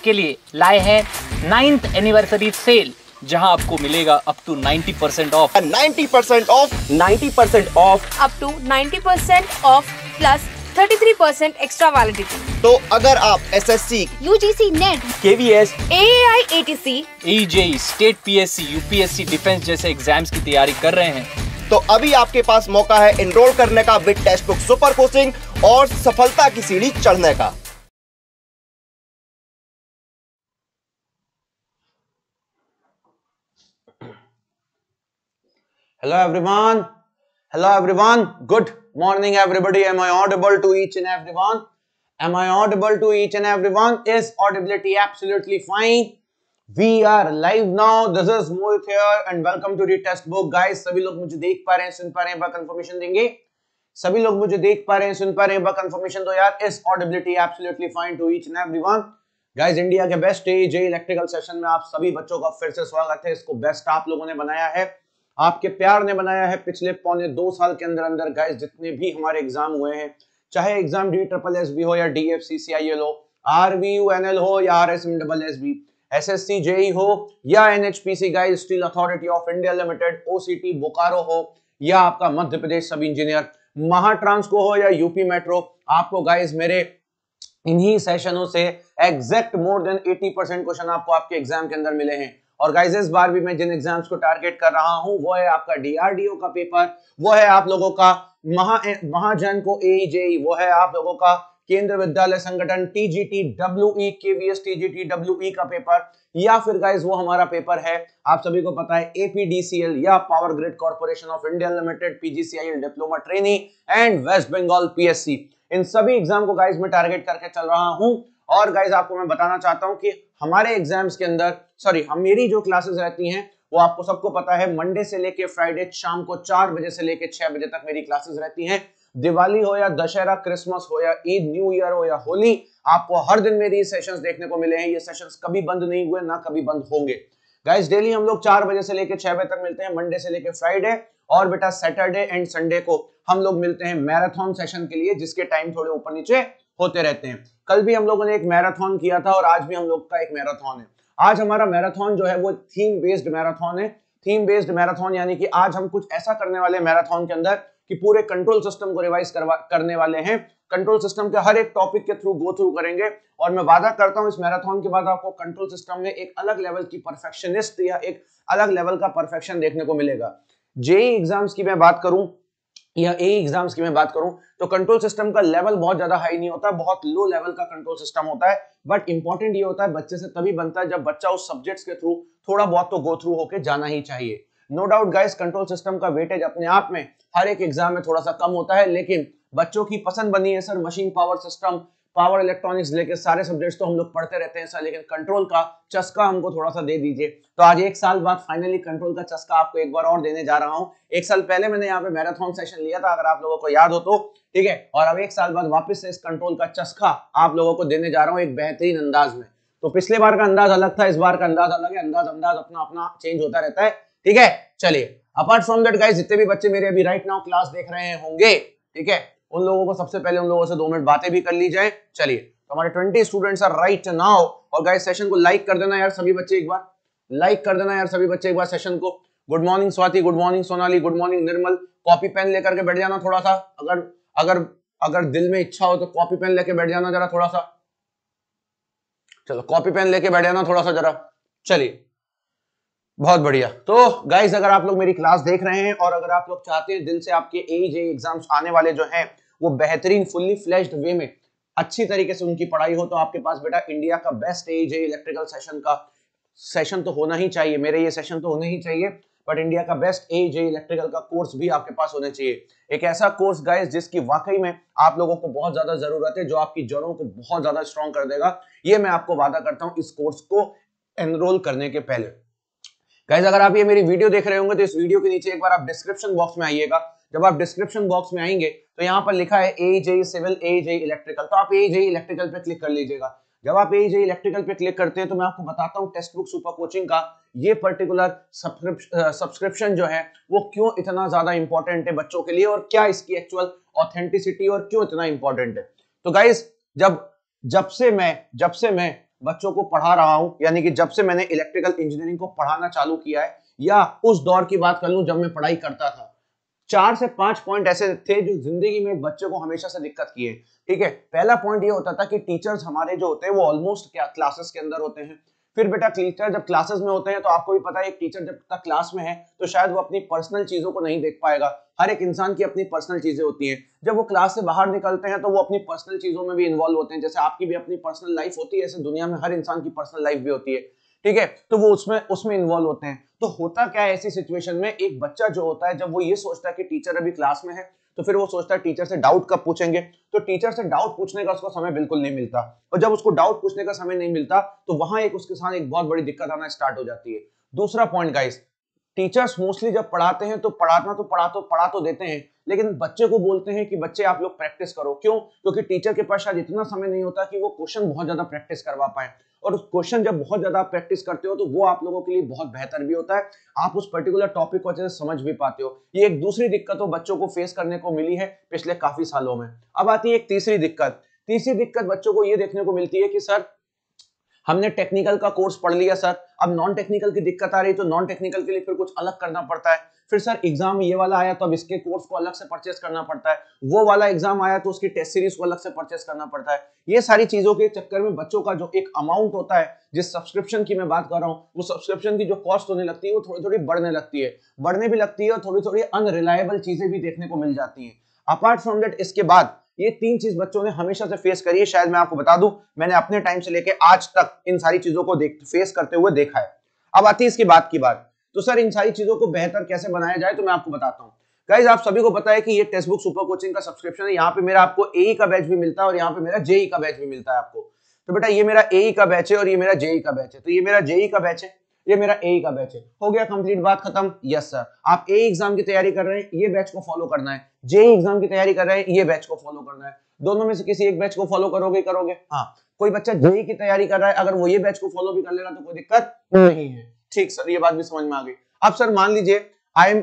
आपके लिए लाए हैं नाइन्थ एनिवर्सरी सेल जहां आपको मिलेगा up to 90 percent off 90 percent off 90 percent off up to 90 percent off plus 33 percent extra validity तो अगर आप S S C U G C NET K V S A I A T C E J state P S C U P S C defence जैसे एग्जाम्स की तैयारी कर रहे हैं तो अभी आपके पास मौका है एनरोल करने का with Testbook super coaching और सफलता की सीढ़ी चढ़ने का Hello everyone. Hello everyone. Good morning everybody. Am I audible to each and everyone? Am I audible to each and everyone? Is audibility absolutely fine? We are live now. This is Mohit here and welcome to the test book guys. सभी लोग मुझे देख पा रहे हैं सुन पा रहे हैं बस कंफर्मेशन देंगे सभी लोग मुझे देख पा रहे हैं सुन पा रहे हैं बस कंफर्मेशन दो यार is audibility absolutely fine to each and everyone guys India के बेस्ट जे इलेक्ट्रिकल सेशन में आप सभी बच्चों का फिर से स्वागत है इसको बेस्ट आप लोगों ने बनाया है आपके प्यार ने बनाया है पिछले पौने दो साल के अंदर अंदर गाइस जितने भी हमारे एग्जाम हुए हैं चाहे exam D triple S B हो या D F C C I L हो R V U N L हो या R S M double S B S S C JE हो या N H P C guys steel authority of India limited O C T Bokaro हो या आपका मध्य प्रदेश सब engineer महाट्रांसको हो या यूपी मेट्रो आपको गाइज मेरे इन्हीं सेशनों से exact more than 80 percent question आपको आपके एग्जाम के अंदर मिले हैं और गाइज इस बार भी मैं जिन एग्जाम्स को टारगेट कर रहा हूँ वो है आपका डीआरडीओ का पेपर वो है आप लोगों का महा महाजन को एजेई e e, वो है आप लोगों का केंद्र विद्यालय संगठन S T G T W का पेपर या फिर गाइज वो हमारा पेपर है आप सभी को पता है एपीडीसीएल या power grid corporation of India limited PGCIL diploma trainee and West Bengal PSC इन सभी एग्जाम को गाइज में टारगेट करके चल रहा हूं और गाइज आपको मैं बताना चाहता हूं कि हमारे एग्जाम्स के अंदर सॉरी मेरी जो क्लासेस रहती हैं वो आपको सबको पता है मंडे से लेके फ्राइडे शाम को चार बजे से लेके छह बजे तक मेरी क्लासेस रहती हैं दिवाली हो या दशहरा क्रिसमस हो या ईद न्यू ईयर हो या होली आपको हर दिन मेरी सेशन देखने को मिले हैं ये सेशन कभी बंद नहीं हुए ना कभी बंद होंगे गाइज डेली हम लोग चार बजे से लेकर छह बजे तक मिलते हैं मंडे से लेकर फ्राइडे और बेटा सैटरडे एंड संडे को हम लोग मिलते हैं मैराथन सेशन के लिए जिसके टाइम थोड़े ऊपर नीचे होते रहते हैं कल भी हम लोगों ने एक मैराथन किया था और आज भी हम लोग का एक मैराथन है आज हमारा मैराथन जो है वो थीम बेस्ड मैराथन है थीम बेस्ड मैराथन यानी कि आज हम कुछ ऐसा करने वाले मैराथन के अंदर कि पूरे कंट्रोल सिस्टम को रिवाइज करवा करने वाले हैं कंट्रोल सिस्टम के हर एक टॉपिक के थ्रू गो थ्रू करेंगे और मैं वादा करता हूं इस मैराथन के बाद आपको कंट्रोल सिस्टम में एक अलग लेवल की परफेक्शनिस्ट या एक अलग लेवल का परफेक्शन देखने को मिलेगा जेई एग्जाम्स e की मैं बात करूं या ए एग्जाम्स की मैं बात करूं तो कंट्रोल सिस्टम का लेवल बहुत ज्यादा हाई नहीं होता बहुत लो लेवल का कंट्रोल सिस्टम होता है बट इंपॉर्टेंट ये होता है बच्चे से तभी बनता है जब बच्चा उस सब्जेक्ट्स के थ्रू थोड़ा बहुत तो गो थ्रू होके जाना ही चाहिए no doubt guys control system का वेटेज अपने आप में हर एक एग्जाम में थोड़ा सा कम होता है लेकिन बच्चों की पसंद बनी है sir machine power system power electronics लेके सारे सब्जेक्ट्स तो हम लोग पढ़ते रहते हैं सर लेकिन कंट्रोल का चस्का हमको थोड़ा सा दे दीजिए तो आज एक साल बाद फाइनली कंट्रोल का चस्का आपको एक बार और देने जा रहा हूँ एक साल पहले मैंने यहाँ पे मैराथन सेशन लिया था अगर आप लोगों को याद हो तो ठीक है और अब एक साल बाद वापिस से इस कंट्रोल का चस्का आप लोगों को देने जा रहा हूँ एक बेहतरीन अंदाज में तो पिछले बार का अंदाज अलग था इस बार का अंदाज अलग है अंदाज अंदाज अपना अपना चेंज होता रहता है ठीक है चलिए अपार्ट फ्रॉम दैट गाइस जितने भी बच्चे मेरे अभी राइट नाउ क्लास देख रहे होंगे ठीक है उन लोगों को सबसे पहले उन लोगों से दो मिनट बातें भी कर ली जाए चलिए तो हमारे twenty students are right now और गाइस सेशन को लाइक कर देना यार सभी बच्चे एक बार लाइक कर देना यार सभी बच्चे एक बार सेशन को good morning Swati good morning Sonali good morning Nirmal copy pen लेकर के बैठ जाना थोड़ा सा अगर अगर अगर दिल में इच्छा हो तो कॉपी पेन लेके बैठ जाना जरा थोड़ा सा चलो कॉपी पेन लेके बैठ जाना थोड़ा सा जरा चलिए बहुत बढ़िया तो गाइज अगर आप लोग मेरी क्लास देख रहे हैं और अगर आप लोग चाहते हैं दिल से आपके एग्जाम्स आने वाले जो हैं वो बेहतरीन फुल्ली फ्लैश्ड वे में अच्छी तरीके से उनकी पढ़ाई हो तो आपके पास बेटा इंडिया का बेस्ट एज है इलेक्ट्रिकल सेशन का सेशन तो होना ही चाहिए मेरे ये सेशन तो होने ही चाहिए बट इंडिया का बेस्ट एज है इलेक्ट्रिकल का कोर्स भी आपके पास होना चाहिए एक ऐसा कोर्स गाइस जिसकी वाकई में आप लोगों को बहुत ज्यादा जरूरत है जो आपकी जड़ों को बहुत ज्यादा स्ट्रॉन्ग कर देगा ये मैं आपको वादा करता हूँ इस कोर्स को एनरोल करने के पहले गाइज अगर आप ये मेरी वीडियो देख रहे होंगे तो इस वीडियो के नीचे एक बार आप डिस्क्रिप्शन बॉक्स में आइएगा जब आप डिस्क्रिप्शन बॉक्स में आएंगे तो यहाँ पर लिखा है ए जे सिविल ए जे इलेक्ट्रिकल तो आप ए जे इलेक्ट्रिकल पे क्लिक कर लीजिएगा जब आप ए जे इलेक्ट्रिकल पे क्लिक करते हैं तो मैं आपको बताता हूँ टेक्स्ट बुक सुपर कोचिंग का ये पर्टिकुलर सब्सक्रिप्शन जो है वो क्यों इतना ज्यादा इंपॉर्टेंट है बच्चों के लिए और क्या इसकी एक्चुअल ऑथेंटिसिटी और क्यों इतना इंपॉर्टेंट है तो गाइज जब जब से मैं जब से मैं बच्चों को पढ़ा रहा हूँ यानी कि जब से मैंने इलेक्ट्रिकल इंजीनियरिंग को पढ़ाना चालू किया है या उस दौर की बात कर लू जब मैं पढ़ाई करता था चार से पांच पॉइंट ऐसे थे जो जिंदगी में बच्चों को हमेशा से दिक्कत किए ठीक है पहला पॉइंट ये होता था कि टीचर्स हमारे जो होते हैं वो ऑलमोस्ट क्या क्लासेस के अंदर होते हैं फिर बेटा टीचर जब क्लासेस में होते हैं तो आपको भी पता है एक टीचर जब तक क्लास में है तो शायद वो अपनी पर्सनल चीजों को नहीं देख पाएगा हर एक इंसान की अपनी पर्सनल चीजें होती हैं जब वो क्लास से बाहर निकलते हैं तो वो अपनी पर्सनल चीजों में भी इन्वॉल्व होते हैं जैसे आपकी भी अपनी पर्सनल लाइफ होती है ऐसे दुनिया में हर इंसान की पर्सनल लाइफ भी होती है ठीक है तो वो उसमें उसमें इन्वॉल्व होते हैं तो होता क्या है ऐसी सिचुएशन में एक बच्चा जो होता है जब वो ये सोचता है कि टीचर अभी क्लास में है तो फिर वो सोचता है टीचर से डाउट कब पूछेंगे तो टीचर से डाउट पूछने का उसको समय बिल्कुल नहीं मिलता और जब उसको डाउट पूछने का समय नहीं मिलता तो वहां एक उसके साथ एक बहुत बड़ी दिक्कत आना स्टार्ट हो जाती है दूसरा पॉइंट गाइस टीचर्स मोस्टली जब पढ़ाते हैं तो पढ़ाना तो पढ़ा तो पढ़ा तो देते हैं लेकिन बच्चे को बोलते हैं कि बच्चे आप लोग प्रैक्टिस करो क्यों क्योंकि टीचर के पास शायद इतना समय नहीं होता कि वो क्वेश्चन बहुत ज्यादा प्रैक्टिस करवा पाए और क्वेश्चन जब बहुत ज्यादा आप प्रैक्टिस करते हो तो वो आप लोगों के लिए बहुत बेहतर भी होता है आप उस पर्टिकुलर टॉपिक को अच्छे से समझ भी पाते हो ये एक दूसरी दिक्कत तो बच्चों को फेस करने को मिली है पिछले काफी सालों में अब आती है एक तीसरी दिक्कत तीसरी दिक्कत बच्चों को ये देखने को मिलती है कि सर हमने टेक्निकल का कोर्स पढ़ लिया सर अब नॉन टेक्निकल की दिक्कत आ रही तो नॉन टेक्निकल के लिए फिर कुछ अलग करना पड़ता है फिर सर एग्जाम ये वाला आया तो अब इसके कोर्स को अलग से परचेस करना पड़ता है वो वाला एग्जाम आया तो उसकी टेस्ट सीरीज को अलग से परचेस करना पड़ता है ये सारी चीजों के चक्कर में बच्चों का जो एक अमाउंट होता है जिस सब्सक्रिप्शन की मैं बात कर रहा हूँ वो सब्सक्रिप्शन की जो कॉस्ट होने लगती है वो थोड़ी थोड़ी बढ़ने लगती है बढ़ने भी लगती है और थोड़ी थोड़ी अनरिलायबल चीजें भी देखने को मिल जाती है अपार्ट फ्रॉम डेट इसके बाद ये तीन चीज बच्चों ने हमेशा से फेस करी है शायद मैं आपको बता दूं मैंने अपने टाइम से लेके आज तक इन सारी चीजों को देख फेस करते हुए देखा है अब आती है इसकी बात की बात तो सर इन सारी चीजों को बेहतर कैसे बनाया जाए तो मैं आपको बताता हूँ गाइज आप सभी को पता है कि ये टेक्स्ट बुक सुपर कोचिंग का सब्सक्रिप्शन है यहाँ पे मेरा आपको ए e का बैच भी मिलता है और यहाँ पे मेरा जेई e e का बैच भी मिलता है आपको तो बेटा ये मेरा ए का बैच है और ये मेरा जेई का बैच है तो ये मेरा जेई का बैच है ये मेरा ए का बैच है हो गया कंप्लीट बात खत्म यस सर आप ए एग्जाम की तैयारी कर रहे हैं ये बैच को फॉलो करना है जे एग्जाम की तैयारी कर रहे हैं ये बैच को फॉलो करना है दोनों में से किसी एक बैच को फॉलो करोगे करोगे हाँ कोई बच्चा जेई की तैयारी कर रहा है अगर वो ये बैच को फॉलो भी कर लेगा तो कोई दिक्कत नहीं है ठीक सर ये बात भी समझ में आ गई अब सर मान लीजिए I am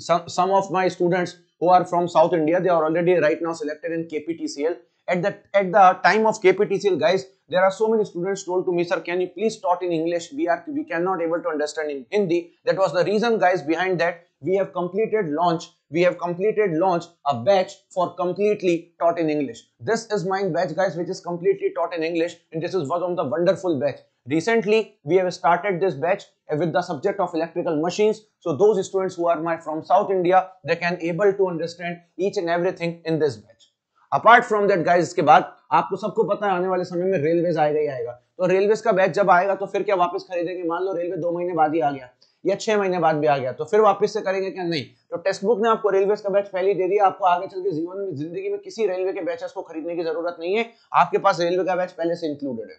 some of my students who are from South India they are already right now selected in KPTCL at the at the time of KPTCL guys there are so many students told to me sir can you please taught in English we are we cannot able to understand in Hindi that was the reason guys behind that we have completed launch we have completed launch a batch for completely taught in English this is my batch guys which is completely taught in English and this is one of the wonderful batch recently we have started this batch with the subject of electrical machines so those students who are my from south india they can able to understand each and everything in this batch apart from that guys इसके बाद आपको सबको पता है आने वाले समय में रेलवेज आएगा ही आएगा तो रेलवेज का बैच जब आएगा तो फिर क्या वापस खरीदेंगे मान लो रेलवे दो महीने बाद ही आ गया या छह महीने बाद भी आ गया तो फिर वापस से करेंगे क्या नहीं तो टेक्स्ट बुक ने आपको रेलवे का बैच पहले दे दिया आपको आगे चल के जीवन में जिंदगी में किसी रेलवे के बैचेस को खरीदने की जरूरत नहीं है आपके पास रेलवे का बैच पहले से इंक्लूडेड है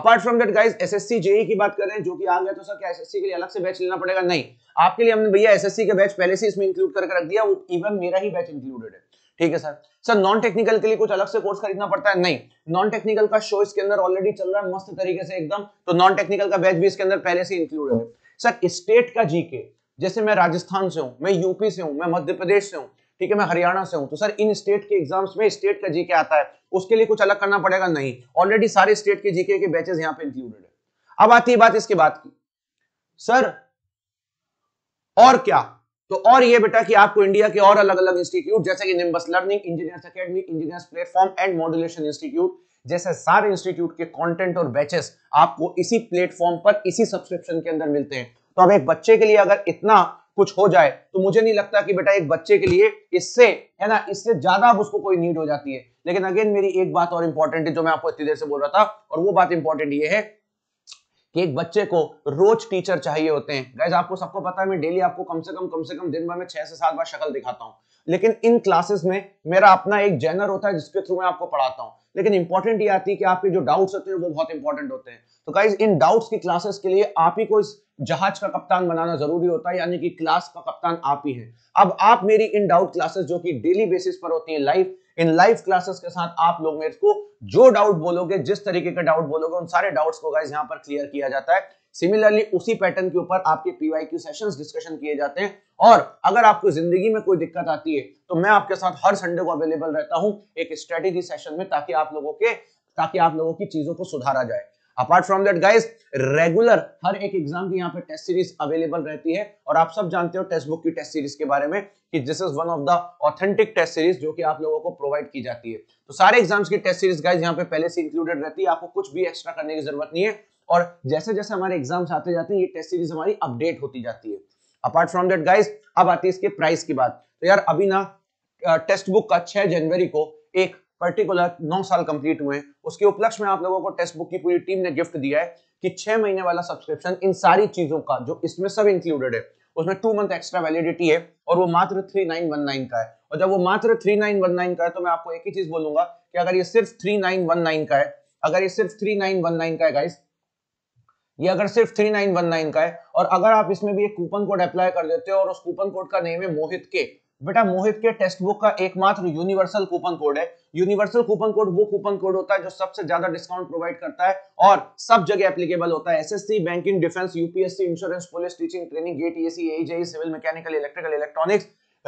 apart from that guys S JE की बात करें जो कि आ गया तो सर क्या एस के लिए अलग से बैच लेना पड़ेगा नहीं आपके लिए हमने भैया एस के बैच पहले से इसमें इंक्लूड करके रख दिया वो इवन मेरा ही बैच इंक्लूडेड है ठीक है सर सर नॉन टेक्निकल के लिए कुछ अलग से कोर्स खरीदना पड़ता है नहीं नॉन टेक्निकल का शो इसके अंदर ऑलरेडी चल रहा है मस्त तरीके से एकदम तो नॉन टेक्निकल का बैच भी इसके अंदर पहले से इंक्लूडेड है सर स्टेट का जीके जैसे मैं राजस्थान से हूँ मैं यूपी से हूँ मैं मध्य प्रदेश से हूँ ठीक है मैं हरियाणा से हूँ तो सर इन स्टेट के एग्जाम्स में स्टेट का जीके आता है उसके लिए कुछ अलग करना पड़ेगा नहीं ऑलरेडी सारे स्टेट के जीके के बैचेस यहाँ पे इंक्लूडेड है अब आती है बात इसके बाद की सर और क्या तो और ये बेटा कि आपको इंडिया के और अलग अलग इंस्टीट्यूट जैसे कि Nimbus learning engineers academy engineers platform and modulation institute जैसे सारे इंस्टीट्यूट के कंटेंट और बैचेस आपको इसी प्लेटफॉर्म पर इसी सब्सक्रिप्शन के अंदर मिलते हैं तो अब एक बच्चे के लिए अगर इतना कुछ हो जाए तो मुझे नहीं लगता कि बेटा एक बच्चे के लिए इससे है ना इससे ज्यादा अब उसको कोई नीड हो जाती है लेकिन अगेन मेरी एक बात और इंपॉर्टेंट है जो मैं आपको इतनी देर से बोल रहा था और वो बात इंपॉर्टेंट ये है कि एक बच्चे को रोज टीचर चाहिए होते हैं गैज आपको सबको पता है मैं डेली आपको कम से कम कम से कम दिन भर में छह से सात बार शक्ल दिखाता हूँ लेकिन इन क्लासेस में मेरा अपना एक जैनर होता है जिसके थ्रू मैं आपको पढ़ाता हूँ लेकिन इंपॉर्टेंट ये आती है कि आपके जो डाउट्स होते हैं वो बहुत इंपॉर्टेंट होते हैं तो गाइज इन डाउट्स की क्लासेस के लिए आप ही को इस जहाज का कप्तान बनाना जरूरी होता है यानी कि क्लास का कप्तान आप ही है अब आप मेरी इन डाउट क्लासेस जो कि डेली बेसिस पर होती है लाइव इन लाइव क्लासेस के साथ आप लोग मेरे को जो डाउट बोलोगे जिस तरीके का डाउट बोलोगे उन सारे डाउट्स को गाइज यहाँ पर क्लियर किया जाता है सिमिलरली उसी पैटर्न के ऊपर आपके पीवाईक्यू सेशंस डिस्कशन किए जाते हैं और अगर आपको जिंदगी में कोई दिक्कत आती है तो मैं आपके साथ हर संडे को अवेलेबल रहता हूँ एक स्ट्रेटेजी सेशन में ताकि आप लोगों के ताकि आप लोगों की चीजों को सुधारा जाए apart from that guys regular हर एक एग्जाम की यहाँ पे टेस्ट सीरीज अवेलेबल रहती है और आप सब जानते हो टेस्ट बुक की टेस्ट सीरीज के बारे में कि this is one of the authentic test series जो कि आप लोगों को प्रोवाइड की जाती है तो सारे एग्जाम्स की टेस्ट सीरीज गाइज यहाँ पे पहले से इंक्लूडेड रहती है आपको कुछ भी एक्स्ट्रा करने की जरूरत नहीं है और जैसे जैसे हमारे एग्जाम्स आते जाते हैं ये टेस्ट सीरीज हमारी अपडेट होती जाती है अपार्ट फ्रॉम दैट गाइज अब आती है इसके प्राइस की बात तो यार अभी ना टेस्ट बुक का छह जनवरी को एक पर्टिकुलर नौ साल कंप्लीट हुए उसके उपलक्ष्य में आप लोगों को टेस्ट बुक की पूरी टीम ने गिफ्ट दिया है कि छह महीने वाला सब्सक्रिप्शन इन सारी चीजों का जो इसमें सब इंक्लूडेड है उसमें टू मंथ एक्स्ट्रा वैलिडिटी है और वो मात्र थ्री नाइन वन नाइन का है और जब वो मात्र थ्री नाइन वन नाइन का है तो मैं आपको एक ही चीज बोलूंगा कि अगर ये सिर्फ थ्री नाइन वन नाइन का है अगर ये सिर्फ थ्री नाइन वन नाइन का है गाइस ये अगर सिर्फ थ्री नाइन वन नाइन का है और अगर आप इसमें भी एक कूपन कोड अप्लाई कर देते हो और उस कूपन कोड का नेम है मोहित के बेटा मोहित के टेक्स्ट बुक का एकमात्र यूनिवर्सल कूपन कोड है यूनिवर्सल कूपन कोड वो कूपन कोड होता है जो सबसे ज्यादा डिस्काउंट प्रोवाइड करता है और सब जगह एप्लीकेबल होता है SSC banking defence UPSC insurance police teaching training GATE AC civil mechanical electrical electronics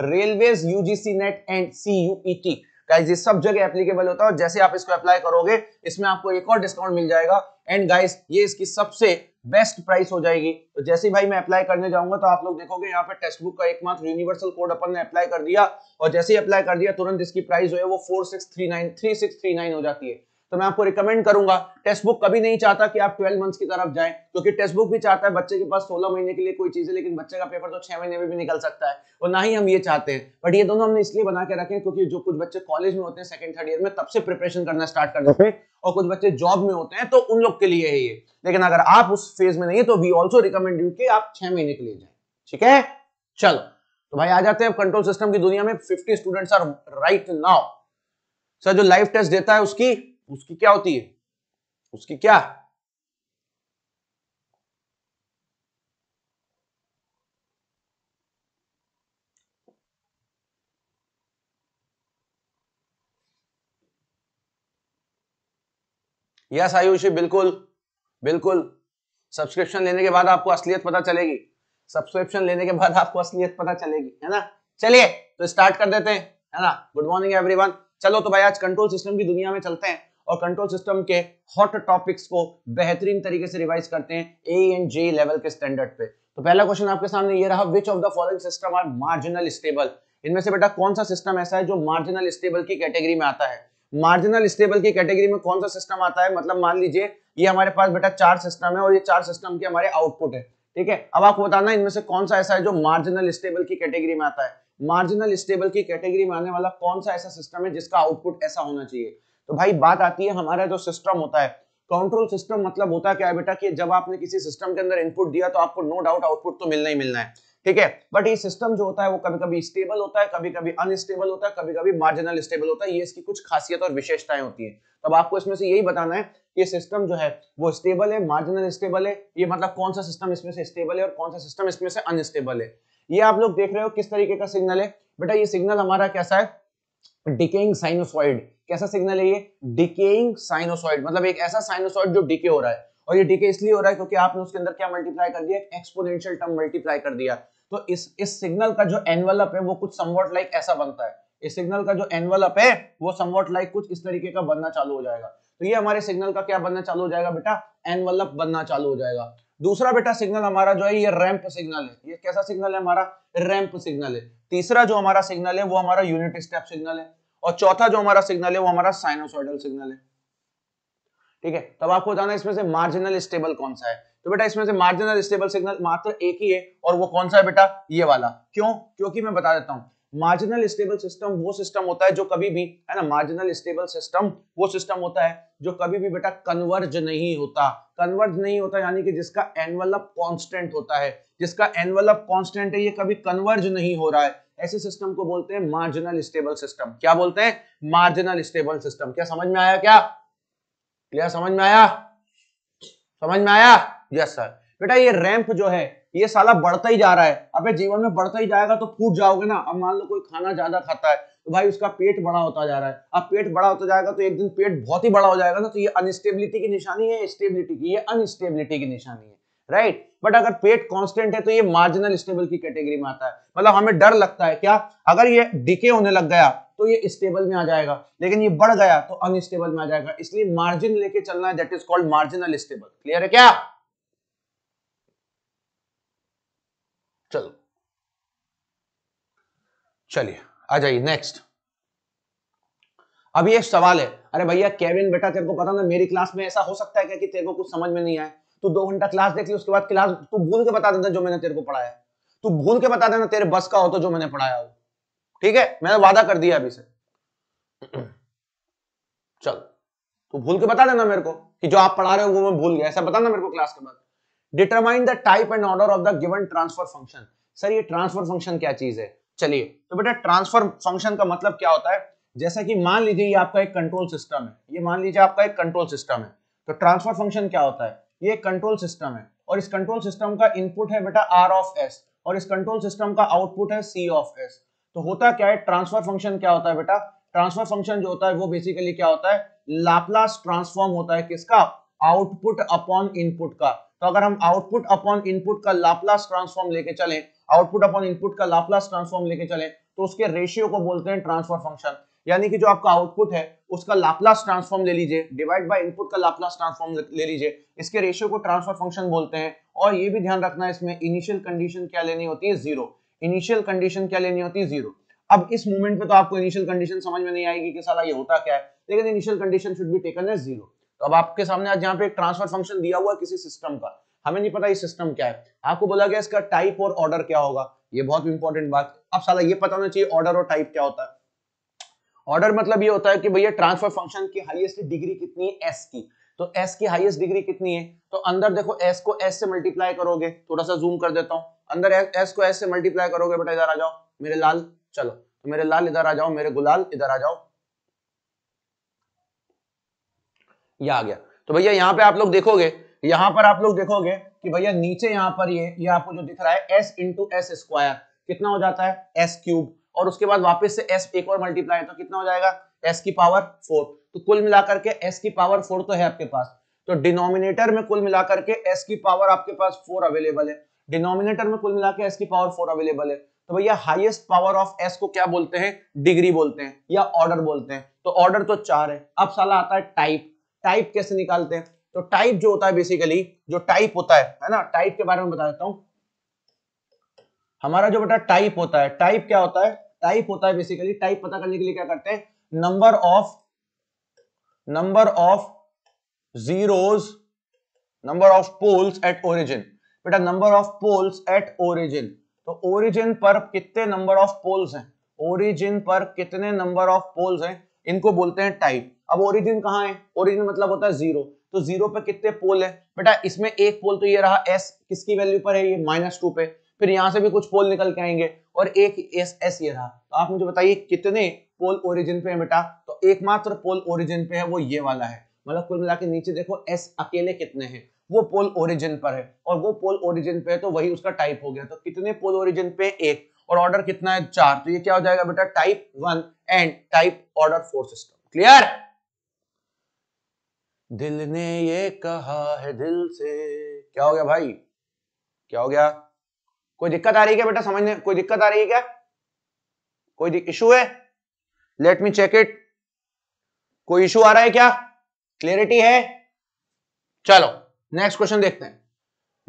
railway UGC NET and C UT guys ये सब जगह एप्लीकेबल होता है और जैसे आप इसको अप्लाई करोगे इसमें आपको एक और डिस्काउंट मिल जाएगा एंड गाइज ये इसकी सबसे बेस्ट प्राइस हो जाएगी तो जैसे भाई मैं अप्लाई करने जाऊंगा तो आप लोग देखोगे यहाँ पे टेक्स्ट बुक का एकमात्र यूनिवर्सल कोड अपन ने अप्लाई कर दिया और जैसे ही अप्लाई कर दिया तुरंत इसकी प्राइस जो है वो four six three nine three six three nine हो जाती है तो मैं आपको रिकमेंड करूंगा टेक्स्ट बुक कभी नहीं चाहता कि आप 12 मंथ्स की तरफ जाएं क्योंकि टेक्स्ट बुक भी चाहता है बच्चे के पास 16 महीने के लिए कोई चीज है लेकिन बच्चे का पेपर तो छह महीने में भी निकल सकता है और ना ही हम ये चाहते हैं बट ये दोनों हमने इसलिए बना के रखे क्योंकि जो कुछ बच्चे कॉलेज में होते हैं सेकंड थर्ड ईयर में तब से प्रिपरेशन करना स्टार्ट कर देते हैं और कुछ बच्चे जॉब में होते हैं तो उन लोग के लिए है ये लेकिन अगर आप उस फेज में नहीं है तो वी ऑल्सो रिकमेंड यू की आप छह महीने के लिए जाए ठीक है चलो तो भाई आ जाते हैं कंट्रोल सिस्टम की दुनिया में fifty students are right now sir जो लाइव टेस्ट देता है उसकी उसकी क्या होती है उसकी क्या यस आयुषी बिल्कुल बिल्कुल सब्सक्रिप्शन लेने के बाद आपको असलियत पता चलेगी सब्सक्रिप्शन लेने के बाद आपको असलियत पता चलेगी है ना चलिए तो स्टार्ट कर देते हैं है ना गुड मॉर्निंग एवरीवन चलो तो भाई आज कंट्रोल सिस्टम की दुनिया में चलते हैं और कंट्रोल सिस्टम के हॉट टॉपिक्स को बेहतरीन तरीके से रिवाइज करते हैं ए एंड जे लेवल के स्टैंडर्ड पे तो पहला क्वेश्चन आपके सामने ये रहा which of the following system are marginal stable इनमें से बेटा कौन सा सिस्टम ऐसा है जो मार्जिनल स्टेबल की कैटेगरी में आता है मार्जिनल स्टेबल की कैटेगरी में कौन सा सिस्टम आता है मतलब मान लीजिए ये हमारे पास बेटा चार सिस्टम है और ये चार सिस्टम के हमारे आउटपुट है ठीक है अब आपको बताना इनमें से कौन सा ऐसा है जो मार्जिनल स्टेबल की कैटेगरी में आता है मार्जिनल स्टेबल की कैटेगरी में आने वाला कौन सा ऐसा सिस्टम है जिसका आउटपुट ऐसा होना चाहिए तो भाई बात आती है हमारा जो सिस्टम होता है कंट्रोल सिस्टम मतलब होता क्या है बेटा कि जब आपने किसी सिस्टम के अंदर इनपुट दिया तो आपको नो डाउट आउटपुट तो मिलना ही मिलना है ठीक है बट ये सिस्टम जो होता है वो कभी कभी स्टेबल होता है कभी कभी अनस्टेबल होता है कभी कभी मार्जिनल स्टेबल होता है ये इसकी कुछ खासियत और विशेषताएं होती है तब आपको इसमें से यही बताना है कि सिस्टम जो है वो स्टेबल है मार्जिनल स्टेबल है ये मतलब कौन सा सिस्टम इसमें से स्टेबल है और कौन सा सिस्टम इसमें से अनस्टेबल है ये आप लोग देख रहे हो किस तरीके का सिग्नल है बेटा ये सिग्नल हमारा कैसा है डिकेइंग साइनोसॉइड कैसा सिग्नल है ये डिकेइंग साइनोसॉइड मतलब एक ऐसा साइनोसॉइड जो डिके हो रहा है और ये डिके इसलिए हो रहा है क्योंकि आपने उसके अंदर क्या मल्टीप्लाई कर दिया एक्सपोनेंशियल टर्म मल्टीप्लाई कर दिया तो इस इस सिग्नल का जो एनवलप है वो कुछ समवर्ट लाइक ऐसा बनता है इस सिग्नल का जो एनवलप है वो समवर्ट लाइक कुछ इस तरीके का बनना चालू हो जाएगा तो ये हमारे सिग्नल का क्या बनना चालू हो जाएगा बेटा एनवलप बनना चालू हो जाएगा दूसरा बेटा सिग्नल हमारा जो है ये रैंप सिग्नल है ये कैसा सिग्नल है हमारा रैंप सिग्नल है तीसरा जो हमारा सिग्नल है वो हमारा यूनिट स्टेप सिग्नल है और चौथा जो हमारा सिग्नल है वो हमारा साइनोसॉइडल सिग्नल है ठीक है तब आपको बताना इसमें से मार्जिनल स्टेबल कौन सा है तो बेटा इसमें से मार्जिनल स्टेबल सिग्नल मात्र एक ही है और वो कौन सा है बेटा ये वाला क्यों क्योंकि मैं बता देता हूं मार्जिनल स्टेबल सिस्टम वो सिस्टम होता है जो कभी भी है ना मार्जिनल स्टेबल सिस्टम वो सिस्टम होता है जो कभी भी बेटा कन्वर्ज नहीं होता कन्वर्ज नहीं होता यानी कि जिसका एनवलप कांस्टेंट होता है जिसका एनवलप कांस्टेंट है ये कभी कन्वर्ज नहीं हो रहा है ऐसे सिस्टम को बोलते हैं मार्जिनल स्टेबल सिस्टम क्या बोलते हैं मार्जिनल स्टेबल सिस्टम क्या समझ में आया क्या क्लियर समझ में आया समझ में आया यस सर बेटा ये रैंप जो है ये साला बढ़ता ही जा रहा है अबे जीवन में बढ़ता ही जाएगा तो फूट जाओगे ना अब मान लो कोई खाना ज्यादा खाता है तो भाई उसका पेट बड़ा होता जा रहा है अब पेट बड़ा होता जाएगा तो एक दिन पेट बहुत ही बड़ा हो जाएगा ना तो ये अनस्टेबिलिटी की निशानी है स्टेबिलिटी की ये अनस्टेबिलिटी की निशानी है राइट बट अगर पेट कांस्टेंट है तो ये मार्जिनल स्टेबल की कैटेगरी में आता है मतलब हमें डर लगता है क्या अगर ये डिके होने लग गया तो ये स्टेबल में आ जाएगा लेकिन ये बढ़ गया तो अनस्टेबल में आ जाएगा इसलिए मार्जिन लेके चलना है that is called marginal stable clear है क्या चलो चलिए आ जाइए नेक्स्ट अब ये सवाल है अरे भैया केविन बेटा तेरे को पता ना मेरी क्लास में ऐसा हो सकता है क्या कि तेरे को कुछ समझ में नहीं आया तू दो घंटा क्लास देख ली उसके बाद क्लास तू भूल के बता देना जो मैंने तेरे को पढ़ाया तू भूल के बता देना तेरे बस का हो तो जो मैंने पढ़ाया हो ठीक है मैंने वादा कर दिया अभी से चल तू भूल के बता देना मेरे को कि जो आप पढ़ा रहे हो वो मैं भूल गया ऐसा बताना मेरे को क्लास के बाद determine the type and order of the given transfer function sir ये ट्रांसफर फंक्शन क्या चीज है चलिए तो बेटा ट्रांसफर फंक्शन का मतलब क्या होता है जैसा कि मान लीजिए ये आपका एक कंट्रोल सिस्टम है ये मान लीजिए आपका एक कंट्रोल सिस्टम है तो ट्रांसफर फंक्शन क्या होता है ये कंट्रोल सिस्टम है और इस कंट्रोल सिस्टम का इनपुट है बेटा आर ऑफ एस और इस कंट्रोल सिस्टम का आउटपुट है सी ऑफ एस तो होता क्या है ट्रांसफर फंक्शन क्या होता है बेटा ट्रांसफर फंक्शन जो होता है वो बेसिकली क्या होता है लाप्लास ट्रांसफॉर्म होता है किसका आउटपुट अपॉन इनपुट का तो अगर हम आउटपुट अपॉन इनपुट का लाप्लास ट्रांसफॉर्म लेके चले आउटपुट अपॉन इनपुट का लाप्लास ट्रांसफॉर्म लेके चले तो उसके रेशियो को बोलते हैं ट्रांसफर फंक्शन यानी कि जो आपका आउटपुट है उसका लाप्लास ट्रांसफॉर्म ले लीजिए डिवाइड बाय इनपुट का लाप्लास ट्रांसफॉर्म ले लीजिए इसके रेशियो को ट्रांसफर फंक्शन बोलते हैं और ये भी ध्यान रखना है इसमें इनिशियल कंडीशन क्या लेनी होती है जीरो इनिशियल कंडीशन क्या लेनी होती है जीरो अब इस मोमेंट पे तो आपको इनिशियल कंडीशन समझ में नहीं आएगी कि साला ये होता क्या है लेकिन initial condition should be taken as zero तो अब आपके सामने आज यहाँ पे एक ट्रांसफर फंक्शन दिया हुआ किसी सिस्टम का हमें नहीं पता ये सिस्टम क्या है आपको बोला गया इसका टाइप और ऑर्डर क्या होगा ये बहुत इंपॉर्टेंट बात अब साला ये पता होना चाहिए ऑर्डर और टाइप क्या होता है ऑर्डर मतलब ये होता है कि भैया ट्रांसफर फंक्शन की हाईएस्ट डिग्री कितनी है एस की तो एस की हाईएस्ट डिग्री कितनी है तो अंदर देखो एस को एस से मल्टीप्लाई करोगे थोड़ा सा जूम कर देता हूँ अंदर एस को एस से मल्टीप्लाई करोगे बेटा इधर आ जाओ मेरे लाल चलो तो मेरे लाल इधर आ जाओ मेरे गुलाल इधर आ जाओ ये आ गया तो भैया यहाँ पे आप लोग देखोगे यहाँ पर आप लोग देखोगे कि भैया नीचे यहाँ पर ये ये आपको जो दिख रहा है एस इंटू एस स्क्वायर कितना हो जाता है एस क्यूब और उसके बाद वापस से एस एक और मल्टीप्लाई तो कितना हो जाएगा एस की पावर फोर तो कुल मिलाकर के एस की पावर फोर तो है आपके पास तो डिनोमिनेटर में कुल मिलाकर के एस की पावर आपके पास फोर अवेलेबल है डिनोमिनेटर में कुल मिलाकर एस की पावर फोर अवेलेबल है तो भैया हाईएस्ट पावर ऑफ एस को क्या बोलते हैं डिग्री बोलते हैं या ऑर्डर बोलते हैं तो ऑर्डर तो चार है अब साला आता है टाइप टाइप कैसे निकालते हैं तो टाइप जो होता है बेसिकली जो टाइप होता है है ना टाइप के बारे में बता देता हूं हमारा जो बेटा टाइप होता है टाइप क्या होता है टाइप होता है बेसिकली टाइप पता करने के लिए क्या करते हैं number of number of zeros number of poles at origin बेटा number of poles at origin तो ओरिजिन पर कितने नंबर ऑफ पोल्स हैं ओरिजिन पर कितने नंबर ऑफ पोल्स हैं इनको बोलते हैं टाइप अब ओरिजिन कहा है ओरिजिन मतलब होता है जीरो तो जीरो पर कितने पोल है बेटा इसमें एक पोल तो ये रहा एस किसकी वैल्यू पर है ये माइनस टू पे फिर यहां से भी कुछ पोल निकल के आएंगे और एक एस एस ये रहा तो आप मुझे बताइए कितने पोल ओरिजिन पे है बेटा तो एकमात्र पोल ओरिजिन पे है वो ये वाला है मतलब कुल मिला के नीचे देखो एस अकेले कितने हैं वो पोल ओरिजिन पर है और वो पोल ओरिजिन पे है तो वही उसका टाइप हो गया तो कितने पोल ओरिजिन पे एक और ऑर्डर कितना है चार तो ये क्या हो जाएगा बेटा type one and type order four system clear दिल ने ये कहा है दिल से क्या हो गया भाई क्या हो गया कोई दिक्कत आ रही है बेटा समझने कोई दिक्कत आ रही है क्या कोई इशू है लेट मी चेक इट कोई इशू आ रहा है क्या क्लियरिटी है चलो नेक्स्ट क्वेश्चन देखते हैं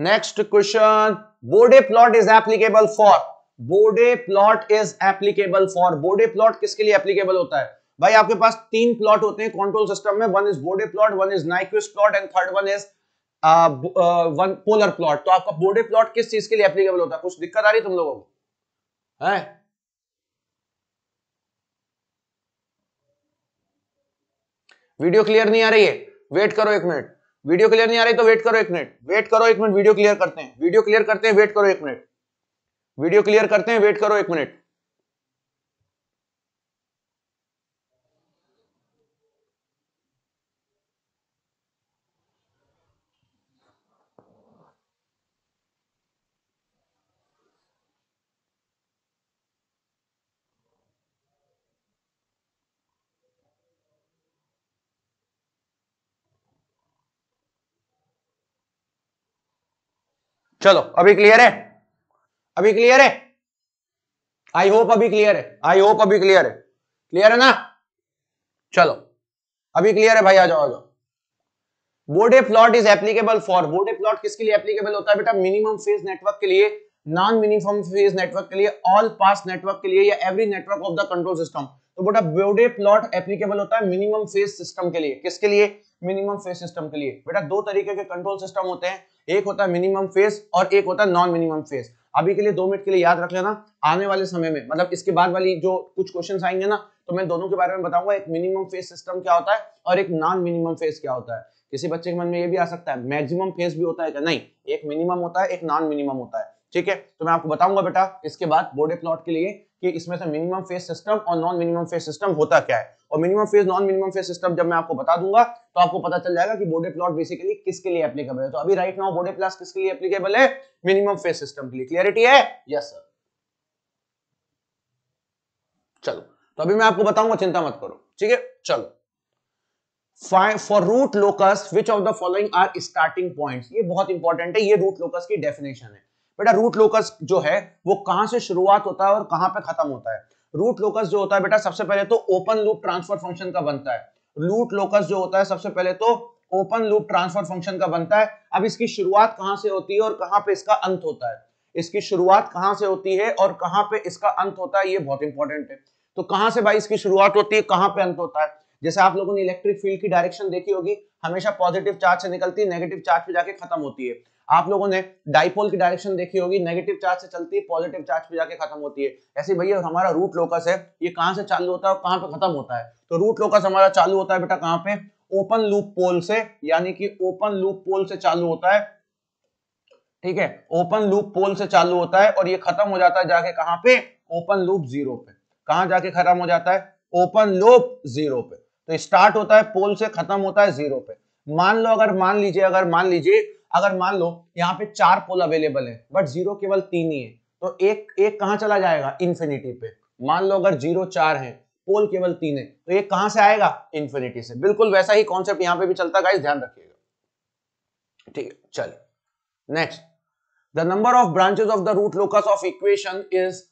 next question Bode plot is applicable for Bode plot is applicable for Bode plot किसके लिए एप्लीकेबल होता है भाई आपके पास तीन प्लॉट होते हैं कंट्रोल सिस्टम में one is Bode plot one is Nyquist plot and third one is one polar plot तो आपका बोर्डे प्लॉट किस चीज के लिए एप्लीकेबल होता है कुछ दिक्कत आ रही तुम लोगों को है वीडियो क्लियर नहीं आ रही है वेट करो एक मिनट वीडियो क्लियर नहीं आ रही तो वेट करो एक मिनट वेट करो एक मिनट वीडियो क्लियर करते हैं वीडियो क्लियर करते हैं वेट करो एक मिनट वीडियो क्लियर करते हैं वेट करो एक मिनट चलो अभी क्लियर है अभी क्लियर है आई होप अभी क्लियर है आई होप अभी क्लियर है क्लियर है ना चलो अभी क्लियर है भाई आ जाओ आ जाओ Bode plot is applicable for Bode plot किसके लिए एप्लीकेबल होता है बेटा मिनिमम फेज नेटवर्क के लिए नॉन मिनिमम फेज नेटवर्क के लिए ऑल पास नेटवर्क के लिए या every network of the control system तो बेटा बोडे प्लॉट एप्लीकेबल होता है मिनिमम फेज सिस्टम के लिए किसके लिए मिनिमम फेज सिस्टम के लिए बेटा दो तरीके के कंट्रोल सिस्टम होते हैं एक होता है मिनिमम फेस और एक होता है नॉन मिनिमम फेस अभी के लिए दो मिनट के लिए याद रख लेना आने वाले समय में मतलब इसके बाद वाली जो कुछ क्वेश्चन आएंगे ना तो मैं दोनों के बारे में बताऊंगा एक मिनिमम फेस सिस्टम क्या होता है और एक नॉन मिनिमम फेस क्या होता है किसी बच्चे के मन में ये भी आ सकता है मैक्सिमम फेस भी होता है क्या नहीं एक मिनिमम होता है एक नॉन मिनिमम होता है ठीक है तो मैं आपको बताऊंगा बेटा इसके बाद बोर्डे प्लॉट के लिए कि इसमें से मिनिमम फेस सिस्टम और नॉन मिनिमम फेस सिस्टम होता क्या है और minimum phase non minimum phase system जब मैं आपको बता दूंगा तो आपको पता चल जाएगा कि बॉडी प्लॉट बेसिकली किसके लिए एप्लीकेबल है तो अभी राइट नाउ बॉडी प्लस किसके लिए एप्लीकेबल है मिनिमम फेज सिस्टम के लिए क्लियरिटी है यस सर चलो तो अभी मैं आपको बताऊंगा चिंता मत करो ठीक है चलो for root locus which of the following are starting points ये बहुत इंपॉर्टेंट है ये रूट लोकस की डेफिनेशन है बेटा रूट लोकस जो है वो कहां से शुरुआत होता है और कहां पे खत्म होता है रूट लोकस जो होता है बेटा सबसे पहले तो ओपन लूप ट्रांसफर फंक्शन का बनता है रूट लोकस जो होता है सबसे पहले तो ओपन लूप ट्रांसफर फंक्शन का बनता है अब इसकी शुरुआत कहां से होती है और कहां पे इसका अंत होता है इसकी शुरुआत कहां से होती है और कहां पे इसका अंत होता है ये बहुत इंपॉर्टेंट है तो कहां से भाई इसकी शुरुआत होती है कहां पे अंत होता है जैसे आप लोगों ने इलेक्ट्रिक फील्ड की डायरेक्शन देखी होगी हमेशा पॉजिटिव चार्ज से निकलती है नेगेटिव चार्ज पे जाके खत्म होती है आप लोगों ने डाइपोल की डायरेक्शन देखी होगी नेगेटिव चार्ज से चलती है पॉजिटिव चार्ज पे जाके खत्म होती है ऐसे भैया हमारा रूट लोकस है ये कहाँ से चालू होता है और कहाँ पे खत्म होता है तो रूट लोकस हमारा चालू होता है बेटा कहाँ पे ओपन लूप पोल से यानी कि ओपन लूप पोल से चालू होता है ठीक है ओपन लूप पोल से चालू होता है और ये खत्म हो जाता है जाके कहां पे ओपन लूप जीरो पे कहा जाके खत्म हो जाता है ओपन लूप जीरो पे तो स्टार्ट होता है पोल से खत्म होता है जीरो पे मान लो अगर मान लीजिए अगर मान लीजिए अगर मान लो यहाँ पे चार पोल अवेलेबल है बट जीरो केवल तीन ही है तो एक एक कहाँ चला जाएगा इन्फिनिटी पे मान लो अगर जीरो चार है पोल केवल तीन है तो ये कहां से आएगा इन्फिनिटी से बिल्कुल वैसा ही कॉन्सेप्ट यहाँ पे भी चलता गाइस ध्यान रखिएगा ठीक है चलिए next the number of branches of the root locus of equation is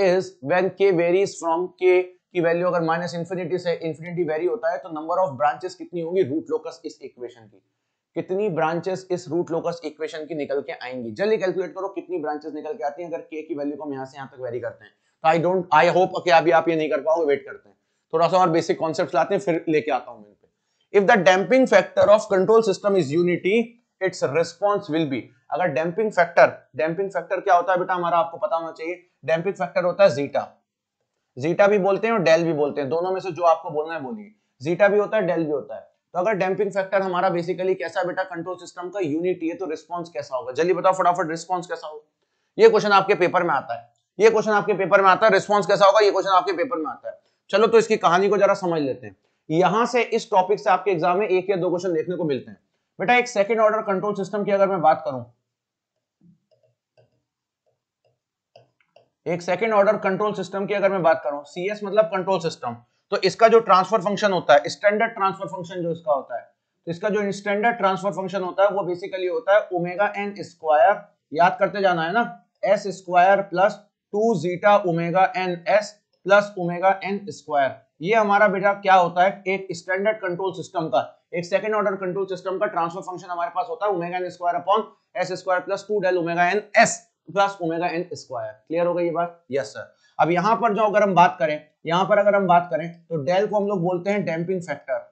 is when K varies from K की वैल्यू अगर माइनस इन्फिनिटी से इन्फिनिटी वेरी होता है तो नंबर ऑफ ब्रांचेस कितनी होगी रूट लोकस इस इक्वेशन की कितनी ब्रांचेस इस रूट लोकस इक्वेशन की निकल के आएंगी जल्दी कैलकुलेट करो कितनी ब्रांचेस निकल के आती हैं अगर के की वैल्यू को हम यहाँ से यहाँ तक वेरी करते हैं तो आई डोंट आई होप कि अभी आप ये नहीं कर पाओगे वेट करते हैं थोड़ा सा और बेसिक कॉन्सेप्ट लाते हैं फिर लेके आता हूँ if the damping factor of control system is unity its response will be अगर डैम्पिंग फैक्टर डैम्पिंग फैक्टर क्या होता है बेटा हमारा आपको पता होना चाहिए डैम्पिंग फैक्टर होता है जीटा जीटा भी बोलते हैं और डेल भी बोलते हैं दोनों में से जो आपको बोलना है बोलिए जीटा भी होता है डेल भी होता है तो अगर डैम्पिंग फैक्टर हमारा बेसिकली कैसा बेटा कंट्रोल सिस्टम का यूनिट है तो रिस्पॉन्स कैसा होगा जल्दी बताओ फटाफट रिस्पॉन्स कैसा होगा ये क्वेश्चन आपके पेपर में आता है ये क्वेश्चन आपके पेपर में आता है रिस्पॉन्स कैसा होगा ये क्वेश्चन आपके पेपर में आता है चलो तो इसकी कहानी को जरा समझ लेते हैं यहां से इस टॉपिक से आपके एग्जाम में एक या दो क्वेश्चन देखने को मिलते हैं बेटा एक सेकंड ऑर्डर कंट्रोल सिस्टम की अगर मैं बात करूं एक सेकेंड ऑर्डर कंट्रोल सिस्टम की अगर मैं बात करूं सी मतलब कंट्रोल सिस्टम तो इसका जो ट्रांसफर फंक्शन होता है स्टैंडर्ड ट्रांसफर फंक्शन जो इसका होता है तो इसका जो स्टैंडर्ड ट्रांसफर फंक्शन होता है वो बेसिकली होता है ओमेगा एन स्क्वायर याद करते जाना है ना s square plus two zeta omega N S plus omega N square ये हमारा बेटा क्या होता है एक स्टैंडर्ड कंट्रोल सिस्टम का एक सेकेंड ऑर्डर कंट्रोल सिस्टम का ट्रांसफर फंक्शन हमारे पास होता है omega N square upon S square plus two del omega N S plus omega N square clear हो गई ये बात यस सर अब यहां पर जो अगर हम बात करें यहां पर अगर हम बात करें तो डेल को हम लोग बोलते हैं डैम्पिंग फैक्टर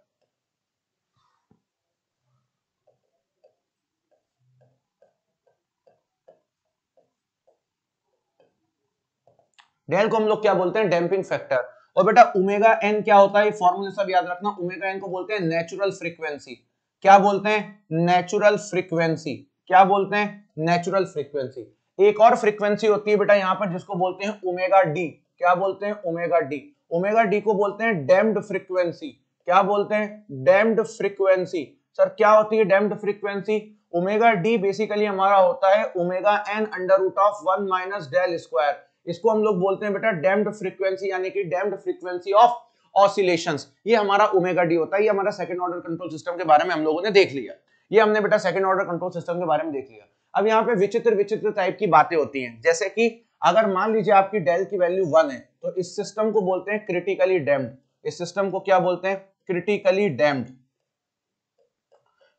डेल को हम लोग क्या बोलते हैं डैम्पिंग फैक्टर और बेटा ओमेगा एन क्या होता है फॉर्मूले सब याद रखना ओमेगा एन को बोलते हैं नेचुरल फ्रीक्वेंसी क्या बोलते हैं नेचुरल फ्रीक्वेंसी क्या बोलते हैं नेचुरल फ्रीक्वेंसी एक और फ्रीक्वेंसी होती है बेटा यहाँ पर जिसको बोलते हैं ओमेगा डी क्या बोलते हैं ओमेगा डी ओमेगा डी को बोलते हैं डेम्ड फ्रीक्वेंसी क्या बोलते हैं डेम्ड फ्रीक्वेंसी सर क्या होती है damped frequency omega D basically हमारा होता है omega n under root of one minus del square इसको हम लोग बोलते हैं बेटा डेम्ड फ्रीक्वेंसी यानी कि डेम्ड फ्रीक्वेंसी ऑफ ऑसिलेशंस ये हमारा ओमेगा डी होता है ये हमारा सेकंड ऑर्डर कंट्रोल सिस्टम के बारे में हम लोगों ने देख लिया ये हमने बेटा सेकंड ऑर्डर कंट्रोल सिस्टम के बारे में देख लिया अब यहाँ पे विचित्र विचित्र टाइप की बातें होती हैं जैसे कि अगर मान लीजिए आपकी डेल की वैल्यू वन है तो इस सिस्टम को बोलते हैं क्रिटिकली डैम्ड इस सिस्टम को क्या बोलते हैं क्रिटिकली डैम्ड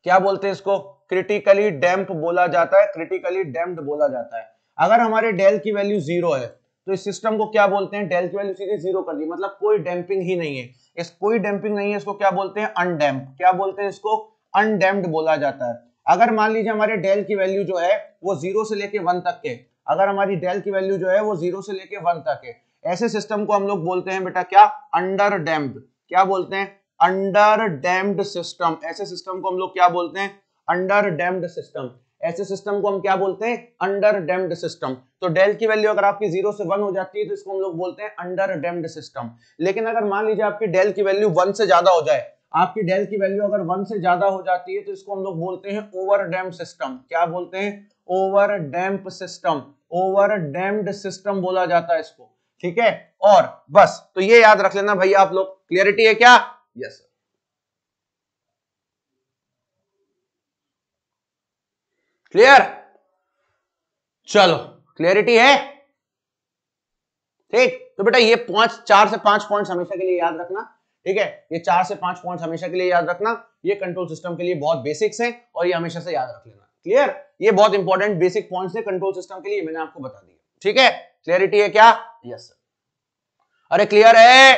क्या बोलते हैं इसको क्रिटिकली डैम्प बोला जाता है क्रिटिकली डैम्ड बोला जाता है अगर हमारे डेल की वैल्यू जीरो है तो इस सिस्टम को क्या बोलते हैं डेल की वैल्यू सीधे जीरो कर दी मतलब कोई डैम्पिंग ही नहीं है इस कोई डैम्पिंग नहीं है इसको क्या बोलते हैं अनडैम्प क्या बोलते हैं इसको अनडैम्ड बोला जाता है अगर मान लीजिए हमारे डेल की वैल्यू जो है वो जीरो से लेके वन तक के अगर हमारी डेल की वैल्यू जो है वो जीरो से लेके वन तक है ऐसे सिस्टम को हम लोग बोलते हैं बेटा क्या अंडर डैम्ड क्या बोलते हैं अंडर डैम्ड सिस्टम ऐसे सिस्टम को हम लोग क्या बोलते हैं अंडर डैम्ड सिस्टम ऐसे सिस्टम को हम क्या बोलते हैं अंडर डेम्ड सिस्टम तो डेल की वैल्यू अगर आपकी जीरो से वन हो जाती है तो इसको हम लोग बोलते हैं अंडर डैम्ड सिस्टम लेकिन अगर मान लीजिए आपकी डेल की वैल्यू वन से ज्यादा हो जाए आपकी डेल की वैल्यू अगर वन से ज्यादा हो जाती है तो इसको हम लोग बोलते हैं ओवर डैम्प सिस्टम क्या बोलते हैं over damp system over damped system बोला जाता है इसको ठीक है और बस तो ये याद रख लेना भाई आप लोग क्लियरिटी है क्या यस yes, क्लियर चलो क्लियरिटी है ठीक तो बेटा ये पांच चार से पांच पॉइंट्स हमेशा के लिए याद रखना ठीक है ये चार से पांच पॉइंट हमेशा के लिए याद रखना ये कंट्रोल सिस्टम के लिए बहुत बेसिक्स है और ये हमेशा से याद रख लेना क्लियर ये बहुत इंपॉर्टेंट बेसिक पॉइंट है कंट्रोल सिस्टम के लिए मैंने आपको बता दिया ठीक है क्लियरिटी है क्या यस सर अरे क्लियर है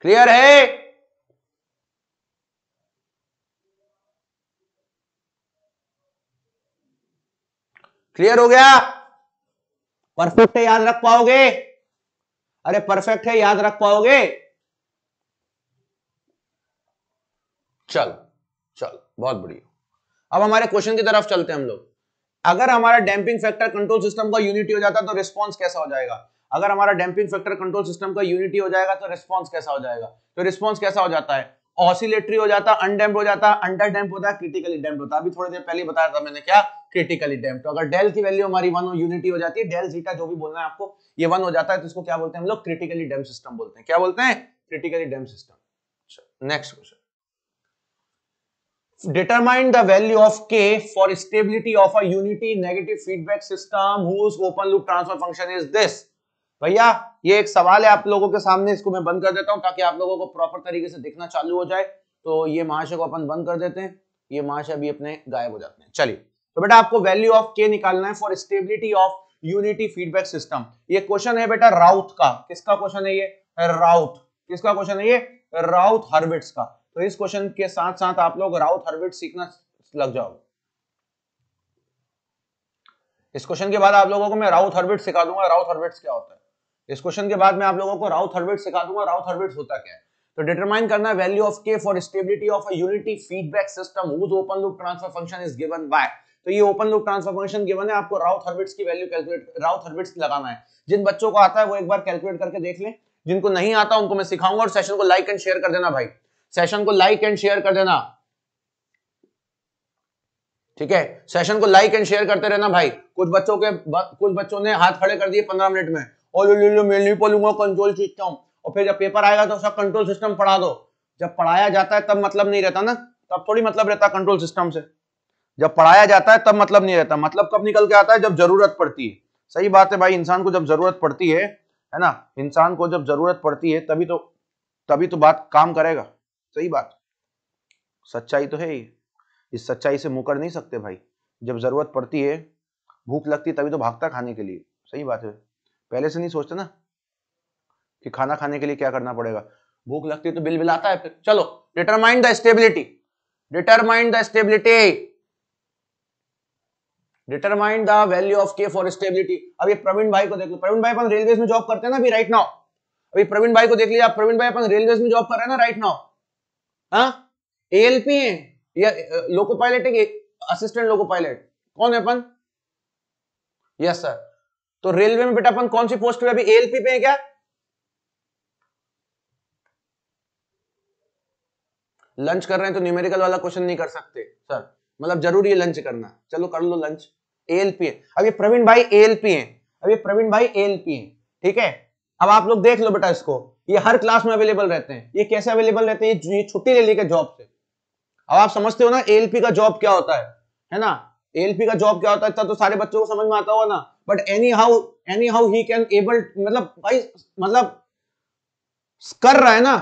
क्लियर है क्लियर हो गया परफेक्ट याद रख पाओगे अरे परफेक्ट है याद रख पाओगे चल चल बहुत बढ़िया अब हमारे क्वेश्चन की तरफ चलते हैं हम लोग अगर हमारा डैम्पिंग फैक्टर कंट्रोल सिस्टम का यूनिटी हो जाता तो रिस्पॉन्स कैसा हो जाएगा अगर हमारा डैम्पिंग फैक्टर कंट्रोल सिस्टम का यूनिटी हो जाएगा तो रिस्पॉन्स कैसा हो जाएगा तो रिस्पॉन्स कैसा हो जाता है ऑसिलेटरी हो जाता अनडैम्प हो जाता अंडर डैम्प होता है क्रिटिकली डैम्प होता है अभी थोड़ी देर पहले बताया था मैंने क्या क्रिटिकली डैम्प तो अगर डेल की वैल्यू हमारी वन यूनिटी हो जाती है डेल जीटा जो भी बोलना है आपको ये वन हो जाता है तो इसको क्या बोलते हैं हम लोग क्रिटिकली डैम्प सिस्टम बोलते हैं क्या बोलते हैं critically damp system next question determine value of K for stability of a negative feedback system open loop transfer function is this भैया ये एक सवाल है आप लोगों के सामने इसको मैं बंद कर देता हूँ ताकि आप लोगों को प्रॉपर तरीके से दिखना चालू हो जाए तो ये महाशय को अपन बंद कर देते हैं ये महाशय अभी अपने गायब हो जाते हैं चलिए तो बेटा आपको वैल्यू ऑफ के निकालना है for stability of unity feedback system ये क्वेश्चन है बेटा राउथ का किसका क्वेश्चन है ये राउथ किसका क्वेश्चन है ये राउथ हर्विट्स का तो इस क्वेश्चन के साथ साथ आप लोग राउथ हर्विट सीखना लग जाओ इस क्वेश्चन के बाद आप लोगों को मैं राउथ हर्बिट सिखा दूंगा राउथ हर्बिट्स क्या होता है इस क्वेश्चन के बाद मैं आप लोगों को राउथ हर्बिट सिखा दूंगा राउथ हर्बिट्स होता क्या है तो डिटरमाइन करना value of K for stability of a unity feedback system whose open loop transfer function is given by तो ये open loop transfer function given है आपको राउथ हर्बिट्स की वैल्यू कैलकुलेट राउथ हर्बिट्स लगाना है जिन बच्चों को आता है वो एक बार कैलकुलेट करके देख लें जिनको नहीं आता उनको मैं सिखाऊंगा और सेशन को लाइक एंड शेयर कर देना भाई सेशन को लाइक एंड शेयर कर देना ठीक है सेशन को लाइक एंड शेयर करते रहना भाई कुछ बच्चों के कुछ बच्चों ने हाथ खड़े कर दिए पंद्रह मिनट में और लुलू मैं नहीं बोलूंगा कंट्रोल सिस्टम और फिर जब पेपर आएगा तो सब कंट्रोल सिस्टम पढ़ा दो जब पढ़ाया जाता है तब मतलब नहीं रहता ना तब थोड़ी मतलब रहता कंट्रोल सिस्टम से जब पढ़ाया जाता है तब मतलब नहीं रहता मतलब कब निकल के आता है जब जरूरत पड़ती है सही बात है भाई इंसान को जब जरूरत पड़ती है है ना इंसान को जब जरूरत पड़ती है तभी तो तभी तो बात काम करेगा सही बात सच्चाई तो है ही इस सच्चाई से मुकर नहीं सकते भाई जब जरूरत पड़ती है भूख लगती है तभी तो भागता खाने के लिए सही बात है पहले से नहीं सोचते ना कि खाना खाने के लिए क्या करना पड़ेगा भूख लगती है तो बिल बिलाता है फिर चलो determined the stability determined the stability determine the value of K for stability अभी प्रवीण भाई को देख लो प्रवीण भाई अपन रेलवे में जॉब करते हैं ना अभी राइट नाउ अभी प्रवीण भाई को देख लिया प्रवीण भाई अपन रेलवे में जॉब कर रहे हैं ना राइट नाउ हाँ एएलपी है या लोको पायलट है असिस्टेंट लोको पायलट कौन है अपन यस सर तो रेलवे में बेटा अपन कौन सी पोस्ट पे अभी एएलपी पे है क्या लंच कर रहे हैं तो न्यूमेरिकल वाला क्वेश्चन नहीं कर सकते सर मतलब जरूरी है लंच करना चलो कर लो लंच एलपी है अब ये प्रवीण भाई एलपी हैं अब ये प्रवीण भाई एलपी हैं ठीक है अब आप लोग देख लो बेटा इसको ये हर क्लास में अवेलेबल रहते हैं ये कैसे अवेलेबल रहते हैं ये छुट्टी ले लेके जॉब से अब आप समझते हो ना एलपी का जॉब क्या होता है है ना एलपी का जॉब क्या होता है तो सारे बच्चों को समझ में आता होगा ना but anyhow anyhow he can able मतलब भाई मतलब कर रहा है ना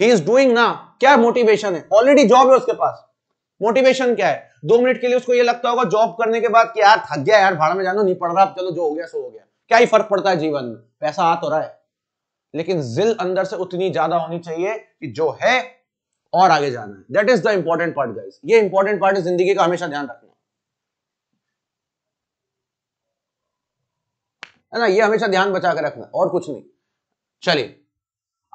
ही इज डूइंग ना क्या मोटिवेशन है ऑलरेडी जॉब है उसके पास मोटिवेशन क्या है दो मिनट के लिए उसको ये लगता होगा जॉब करने के बाद कि यार थक गया यार भाड़ा में जाना नहीं पड़ रहा चलो जो हो गया सो हो गया क्या ही फर्क पड़ता है जीवन में पैसा आ तो रहा है लेकिन जिल अंदर से उतनी ज्यादा होनी चाहिए कि जो है और आगे जाना है that is the important part guys ये इंपॉर्टेंट पार्ट है जिंदगी का हमेशा ध्यान रखना है ना ये हमेशा ध्यान बचा के रखना और कुछ नहीं चलिए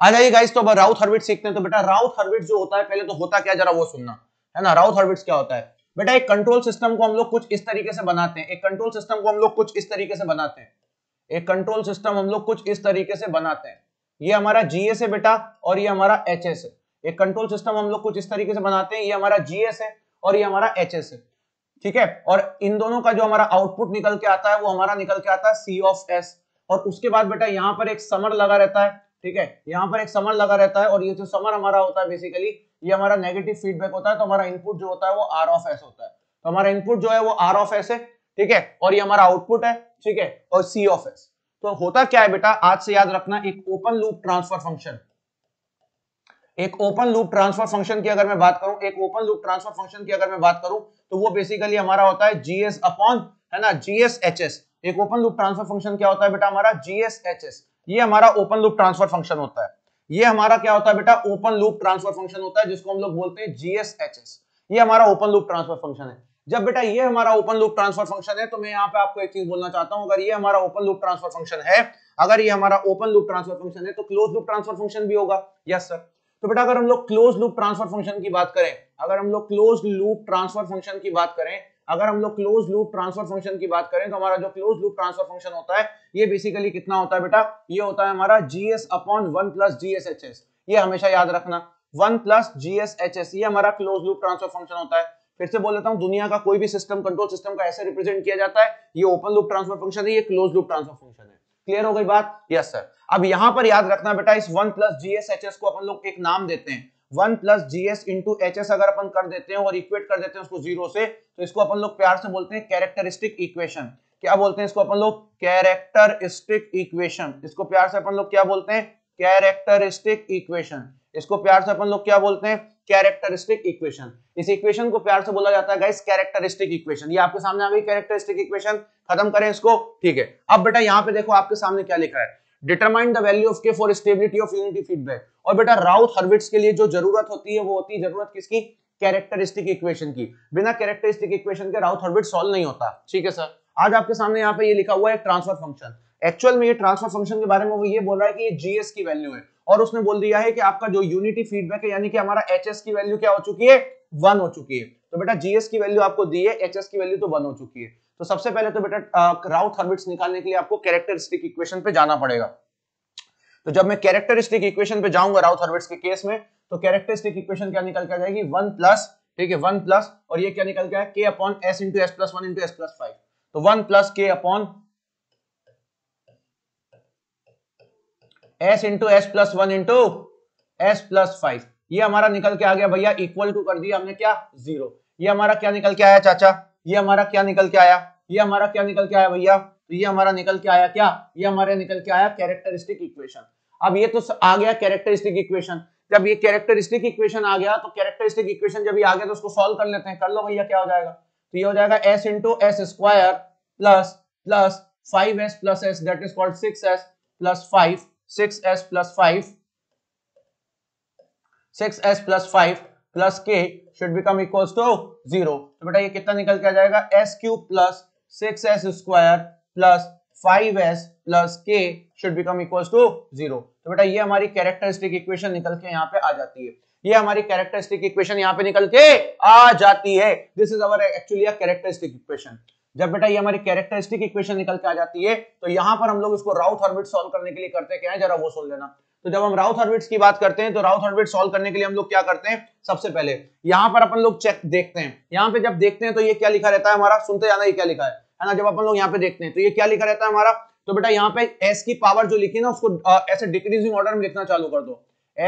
आ जाइए गाइस तो अब राउथ हर्विट सीखते हैं तो बेटा राउथ हर्विट जो होता है पहले तो होता क्या जरा वो सुनना है ना राउथ हर्विट्स क्या होता है बेटा एक कंट्रोल सिस्टम को हम लोग कुछ इस तरीके से बनाते हैं एक कंट्रोल सिस्टम को हम लोग कुछ इस तरीके से बनाते हैं एक कंट्रोल सिस्टम हम लोग कुछ इस तरीके से बनाते हैं ये हमारा जीएस है बेटा और ये हमारा एच है एक कंट्रोल सिस्टम हम लोग कुछ इस तरीके से बनाते हैं ये हमारा जीएस है और ये हमारा एच है ठीक है और इन दोनों का जो हमारा आउटपुट निकल के आता है वो हमारा निकल के आता है सी ऑफ एस और उसके बाद बेटा यहाँ पर एक समर लगा रहता है ठीक है यहाँ पर एक समर लगा रहता है और ये जो समर हमारा होता है बेसिकली ये हमारा नेगेटिव फीडबैक होता है तो हमारा इनपुट जो होता है वो आर ऑफ एस होता है तो हमारा इनपुट जो है वो आर ऑफ एस है ठीक है और ये हमारा आउटपुट है ठीक है और सी ऑफ एस तो होता क्या है बेटा आज से याद रखना एक ओपन लूप ट्रांसफर फंक्शन एक ओपन लूप ट्रांसफर फंक्शन की अगर मैं बात करूं एक ओपन लूप ट्रांसफर फंक्शन की अगर मैं बात करूं तो वो बेसिकली हमारा होता है जीएस अपॉन है ना जीएस एच एस एक ओपन लूप ट्रांसफर फंक्शन क्या होता है बेटा हमारा जीएस एच एस ये हमारा ओपन लूप ट्रांसफर फंक्शन होता है ये हमारा क्या होता है बेटा ओपन लूप ट्रांसफर फंक्शन होता है जिसको हम लोग बोलते हैं जीएसएचएस ये हमारा ओपन लूप ट्रांसफर फंक्शन है जब बेटा ये हमारा ओपन लूप ट्रांसफर फंक्शन है तो मैं यहाँ पे आपको एक चीज बोलना चाहता हूँ अगर ये हमारा ओपन लूप ट्रांसफर फंक्शन है अगर ये हमारा ओपन लूप ट्रांसफर फंक्शन है तो क्लोज लूप ट्रांसफर फंक्शन भी होगा यस सर तो बेटा अगर हम लोग क्लोज लूप ट्रांसफर फंक्शन की बात करें अगर हम लोग क्लोज लूप ट्रांसफर फंक्शन की बात करें अगर हम लोग क्लोज लूप ट्रांसफर फंक्शन की बात करें तो हमारा जो क्लोज लूप ट्रांसफर फंक्शन होता है ये बेसिकली कितना होता है बेटा ये होता है हमारा GS upon one plus GSHS ये हमेशा याद रखना वन प्लस जीएसएचएस ये हमारा क्लोज लूप ट्रांसफर फंक्शन होता है फिर से बोल देता हूँ दुनिया का कोई भी सिस्टम कंट्रोल सिस्टम का ऐसे रिप्रेजेंट किया जाता है ये ओपन लूप ट्रांसफर फंक्शन है ये क्लोज लूप ट्रांसफर फंक्शन है क्लियर हो गई बात यस सर अब यहां पर याद रखना बेटा इस वन प्लस जीएसएचएस को अपन लोग एक नाम देते हैं one plus G S into H S अगर अपन कर देते हैं और इक्वेट कर देते हैं उसको जीरो से तो इसको अपन लोग प्यार से बोलते हैं कैरेक्टरिस्टिक इक्वेशन क्या बोलते हैं इसको अपन लोग कैरेक्टरिस्टिक इक्वेशन इसको प्यार से अपन लोग क्या बोलते हैं कैरेक्टरिस्टिक इक्वेशन इसको प्यार से अपन लोग क्या बोलते हैं कैरेक्टरिस्टिक इक्वेशन इस इक्वेशन को प्यार से बोला जाता है कैरेक्टरिस्टिक इक्वेशन ये आपके सामने आ गई कैरेक्टरिस्टिक इक्वेशन खत्म करें इसको ठीक है अब बेटा यहाँ पे देखो आपके सामने क्या लिखा है determine the value of K for stability of unity feedback और बेटा राउथ हर्विट्स के लिए जो जरूरत होती है वो होती है जरूरत किसकी कैरेक्टरिस्टिक इक्वेशन की बिना कैरेक्टरिस्टिक इक्वेशन के राउथ हर्विट सॉल्व नहीं होता ठीक है सर आज आपके सामने यहाँ पे ये लिखा हुआ है ट्रांसफर फंक्शन एक्चुअल में ये ट्रांसफर फंक्शन के बारे में वो ये बोल रहा है कि ये जीएस की वैल्यू है और उसने बोल दिया है कि आपका जो यूनिटी फीडबैक है यानी कि हमारा एच की वैल्यू क्या हो चुकी है वन हो चुकी है तो बेटा जीएस की वैल्यू आपको दी है एच की वैल्यू तो वन हो चुकी है तो सबसे पहले तो बेटा राउथ हर्बिट्स निकालने के लिए आपको कैरेक्टरिस्टिक इक्वेशन पे जाना पड़ेगा तो जब मैं कैरेक्टरिस्टिक इक्वेशन पे जाऊंगा राउथ हर्बिट्स के केस में तो कैरेक्टरिस्टिक इक्वेशन क्या निकल के जाएगी वन प्लस ठीक है वन प्लस और ये क्या निकल के आया K upon S into S plus one into S plus five तो one plus K upon S into S plus one into S plus five ये हमारा निकल के आ गया भैया इक्वल टू कर दिया हमने क्या जीरो ये हमारा क्या निकल के आया चाचा ये हमारा क्या निकल के आया ये हमारा क्या निकल के आया भैया तो ये हमारा निकल के आया क्या ये हमारे निकल के आया कैरेक्टरिस्टिक इक्वेशन अब ये तो आ गया कैरेक्टरिस्टिक इक्वेशन जब ये कैरेक्टरिस्टिक इक्वेशन आ गया तो कैरेक्टरिस्टिक इक्वेशन जब आ गया तो उसको सोल्व कर लेते हैं कर लो भैया क्या हो जाएगा तो ये हो जाएगा s into S square plus plus five S plus s that is called six S plus five six S plus five six S plus five plus K should become equal to zero तो बेटा ये कितना निकल के आ जाएगा s cube plus six s square plus five S plus K should become equal to zero तो बेटा ये हमारी कैरेक्टरिस्टिक इक्वेशन निकल के यहाँ पे आ जाती है ये हमारी कैरेक्टरिस्टिक इक्वेशन यहाँ पे निकल के आ जाती है this is our actually characteristic equation जब बेटा ये हमारी कैरेक्टरिस्टिक इक्वेशन निकल के आ जाती है तो यहाँ पर हम लोग इसको राउथ हॉर्बिट सॉल्व करने के लिए करते क्या है जरा वो सोल्व लेना तो जब हम राउथ हॉर्विट्स की बात करते हैं तो राउथ हॉर्विट सॉल्व करने के लिए हम लोग क्या करते हैं सबसे पहले यहाँ पर अपन लोग चेक देखते हैं यहाँ पे जब देखते हैं तो ये क्या लिखा रहता है हमारा सुनते जाना ये क्या लिखा है है ना जब अपन लोग यहाँ पे देखते हैं तो ये क्या लिखा रहता है हमारा तो बेटा यहाँ पे एस की पावर जो लिखी ना उसको ऐसे डिक्रीजिंग ऑर्डर में लिखना चालू कर दो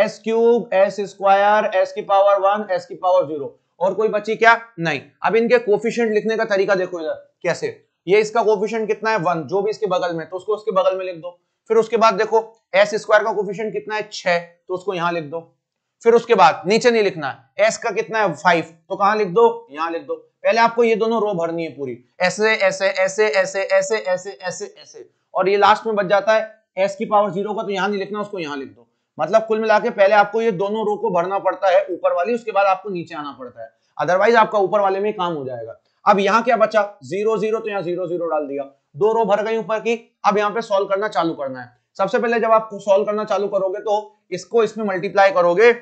S cube S square S की पावर वन एस की पावर जीरो और कोई बची क्या नहीं अब इनके कोफिशियंट लिखने का तरीका देखो इधर कैसे ये इसका कोफिशियंट कितना है वन जो भी इसके बगल में तो उसको उसके बगल में लिख दो फिर उसके बाद देखो एस स्क्वायर का कोफिशियंट कितना है छह तो उसको यहां लिख दो फिर उसके बाद नीचे नहीं लिखना है एस का कितना है फाइव तो कहां लिख दो यहां लिख दो पहले आपको ये दोनों रो भरनी है पूरी ऐसे ऐसे ऐसे ऐसे ऐसे ऐसे ऐसे ऐसे और ये लास्ट में बच जाता है एस की पावर जीरो का तो यहां नहीं लिखना उसको यहां लिख दो मतलब कुल मिला के पहले आपको ये दोनों रो को भरना पड़ता है ऊपर वाली उसके बाद आपको नीचे आना पड़ता है अदरवाइज आपका ऊपर वाले में काम हो जाएगा अब यहाँ क्या बचा जीरो जीरो तो यहाँ जीरो जीरो डाल दिया दो रो भर गई ऊपर की अब यहाँ पे सोल्व करना चालू करना है सबसे पहले जब आप सोल्व करना चालू करोगे तो इसको इसमें मल्टीप्लाई करोगे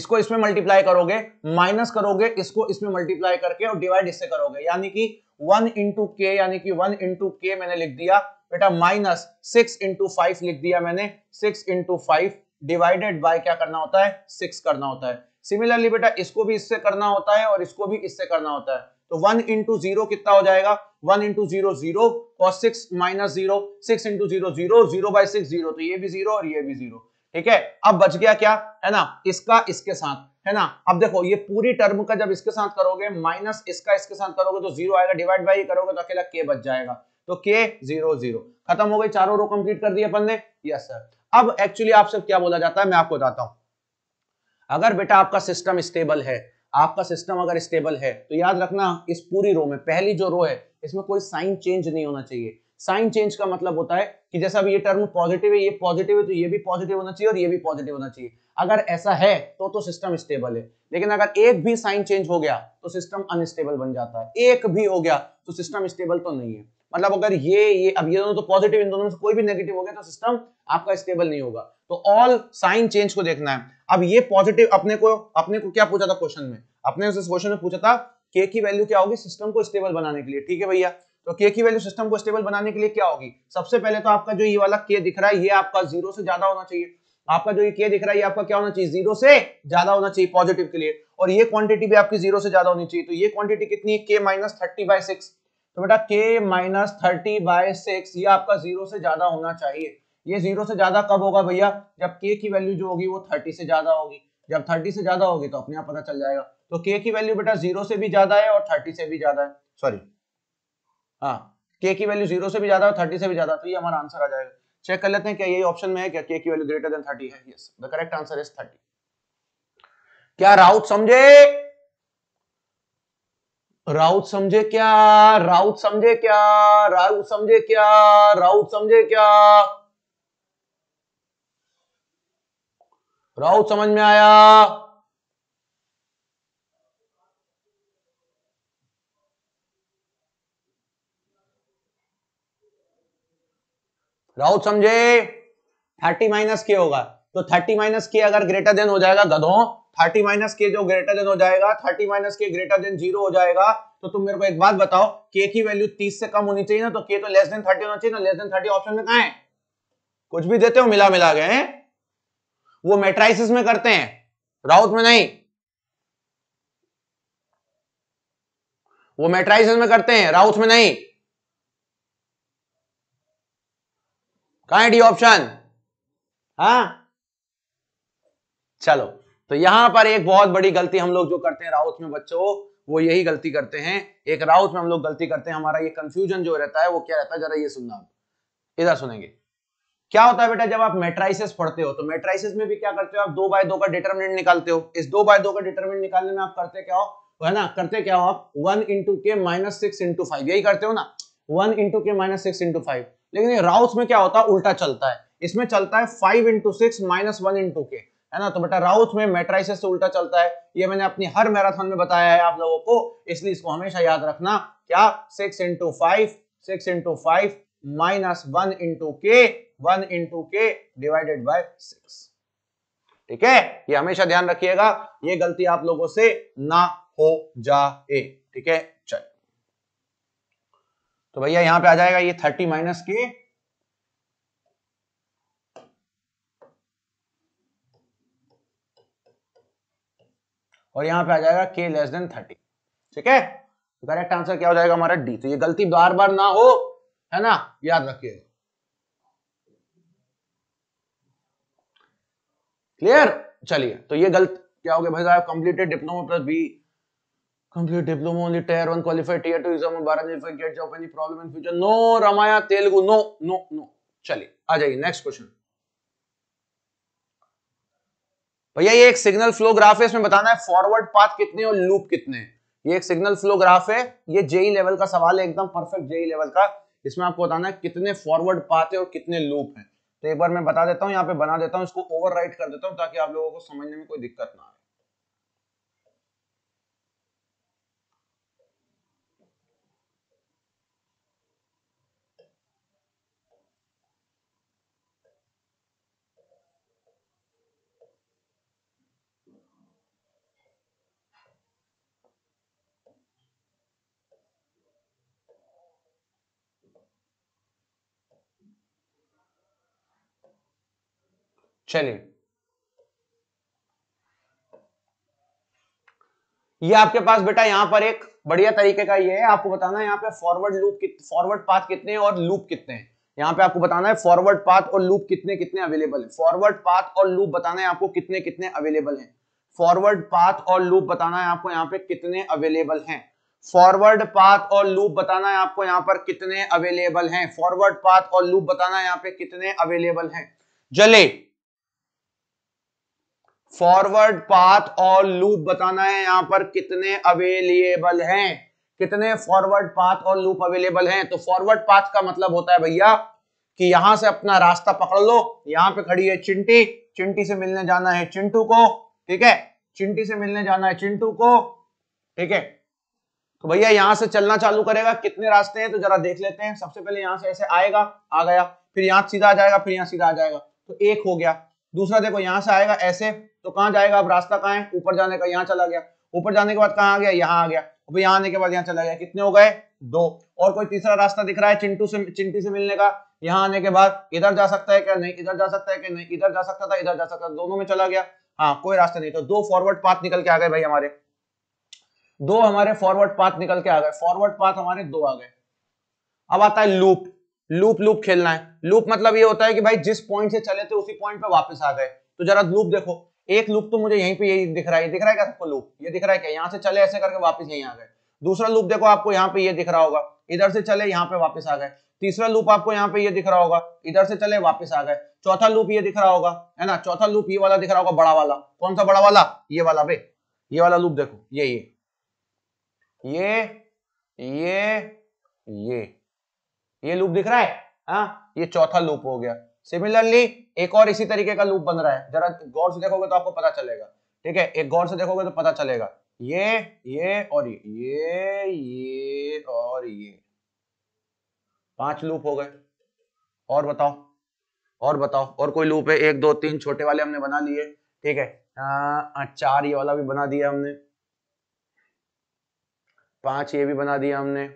इसको इसमें मल्टीप्लाई करोगे माइनस करोगे इसको इसमें मल्टीप्लाई करके और डिवाइड इससे करोगे यानी कि वन इंटू के यानी कि वन इंटू के मैंने लिख दिया बेटा माइनस सिक्स इंटू फाइव लिख दिया मैंने six into five divided by क्या करना होता है सिक्स करना होता है सिमिलरली बेटा इसको भी इससे करना होता है और इसको भी इससे करना होता है तो वन इंटू जीरो कितना हो जाएगा वन इंटू जीरो जीरो और six minus zero six into zero zero zero by six zero तो ये भी जीरो और ये भी जीरो ठीक है अब बच गया क्या है ना इसका इसके साथ है ना अब देखो ये पूरी टर्म का जब इसके साथ करोगे माइनस इसका इसके साथ करोगे तो जीरो आएगा डिवाइड बाई करोगे तो अकेला के बच जाएगा तो के जीरो जीरो खत्म हो गई चारों रो कंप्लीट कर दिए अपन ने यस सर अब एक्चुअली आपसे क्या बोला जाता है मैं आपको बताता हूं अगर बेटा आपका सिस्टम स्टेबल है आपका सिस्टम अगर स्टेबल है तो याद रखना इस पूरी रो में पहली जो रो है इसमें कोई साइन चेंज नहीं होना चाहिए साइन चेंज का मतलब होता है कि जैसा अभी ये टर्म पॉजिटिव है ये पॉजिटिव है तो ये भी पॉजिटिव होना चाहिए और ये भी पॉजिटिव होना चाहिए अगर ऐसा है तो तो सिस्टम स्टेबल है लेकिन अगर एक भी साइन चेंज हो गया तो सिस्टम अनस्टेबल बन जाता है एक भी हो गया तो सिस्टम स्टेबल तो नहीं है मतलब अगर ये ये अब ये दोनों तो पॉजिटिव इन दोनों से कोई भी नेगेटिव हो गया तो सिस्टम आपका स्टेबल नहीं होगा तो ऑल साइन चेंज को देखना है अब ये पॉजिटिव अपने को अपने को क्या पूछा था क्वेश्चन में अपने उस क्वेश्चन में पूछा था के की वैल्यू क्या होगी सिस्टम को स्टेबल बनाने के लिए ठीक है भैया तो के की वैल्यू सिस्टम को स्टेबल बनाने के लिए क्या होगी सबसे पहले तो आपका जो ये वाला के दिख रहा है ये आपका जीरो से ज्यादा होना चाहिए आपका जो ये के दिख रहा है ये आपका क्या होना चाहिए जीरो से ज्यादा होना चाहिए पॉजिटिव के लिए और ये क्वांटिटी भी आपकी जीरो से ज्यादा होनी चाहिए तो ये क्वांटिटी कितनी है के माइनस थर्टी बाई सिक्स तो बेटा के माइनस थर्टी बाय सिक्स ये आपका जीरो से ज्यादा होना चाहिए ये जीरो से ज्यादा कब होगा भैया जब के की वैल्यू जो होगी वो थर्टी से ज्यादा होगी जब थर्टी से ज्यादा होगी तो अपने आप पता चल जाएगा तो के की वैल्यू बेटा जीरो से भी ज्यादा है और थर्टी से भी ज्यादा है सॉरी हाँ के की वैल्यू जीरो से भी ज्यादा और थर्टी से भी ज्यादा तो ये हमारा आंसर आ जाएगा चेक कर लेते हैं क्या यही ऑप्शन में है क्या के की वैल्यू ग्रेटर देन थर्टी है yes the correct answer is thirty क्या राउट समझे राउत समझे क्या राउत समझे क्या राउत समझे क्या राउत समझे क्या राउत समझ में आया राउत समझे थर्टी माइनस के होगा तो थर्टी माइनस के अगर ग्रेटर देन हो जाएगा गधों थर्टी माइनस के जो ग्रेटर देन हो जाएगा thirty minus K greater than zero हो जाएगा तो तुम मेरे को एक बात बताओ के की वैल्यू तीस से कम होनी चाहिए ना तो के तो लेस देन थर्टी होना चाहिए ना लेस देन थर्टी ऑप्शन में कहा है कुछ भी देते हो मिला मिला गए वो मेट्राइसिस में करते हैं राउत में नहीं वो मेट्राइसिस में करते हैं राउथ में नहीं कहा है डी ऑप्शन हाँ चलो तो यहां पर एक बहुत बड़ी गलती हम लोग जो करते हैं राउथ में बच्चों वो यही गलती करते हैं एक राउथ में हम लोग गलती करते हैं हमारा ये कंफ्यूजन जो रहता है वो क्या रहता है जरा ये सुनना आप इधर सुनेंगे क्या होता है बेटा जब आप मेट्राइसिस पढ़ते हो तो मेट्राइसिस में भी क्या करते हो आप दो बाय दो का डिटर्मिनेंट निकालते हो इस दो बाय दो का डिटर्मिनेंट निकालने में आप करते क्या हो है ना करते क्या हो आप one into K minus six into five यही करते हो ना one into K minus six into five लेकिन राउथ में क्या होता है उल्टा चलता है इसमें चलता है five into six minus one into K है ना तो बेटा राउत में मेट्राइसिस से उल्टा चलता है ये मैंने अपनी हर मैराथन में बताया है आप लोगों को इसलिए इसको हमेशा याद रखना क्या six into five six into five minus one into K one into K divided by six ठीक है ये हमेशा ध्यान रखिएगा ये गलती आप लोगों से ना हो जाए ठीक है चलिए तो भैया यहां पे आ जाएगा ये थर्टी माइनस के और यहां पे आ जाएगा के लेस देन थर्टी ठीक है करेक्ट तो आंसर क्या हो जाएगा हमारा d तो ये गलती बार बार ना हो है ना याद रखिएगा क्लियर चलिए तो ये गलत क्या हो गया भाई साहब completed diploma plus B complete diploma only tier 1 qualified tier 2 exam 12 नहीं forget job any problem in future no रमाया तेलुगु नो नो नो चलिए आ जाइए नेक्स्ट क्वेश्चन भैया ये एक सिग्नल फ्लो ग्राफ है इसमें बताना है फॉरवर्ड पाथ कितने और लूप कितने ये एक सिग्नल फ्लो ग्राफ है ये जेई लेवल e का सवाल है एकदम परफेक्ट जेई लेवल का इसमें आपको बताना है कितने फॉरवर्ड पाथ है और कितने लूप है तो एक बार मैं बता देता हूँ यहाँ पे बना देता हूँ इसको ओवर कर देता हूँ ताकि आप लोगों को समझने में कोई दिक्कत ना आए चलिए ये आपके पास बेटा यहां पर एक बढ़िया तरीके का ये है आपको बताना है यहां पे फॉरवर्ड लूप फॉरवर्ड पाथ कितने और लूप कितने हैं यहां पे आपको बताना है फॉरवर्ड पाथ और लूप कितने कितने अवेलेबल हैं फॉरवर्ड पाथ और लूप बताना है आपको कितने कितने अवेलेबल हैं फॉरवर्ड पाथ और लूप बताना है आपको यहाँ पे कितने अवेलेबल हैं फॉरवर्ड पाथ और लूप बताना है आपको यहाँ पर कितने अवेलेबल हैं फॉरवर्ड पाथ और लूप बताना है यहाँ पे कितने अवेलेबल हैं जले फॉरवर्ड पाथ और लूप बताना है यहाँ पर कितने अवेलेबल हैं कितने फॉरवर्ड पाथ और लूप अवेलेबल हैं तो फॉरवर्ड पाथ का मतलब होता है भैया कि यहां से अपना रास्ता पकड़ लो यहाँ पे खड़ी है चिंटी चिंटी से मिलने जाना है चिंटू को ठीक है चिंटी से मिलने जाना है चिंटू को ठीक है तो भैया यहां से चलना चालू करेगा कितने रास्ते हैं तो जरा देख लेते हैं सबसे पहले यहां से ऐसे आएगा आ गया फिर यहां सीधा आ जाएगा फिर यहां सीधा आ जाएगा तो एक हो गया दूसरा देखो यहां से आएगा ऐसे तो कहां जाएगा अब रास्ता कहां है ऊपर जाने का यहां चला गया ऊपर जाने के बाद कहां आ गया यहां आ गया अब यहां आने के बाद यहां चला गया कितने हो गए दो और कोई तीसरा रास्ता दिख रहा है चिंटू से चिंटी से मिलने का यहां आने के बाद इधर जा सकता है क्या नहीं इधर जा सकता है कि नहीं इधर जा सकता था इधर जा सकता दोनों में चला गया हाँ कोई रास्ता नहीं तो दो फॉरवर्ड पाथ निकल के आ गए भाई हमारे दो हमारे फॉरवर्ड पाथ निकल के आ गए फॉरवर्ड पाथ हमारे दो आ गए अब आता है लूप लूप लूप खेलना है लूप मतलब ये होता है कि भाई जिस पॉइंट से चले थे उसी पॉइंट पे वापस आ गए तो जरा लूप देखो एक लूप तो मुझे यहीं पे यही दिख रहा है दिख रहा है क्या सबको लूप ये दिख रहा है क्या यहाँ से चले ऐसे करके वापस यहीं आ गए दूसरा लूप देखो आपको यहाँ पे ये दिख रहा होगा इधर से चले यहाँ पे वापस आ गए तीसरा लूप आपको यहाँ पे ये दिख रहा होगा इधर से चले वापस आ गए चौथा लूप ये दिख रहा होगा है ना चौथा लूप ये वाला दिख रहा होगा बड़ा वाला कौन सा बड़ा वाला ये वाला बे ये वाला लूप देखो ये ये ये ये ये ये लूप दिख रहा है हाँ ये चौथा लूप हो गया सिमिलरली एक और इसी तरीके का लूप बन रहा है जरा गौर से देखोगे तो आपको पता चलेगा ठीक है एक गौर से देखोगे तो पता चलेगा ये ये और ये ये ये और ये पांच लूप हो गए और बताओ और बताओ और कोई लूप है एक दो तीन छोटे वाले हमने बना लिए ठीक है आ, हाँ, चार ये वाला भी बना दिया हमने पांच ये भी बना दिया हमने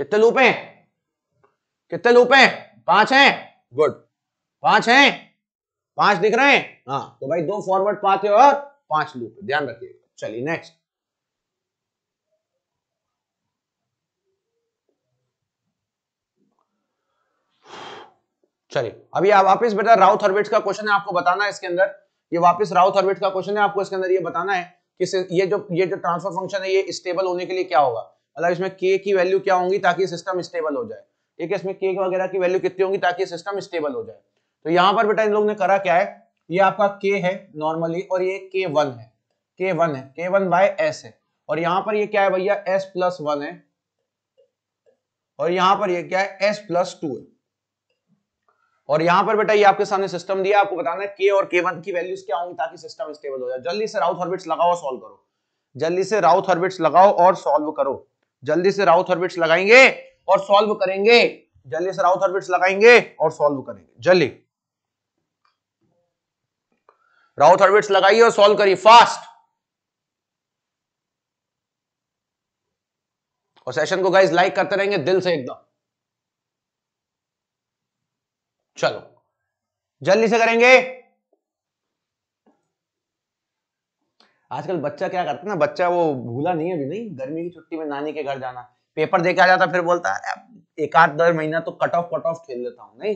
कितने लूप हैं कितने लूप हैं पांच हैं गुड पांच हैं पांच दिख रहे हैं हाँ तो भाई दो फॉरवर्ड पाथ है और पांच लूप ध्यान रखिएगा चलिए नेक्स्ट चलिए अभी आप वापस बेटा राउथ हर्विट्स का क्वेश्चन है आपको बताना है इसके अंदर ये वापस राउथ हर्विट का क्वेश्चन है आपको इसके अंदर ये बताना है कि ये जो ये जो ट्रांसफर फंक्शन है ये स्टेबल होने के लिए क्या होगा मतलब इसमें के की वैल्यू क्या होंगी ताकि सिस्टम स्टेबल हो जाए ठीक है इसमें के वगैरह की वैल्यू कितनी होंगी ताकि सिस्टम स्टेबल हो जाए तो यहाँ पर बेटा इन लोगों ने करा क्या है ये आपका के है नॉर्मली और ये के वन है के वन है के वन बाय एस है और यहाँ पर ये क्या है भैया एस प्लस वन है और यहाँ पर ये क्या है एस प्लस टू है और यहाँ पर बेटा ये आपके सामने सिस्टम दिया आपको बताना है के और के वन की वैल्यूज क्या होंगी ताकि सिस्टम स्टेबल हो जाए जल्दी से राउथ ऑर्बिट्स लगाओ सॉल्व करो जल्दी से राउथ ऑर्बिट्स लगाओ और सॉल्व करो जल्दी से राउथ ऑर्बिट्स लगाएंगे और सॉल्व करेंगे जल्दी से राउथ ऑर्बिट्स लगाएंगे और सॉल्व करेंगे जल्दी राउथ ऑर्बिट्स लगाइए और सॉल्व करिए फास्ट और सेशन को गाइज लाइक करते रहेंगे दिल से एकदम चलो जल्दी से करेंगे आजकल बच्चा क्या करता है ना बच्चा वो भूला नहीं है अभी नहीं गर्मी की छुट्टी में नानी के घर जाना पेपर दे के आ जाता फिर बोलता है एक आध दर महीना तो कट ऑफ कट ऑफ खेल लेता हूँ नहीं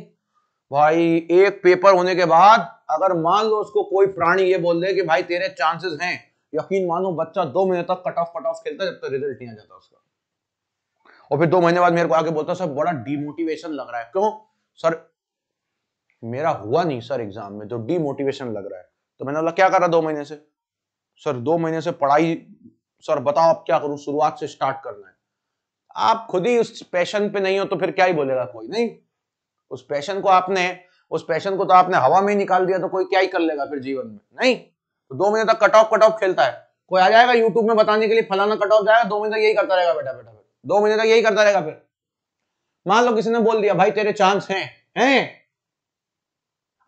भाई एक पेपर होने के बाद अगर मान लो उसको कोई प्राणी ये बोल दे कि भाई तेरे चांसेस हैं यकीन मानो बच्चा दो महीने तक कट ऑफ कट ऑफ खेलता जब तक तो रिजल्ट नहीं आ जाता उसका और फिर दो महीने बाद मेरे को आके बोलता सर बड़ा डिमोटिवेशन लग रहा है क्यों सर मेरा हुआ नहीं सर एग्जाम में तो डिमोटिवेशन लग रहा है तो मैंने बोला क्या करा दो महीने से सर दो महीने से पढ़ाई सर बताओ आप क्या करूं शुरुआत से स्टार्ट करना है आप खुद ही उस पैशन पे नहीं हो तो फिर क्या ही बोलेगा कोई नहीं उस पैशन को आपने उस पैशन को तो आपने हवा में ही निकाल दिया तो कोई क्या ही कर लेगा फिर जीवन में नहीं तो दो महीने तक कट ऑफ कट ऑफ खेलता है कोई आ जाएगा यूट्यूब में बताने के लिए फलाना कट ऑफ जाएगा दो महीने तक यही करता रहेगा बेटा बेटा दो महीने तक यही करता रहेगा फिर मान लो किसी ने बोल दिया भाई तेरे चांस हैं हैं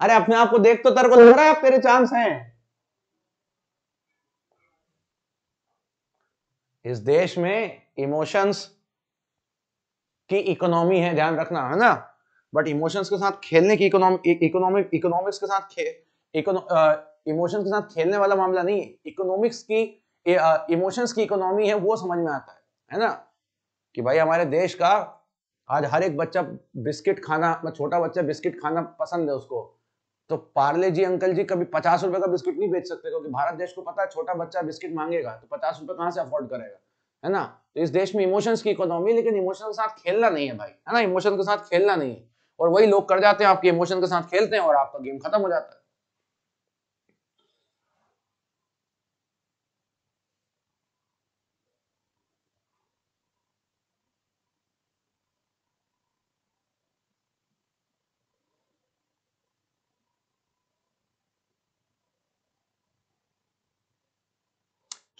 अरे अपने आप को देख तो तेरे को लग रहा है तेरे चांस हैं इस देश में इमोशंस की इकोनॉमी है ध्यान रखना है ना बट इमोशंस के साथ खेलने की इकोनॉमिक इकोनॉमिक्स e-, के साथ इमोशंस के साथ खेलने वाला मामला नहीं है इकोनॉमिक्स की इमोशंस की इकोनॉमी है वो समझ में आता है है ना कि भाई हमारे देश का आज हर एक बच्चा बिस्किट खाना छोटा बच्चा बिस्किट खाना पसंद है उसको तो पार्ले जी अंकल जी कभी पचास रुपए का बिस्किट नहीं बेच सकते क्योंकि भारत देश को पता है छोटा बच्चा बिस्किट मांगेगा तो पचास रुपए कहाँ से अफोर्ड करेगा है ना तो इस देश में इमोशंस की इकोनॉमी लेकिन इमोशन के साथ खेलना नहीं है भाई है ना इमोशन के साथ खेलना नहीं है और वही लोग कर जाते हैं आपके इमोशन के साथ खेलते हैं और आपका गेम खत्म हो जाता है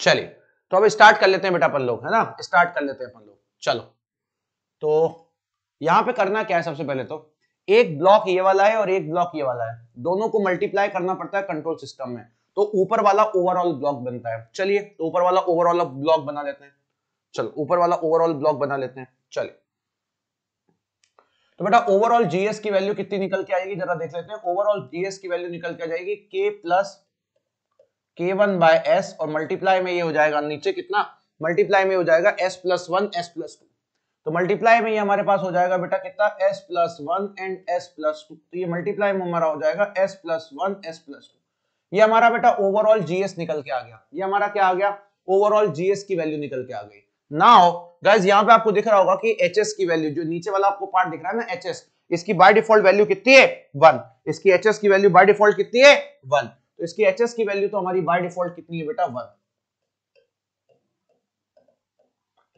चलिए तो अब स्टार्ट कर लेते हैं बेटा अपन लोग है ना स्टार्ट कर लेते हैं अपन लोग चलो तो यहां पे करना क्या है सबसे पहले तो एक ब्लॉक ये वाला है और एक ब्लॉक ये वाला है दोनों को मल्टीप्लाई करना पड़ता है कंट्रोल सिस्टम में तो ऊपर वाला ओवरऑल ब्लॉक बनता है चलिए तो ऊपर वाला ओवरऑल ब्लॉक बना लेते हैं चलो ऊपर वाला ओवरऑल ब्लॉक बना लेते हैं चलिए तो बेटा ओवरऑल जीएस की वैल्यू कितनी निकल के आएगी जरा देख लेते हैं ओवरऑल जीएस की वैल्यू निकल के आ जाएगी K plus K one by S और मल्टीप्लाई में ये हो जाएगा नीचे कितना मल्टीप्लाई में हो जाएगा S plus one S plus two तो मल्टीप्लाई में ये हमारे पास हो जाएगा बेटा कितना S plus one and S plus two तो ये मल्टीप्लाई में हमारा हो जाएगा S plus one S plus two ये हमारा बेटा ओवरऑल जीएस निकल के आ गया ये हमारा क्या आ गया ओवरऑल जीएस की वैल्यू निकल के आ गई नाउ गाइस यहाँ पे आपको दिख रहा होगा कि एच एस की वैल्यू जो नीचे वाला आपको पार्ट दिख रहा है ना एच एस इसकी बाय डिफॉल्ट वैल्यू कितनी है वन इसकी एच एस की वैल्यू बाय डिफॉल्ट कितनी है वन तो इसकी एच की वैल्यू तो हमारी बाय डिफॉल्ट कितनी है बेटा वन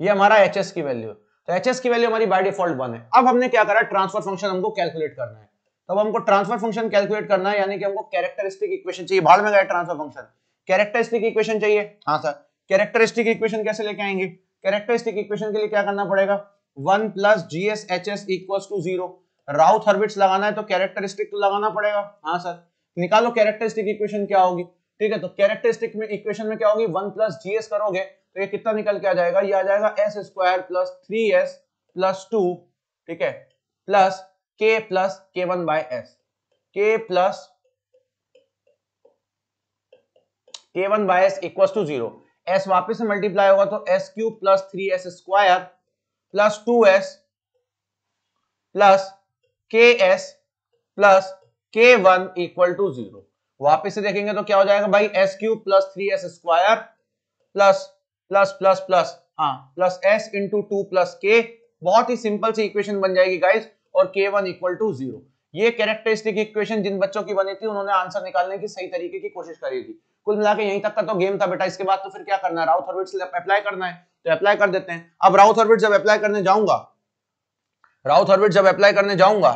ये हमारा एच की वैल्यू तो एच की वैल्यू हमारी बाय डिफॉल्ट वन है अब हमने क्या करा ट्रांसफर फंक्शन हमको कैलकुलेट करना है तो अब हमको ट्रांसफर फंक्शन कैलकुलेट करना है यानी कि हमको कैरेक्टरिस्टिक इक्वेशन चाहिए भाड़ में गए ट्रांसफर फंक्शन कैरेक्टरिस्टिक इक्वेशन चाहिए हाँ सर कैरेक्टरिस्टिक इक्वेशन कैसे लेके आएंगे कैरेक्टरिस्टिक इक्वेशन के लिए क्या करना पड़ेगा one plus G S H S equal to zero Routh Hurwitz लगाना है तो कैरेक्टरिस्टिक तो लगाना पड़ेगा हाँ सर निकालो कैरेक्टरिस्टिक इक्वेशन क्या होगी ठीक है तो कैरेक्टरिस्टिक में इक्वेशन में क्या होगी वन प्लस जी एस करोगे तो ये कितना निकल के आ जाएगा ये आ जाएगा S square plus three S plus two ठीक है plus K plus K one by S K plus K one by S equal to zero S वापिस से मल्टीप्लाई होगा तो S cube plus three S square plus two S plus K S plus K one equal to zero वापिस से देखेंगे तो क्या हो जाएगा भाई S cube plus three S square plus plus plus plus हाँ plus S into two plus K बहुत ही सिंपल सी इक्वेशन बन जाएगी गाइज और K one equal to zero ये कैरेक्टरिस्टिक इक्वेशन जिन बच्चों की बनी थी उन्होंने आंसर निकालने की सही तरीके की कोशिश करी थी कुल मिला के यहीं तक का तो गेम था बेटा इसके बाद तो फिर क्या करना है राउथ से अप्लाई करना है तो अप्लाई कर देते हैं अब राउथ जब अप्लाई करने जाऊंगा राउथ जब अप्लाई करने जाऊंगा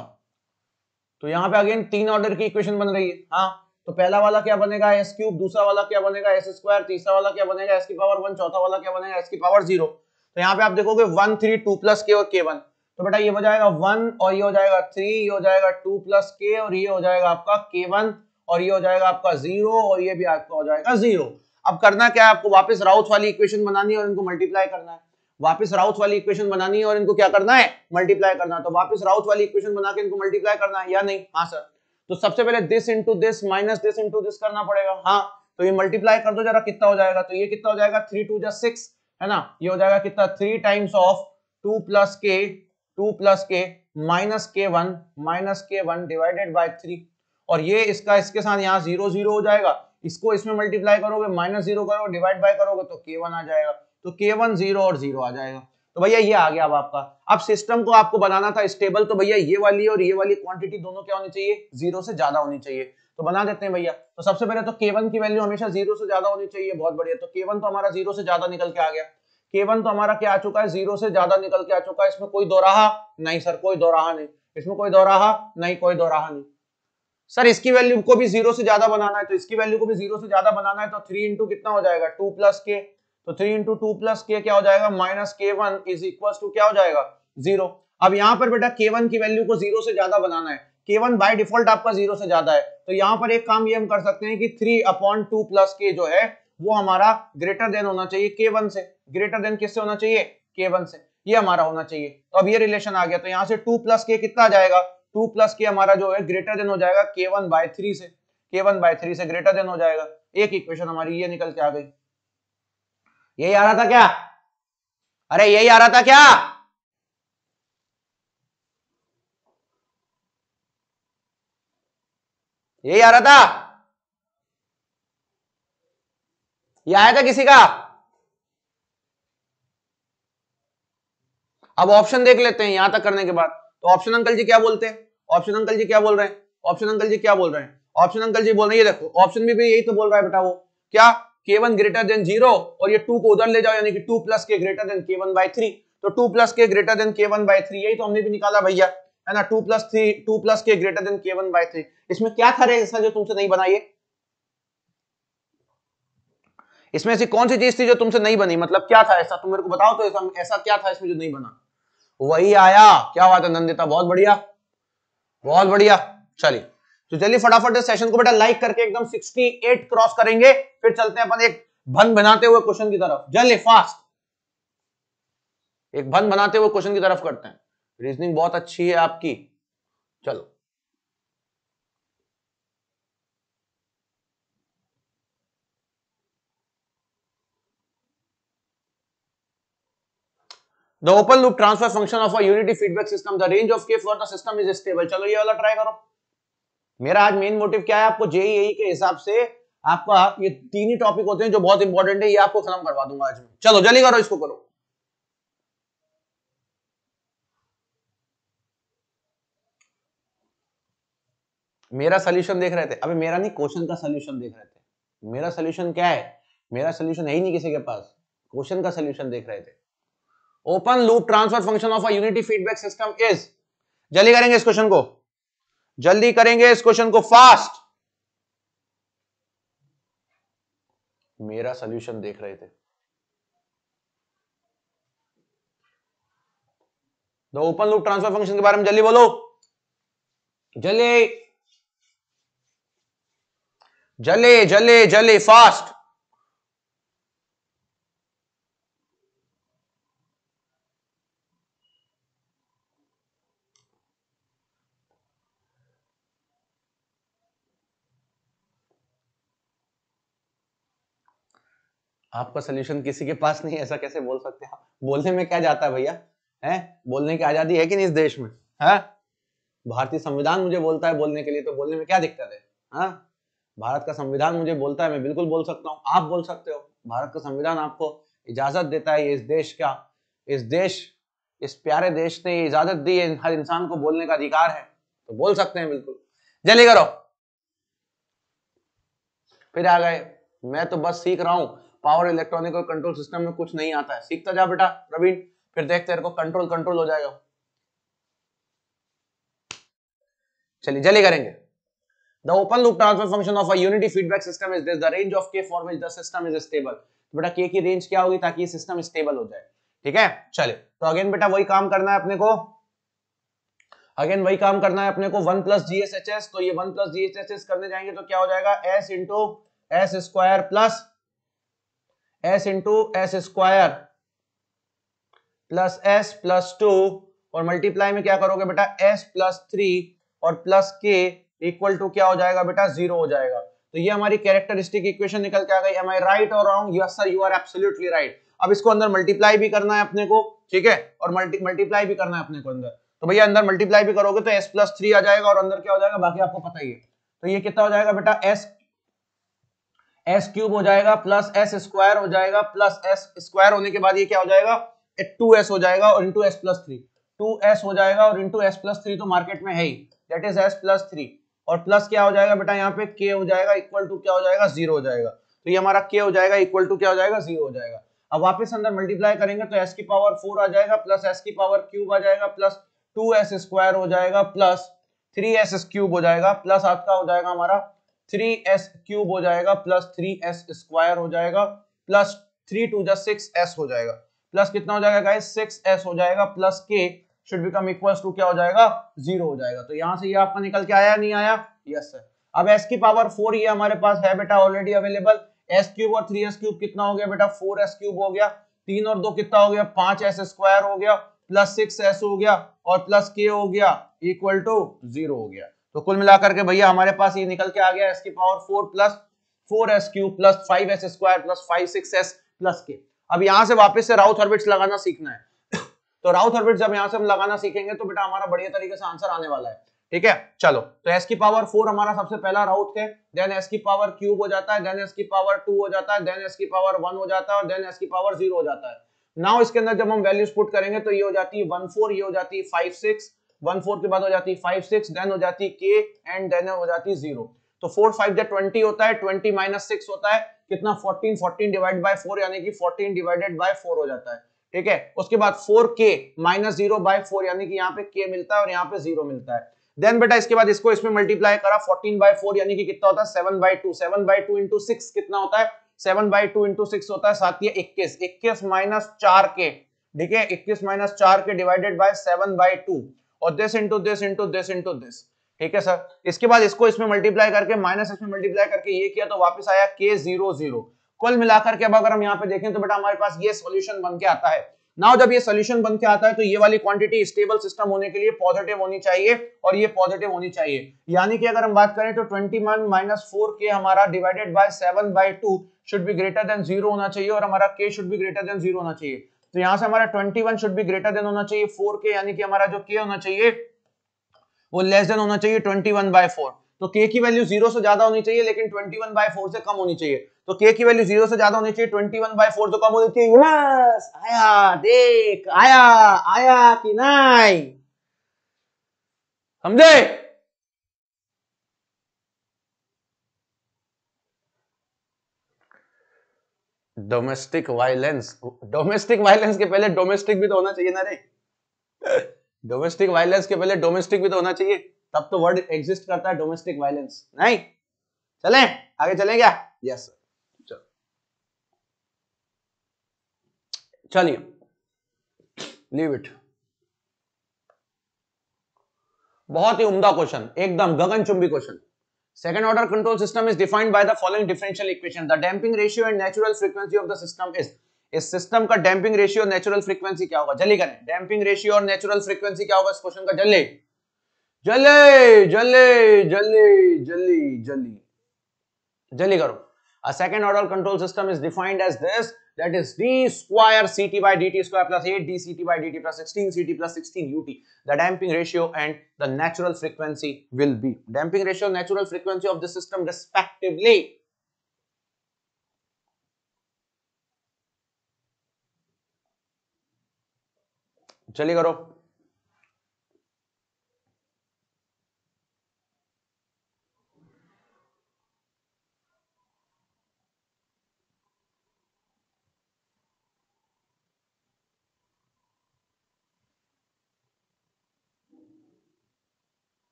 तो यहाँ पे अगेन तीन ऑर्डर की इक्वेशन बन रही है हाँ तो पहला वाला क्या बनेगा एस क्यूब दूसरा वाला क्या बनेगा एस स्क्वायर तीसरा वाला क्या बनेगा एस की पावर वन चौथा वाला क्या बनेगा एस की पावर जीरो तो यहाँ पे आप देखोगे वन थ्री टू प्लस के और के वन तो बेटा ये हो जाएगा वन और ये हो जाएगा थ्री ये हो जाएगा टू प्लस के और ये हो जाएगा आपका के वन और ये हो जाएगा आपका जीरो और ये भी आपका हो जाएगा जीरो अब करना क्या है आपको वापस राउथ वाली इक्वेशन बनानी है और इनको मल्टीप्लाई करना है वापस राउथ वाली इक्वेशन बनानी है और इनको क्या करना है मल्टीप्लाई करना है तो वापस राउथ वाली इक्वेशन बना के इनको मल्टीप्लाई करना है या नहीं हाँ सर तो सबसे पहले this into this minus this into this करना पड़ेगा हाँ तो ये मल्टीप्लाई कर दो जरा कितना हो जाएगा तो ये कितना हो जाएगा थ्री टू जा सिक्स है ना ये हो जाएगा कितना three times of two plus K two plus K minus K one minus K one divided by three और ये इसका इसके साथ यहाँ जीरो जीरो हो जाएगा इसको इसमें मल्टीप्लाई करोगे माइनस जीरो करोगे डिवाइड बाय करोगे तो के वन आ जाएगा तो के वन जीरो और जीरो आ जाएगा तो भैया ये आ गया अब आपका अब सिस्टम को आपको बनाना था स्टेबल तो भैया ये वाली और ये वाली क्वांटिटी दोनों क्या होनी चाहिए जीरो से ज्यादा होनी चाहिए तो बना देते हैं भैया तो सबसे पहले तो के की वैल्यू हमेशा जीरो से ज्यादा होनी चाहिए बहुत बढ़िया तो के तो हमारा जीरो से ज्यादा निकल के आ गया के तो हमारा क्या आ चुका है जीरो से ज्यादा निकल के आ चुका है इसमें कोई दोराहा नहीं सर कोई दोराहा नहीं इसमें कोई दोराहा नहीं कोई दोराहा नहीं सर इसकी वैल्यू को भी जीरो से ज्यादा बनाना है तो इसकी वैल्यू को भी जीरो से ज्यादा बनाना है तो थ्री इंटू कितना हो जाएगा टू प्लस के तो थ्री इंटू टू प्लस के क्या हो जाएगा minus K one is equal to क्या हो जाएगा जीरो अब यहां पर बेटा के वन की वैल्यू को जीरो से ज्यादा बनाना है के वन बाई डिफॉल्ट आपका जीरो से ज्यादा है तो यहाँ पर एक काम ये हम कर सकते हैं कि थ्री अपॉन टू प्लस के जो है वो हमारा ग्रेटर देन होना चाहिए के वन से ग्रेटर देन किससे होना चाहिए के वन से ये हमारा होना चाहिए तो अब ये रिलेशन आ गया तो यहाँ से टू प्लस के कितना जाएगा टू प्लस के हमारा जो है ग्रेटर देन हो जाएगा के वन बाय थ्री से के वन बाय थ्री से ग्रेटर देन हो जाएगा एक इक्वेशन हमारी ये निकल के आ गई यही आ रहा था क्या अरे यही आ रहा था क्या यही आ रहा था ये आया था किसी का अब ऑप्शन देख लेते हैं यहां तक करने के बाद तो ऑप्शन अंकल जी क्या बोलते हैं ऑप्शन अंकल जी क्या बोल रहे हैं ऑप्शन अंकल जी क्या बोल रहे हैं ऑप्शन अंकल जी बोल रहे हैं ये देखो ऑप्शन भी, भी यही तो बोल रहा है बेटा वो क्या के वन ग्रेटर देन जीरो और ये टू को उधर ले जाओ यानी कि two plus K greater than तो के वन बाई थ्री तो two plus K greater than K one by three यही तो हमने भी निकाला भैया है ना two plus three two plus K greater than K one by three इसमें क्या था रे ऐसा जो तुमसे नहीं बनाइए इसमें ऐसी कौन सी चीज थी जो तुमसे नहीं बनी मतलब क्या था ऐसा तुम मेरे को बताओ तो ऐसा, ऐसा क्या था इसमें जो नहीं बना वही आया क्या हुआ था नंदिता बहुत बढ़िया बहुत बढ़िया चलिए तो चलिए फटाफट इस सेशन को बेटा लाइक करके एकदम 68 क्रॉस करेंगे फिर चलते हैं अपन एक भन बनाते हुए क्वेश्चन की तरफ जल्दी फास्ट एक भन बनाते हुए क्वेश्चन की तरफ करते हैं रीजनिंग बहुत अच्छी है आपकी चलो The open loop transfer function of a unity feedback system. The range of k for the system is stable. चलो ये वाला ट्राई करो मेरा आज मेन मोटिव क्या है आपको जेईई e e के हिसाब से आपका ये तीन ही टॉपिक होते हैं जो बहुत इंपॉर्टेंट है ये आपको खत्म करवा दूंगा आज में चलो जल्दी करो इसको करो मेरा सोल्यूशन देख रहे थे अबे मेरा नहीं क्वेश्चन का सोल्यूशन देख रहे थे मेरा सोल्यूशन क्या है मेरा सोल्यूशन है ही नहीं किसी के पास क्वेश्चन का सोल्यूशन देख रहे थे open loop transfer function of a unity feedback system is जल्दी करेंगे इस क्वेश्चन को जल्दी करेंगे इस क्वेश्चन को फास्ट मेरा सोल्यूशन देख रहे थे the open loop transfer function के बारे में जल्दी बोलो जले जले जले जले फास्ट आपका सोल्यूशन किसी के पास नहीं ऐसा कैसे बोल सकते हैं बोलने में क्या जाता है भैया है बोलने की आजादी है कि नहीं इस देश में है हाँ? भारतीय संविधान मुझे बोलता है बोलने के लिए तो बोलने में क्या दिक्कत है हा? भारत का संविधान मुझे बोलता है मैं बिल्कुल बोल सकता हूँ आप बोल सकते हो भारत का संविधान आपको इजाजत देता है इस देश का इस देश इस प्यारे देश ने इजाजत दी है हर इंसान को बोलने का अधिकार है तो बोल सकते हैं बिल्कुल जल्दी करो फिर आ गए मैं तो बस सीख रहा हूं पावर इलेक्ट्रॉनिक और कंट्रोल सिस्टम में कुछ नहीं आता है सीखता जा बेटा प्रवीण फिर देख तेरे को कंट्रोल कंट्रोल हो जाएगा चलिए जल्दी करेंगे The open loop transfer function of a unity feedback system is this. The range of k for which the system is stable. तो बेटा k की रेंज क्या होगी ताकि ये सिस्टम स्टेबल हो जाए ठीक है चले तो अगेन बेटा वही काम करना है अपने को अगेन वही काम करना है अपने को one plus gshs. तो ये one plus gshs करने जाएंगे तो क्या हो जाएगा s into s square plus S into S square plus S plus two और मल्टीप्लाई में क्या करोगे बेटा एस प्लस थ्री और प्लस के इक्वल टू क्या हो जाएगा बेटा जीरो हो जाएगा तो ये हमारी कैरेक्टरिस्टिक इक्वेशन निकल के आ गई एम आई राइट और wrong yes sir you are absolutely right अब इसको अंदर मल्टीप्लाई भी करना है अपने को ठीक है और मल्टी मल्टीप्लाई भी करना है अपने को अंदर तो भैया अंदर मल्टीप्लाई भी करोगे तो एस प्लस थ्री आ जाएगा और अंदर क्या हो जाएगा बाकी आपको पता ही है तो ये कितना हो जाएगा बेटा एस एस क्यूब हो जाएगा प्लस एस स्क्वायर हो जाएगा प्लस एस स्क्वायर होने के बाद ये क्या हो जाएगा टू एस हो जाएगा और into S plus three two S हो जाएगा और इंटू एस प्लस थ्री तो मार्केट में है ही that is S plus three और प्लस क्या हो जाएगा बेटा यहाँ पे के हो जाएगा इक्वल टू क्या हो जाएगा जीरो हो जाएगा तो ये हमारा के हो जाएगा इक्वल टू क्या हो जाएगा जीरो हो जाएगा अब वापस अंदर मल्टीप्लाई करेंगे तो एस की पावर फोर आ जाएगा प्लस एस की पावर क्यूब आ जाएगा प्लस टू एस स्क्वायर हो जाएगा प्लस थ्री एस क्यूब हो जाएगा प्लस आपका हो जाएगा हमारा थ्री एस क्यूब हो जाएगा प्लस थ्री एस स्क्वायर हो जाएगा प्लस थ्री टू जो सिक्स एस हो जाएगा प्लस कितना हो जाएगा गाइस सिक्स एस हो जाएगा plus K should become equal to क्या हो जाएगा जीरो हो जाएगा तो यहाँ से ये यह आपका निकल के आया नहीं आया यस सर अब एस की पावर फोर ये हमारे पास है बेटा ऑलरेडी अवेलेबल एस क्यूब और थ्री एस क्यूब कितना हो गया बेटा फोर एस क्यूब हो गया तीन और दो कितना हो गया पांच एस स्क्वायर हो गया प्लस सिक्स एस हो गया और प्लस के हो गया इक्वल टू जीरो हो गया तो कुल मिलाकर के भैया हमारे पास ये निकल के आ गया एस की power four plus four S cube plus five S square plus five six S plus K अब यहां से वापस से राउथ ऑर्बिट्स लगाना सीखना है तो राउथ ऑर्बिट जब यहां से हम लगाना सीखेंगे तो बेटा हमारा बढ़िया तरीके से आंसर आने वाला है ठीक है चलो तो एस की पावर फोर हमारा सबसे पहला राउथ है देन एस की पावर क्यूब हो जाता है देन एस की पावर टू हो जाता है देन एस की पावर वन हो जाता है और देन एस की पावर जीरो हो जाता है नाउ इसके अंदर जब हम वैल्यूज पुट करेंगे तो ये हो जाती है वन फोर ये हो जाती है फाइव सिक्स वन फोर के बाद हो जाती फाइव सिक्स देन हो जाती के एंड देन हो जाती जीरो तो फोर फाइव जै ट्वेंटी होता है ट्वेंटी माइनस सिक्स होता है कितना fourteen fourteen divide by four यानी कि फोर्टीन डिवाइडेड बाय फोर हो जाता है ठीक है उसके बाद फोर के माइनस जीरो बाय फोर यानी कि यहाँ पे के मिलता है और यहाँ पे जीरो मिलता है देन बेटा इसके बाद इसको इसमें मल्टीप्लाई करा फोर्टीन बाय फोर यानी कि कितना होता है seven by two seven by two into six कितना होता है seven by two into six होता है साथ ही इक्कीस इक्कीस माइनस चार के ठीक है इक्कीस माइनस चार K divided by seven by two और this into this into this into this ठीक है सर इसके बाद इसको इसमें मल्टीप्लाई करके माइनस इसमें मल्टीप्लाई करके ये किया तो वापस आया के जीरो जीरो कुल मिलाकर के अब अगर हम यहाँ पे देखें तो बेटा हमारे पास ये सोल्यूशन बन के आता है नाउ जब ये सोल्यूशन बन के आता है तो ये वाली क्वांटिटी स्टेबल सिस्टम होने के लिए पॉजिटिव होनी चाहिए और ये पॉजिटिव होनी चाहिए यानी कि अगर हम बात करें तो twenty one minus four K हमारा divided by seven by two should be greater than zero होना चाहिए और हमारा K should be greater than zero होना चाहिए तो यहां से हमारा 21 शुड बी ग्रेटर देन होना चाहिए 4k यानी कि हमारा जो k होना चाहिए वो लेस देन होना चाहिए 21 वन बाय फोर तो k की वैल्यू जीरो से ज्यादा होनी चाहिए लेकिन 21 वन बाय फोर से कम होनी चाहिए तो k की वैल्यू जीरो से ज्यादा होनी चाहिए 21 वन बाय फोर से कम होनी चाहिए यस आया देख आया आया कि नहीं समझे डोमेस्टिक वायलेंस डोमेस्टिक वायलेंस के पहले डोमेस्टिक भी तो होना चाहिए ना रे डोमेस्टिक वायलेंस के पहले डोमेस्टिक भी तो होना चाहिए तब तो वर्ड एग्जिस्ट करता है डोमेस्टिक वायलेंस नहीं चले आगे चले क्या यस चलिए लीव इट बहुत ही उम्दा क्वेश्चन एकदम गगनचुंबी question Second order control system is defined by the following differential equation. The damping ratio and natural frequency of the system is इस सिस्टम का डैम्पिंग रेशियो नेचुरल फ्रीक्वेंसी क्या होगा जल्दी करें डैम्पिंग रेशियो और नेचुरल फ्रीक्वेंसी क्या होगा इस क्वेश्चन का जल्दी जल्दी जल्दी जल्दी जल्दी जल्दी जल्दी करो a second order control system is defined as this that is d square ct by dt square plus 8 dct by dt plus 16 ct plus 16 ut the damping ratio and the natural frequency will be damping ratio natural frequency of the system respectively चलिए करो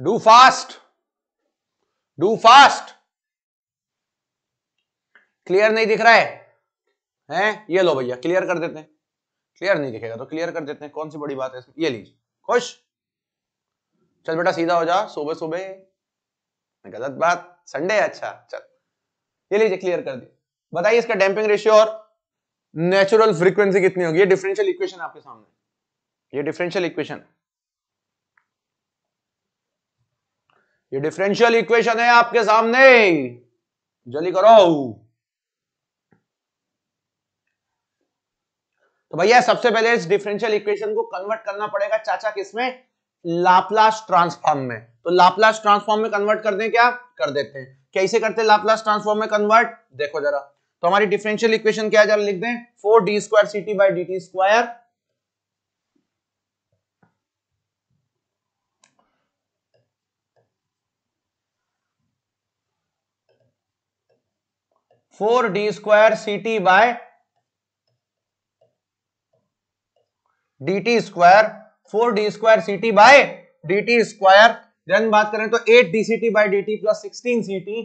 do fast do fast clear नहीं दिख रहा है हैं ये लो भैया clear कर देते हैं क्लियर नहीं दिखेगा तो क्लियर कर देते हैं कौन सी बड़ी बात है इसमें ये लीजिए खुश चल बेटा सीधा हो जा सुबह सुबह गलत बात संडे अच्छा चल ये लीजिए क्लियर कर दिए बताइए इसका डैम्पिंग रेशियो और नेचुरल फ्रीक्वेंसी कितनी होगी ये डिफरेंशियल इक्वेशन आपके सामने ये डिफरेंशियल इक्वेशन है ये डिफरेंशियल इक्वेशन है आपके सामने जल्दी करो तो भैया सबसे पहले इस डिफरेंशियल इक्वेशन को कन्वर्ट करना पड़ेगा चाचा किसमें लाप्लास ट्रांसफॉर्म में तो लाप्लास ट्रांसफॉर्म में कन्वर्ट कर दें क्या कर देते हैं कैसे करते हैं लाप्लास ट्रांसफॉर्म में कन्वर्ट देखो जरा तो हमारी डिफरेंशियल इक्वेशन क्या जरा लिख दें four D square C T by D T square four D square C T by D T square four D square C T by D T square then बात करें तो eight D C T by D T plus sixteen C T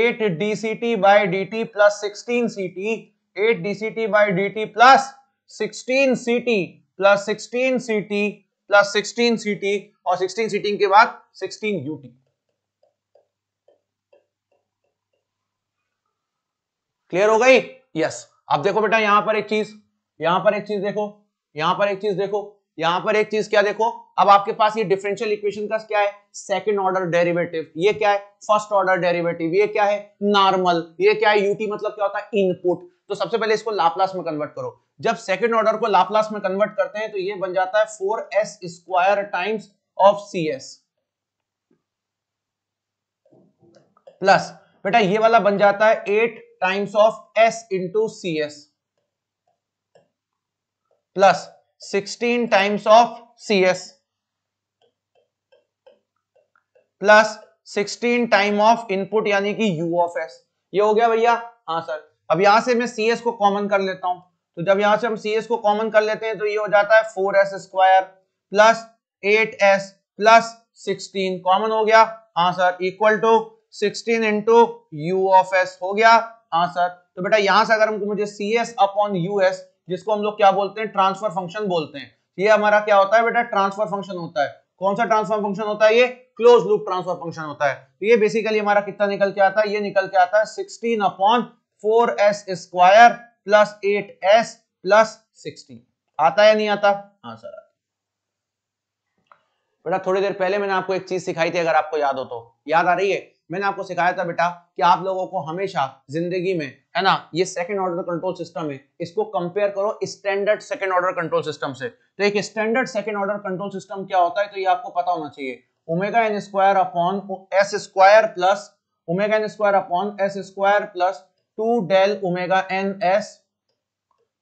eight D C T by D T plus sixteen C T eight D C T by D T plus sixteen C T plus sixteen C T plus sixteen C T और sixteen सीटिंग के बाद sixteen UT clear हो गई yes अब देखो बेटा यहां पर एक चीज यहां पर एक चीज देखो यहां पर एक चीज देखो यहां पर एक चीज क्या देखो अब आपके पास ये डिफरेंशियल इक्वेशन का क्या है सेकंड ऑर्डर डेरिवेटिव ये क्या है फर्स्ट ऑर्डर डेरिवेटिव ये क्या है नॉर्मल ये क्या है यूटी मतलब क्या होता है इनपुट तो सबसे पहले इसको लाप्लास में कन्वर्ट करो जब सेकंड ऑर्डर को लाप्लास में कन्वर्ट करते हैं तो ये बन जाता है four S square times of C S plus बेटा ये वाला बन जाता है eight times of S into C S plus sixteen times of C S plus sixteen time of input यानी कि यू ऑफ एस ये हो गया भैया हाँ सर अब यहां से मैं सी एस को कॉमन कर लेता हूं तो जब यहां से हम सी एस को कॉमन कर लेते हैं तो ये हो जाता है four S square plus eight S plus sixteen common हो गया हाँ sir equal to sixteen into U of S हो गया हाँ सर तो बेटा यहां से अगर हमको मुझे C S upon U S जिसको हम लोग क्या बोलते हैं ट्रांसफर फंक्शन बोलते हैं ये हमारा क्या होता है बेटा ट्रांसफर फंक्शन होता है कौन सा ट्रांसफर फंक्शन होता है ये क्लोज लूप ट्रांसफर फंक्शन होता है तो ये बेसिकली हमारा कितना निकल के आता है ये निकल के आता है sixteen upon four S square plus eight S plus sixteen आता या नहीं आता हाँ सर बेटा थोड़ी देर पहले मैंने आपको एक चीज सिखाई थी अगर आपको याद हो तो याद आ रही है मैंने आपको सिखाया था बेटा कि आप लोगों को हमेशा जिंदगी में है ना ये सेकंड ऑर्डर कंट्रोल सिस्टम है इसको कंपेयर करो standard second order control system से तो एक standard second order control system क्या होता है तो ये आपको पता होना चाहिए omega N square upon S square plus omega N square upon S square plus two del omega N S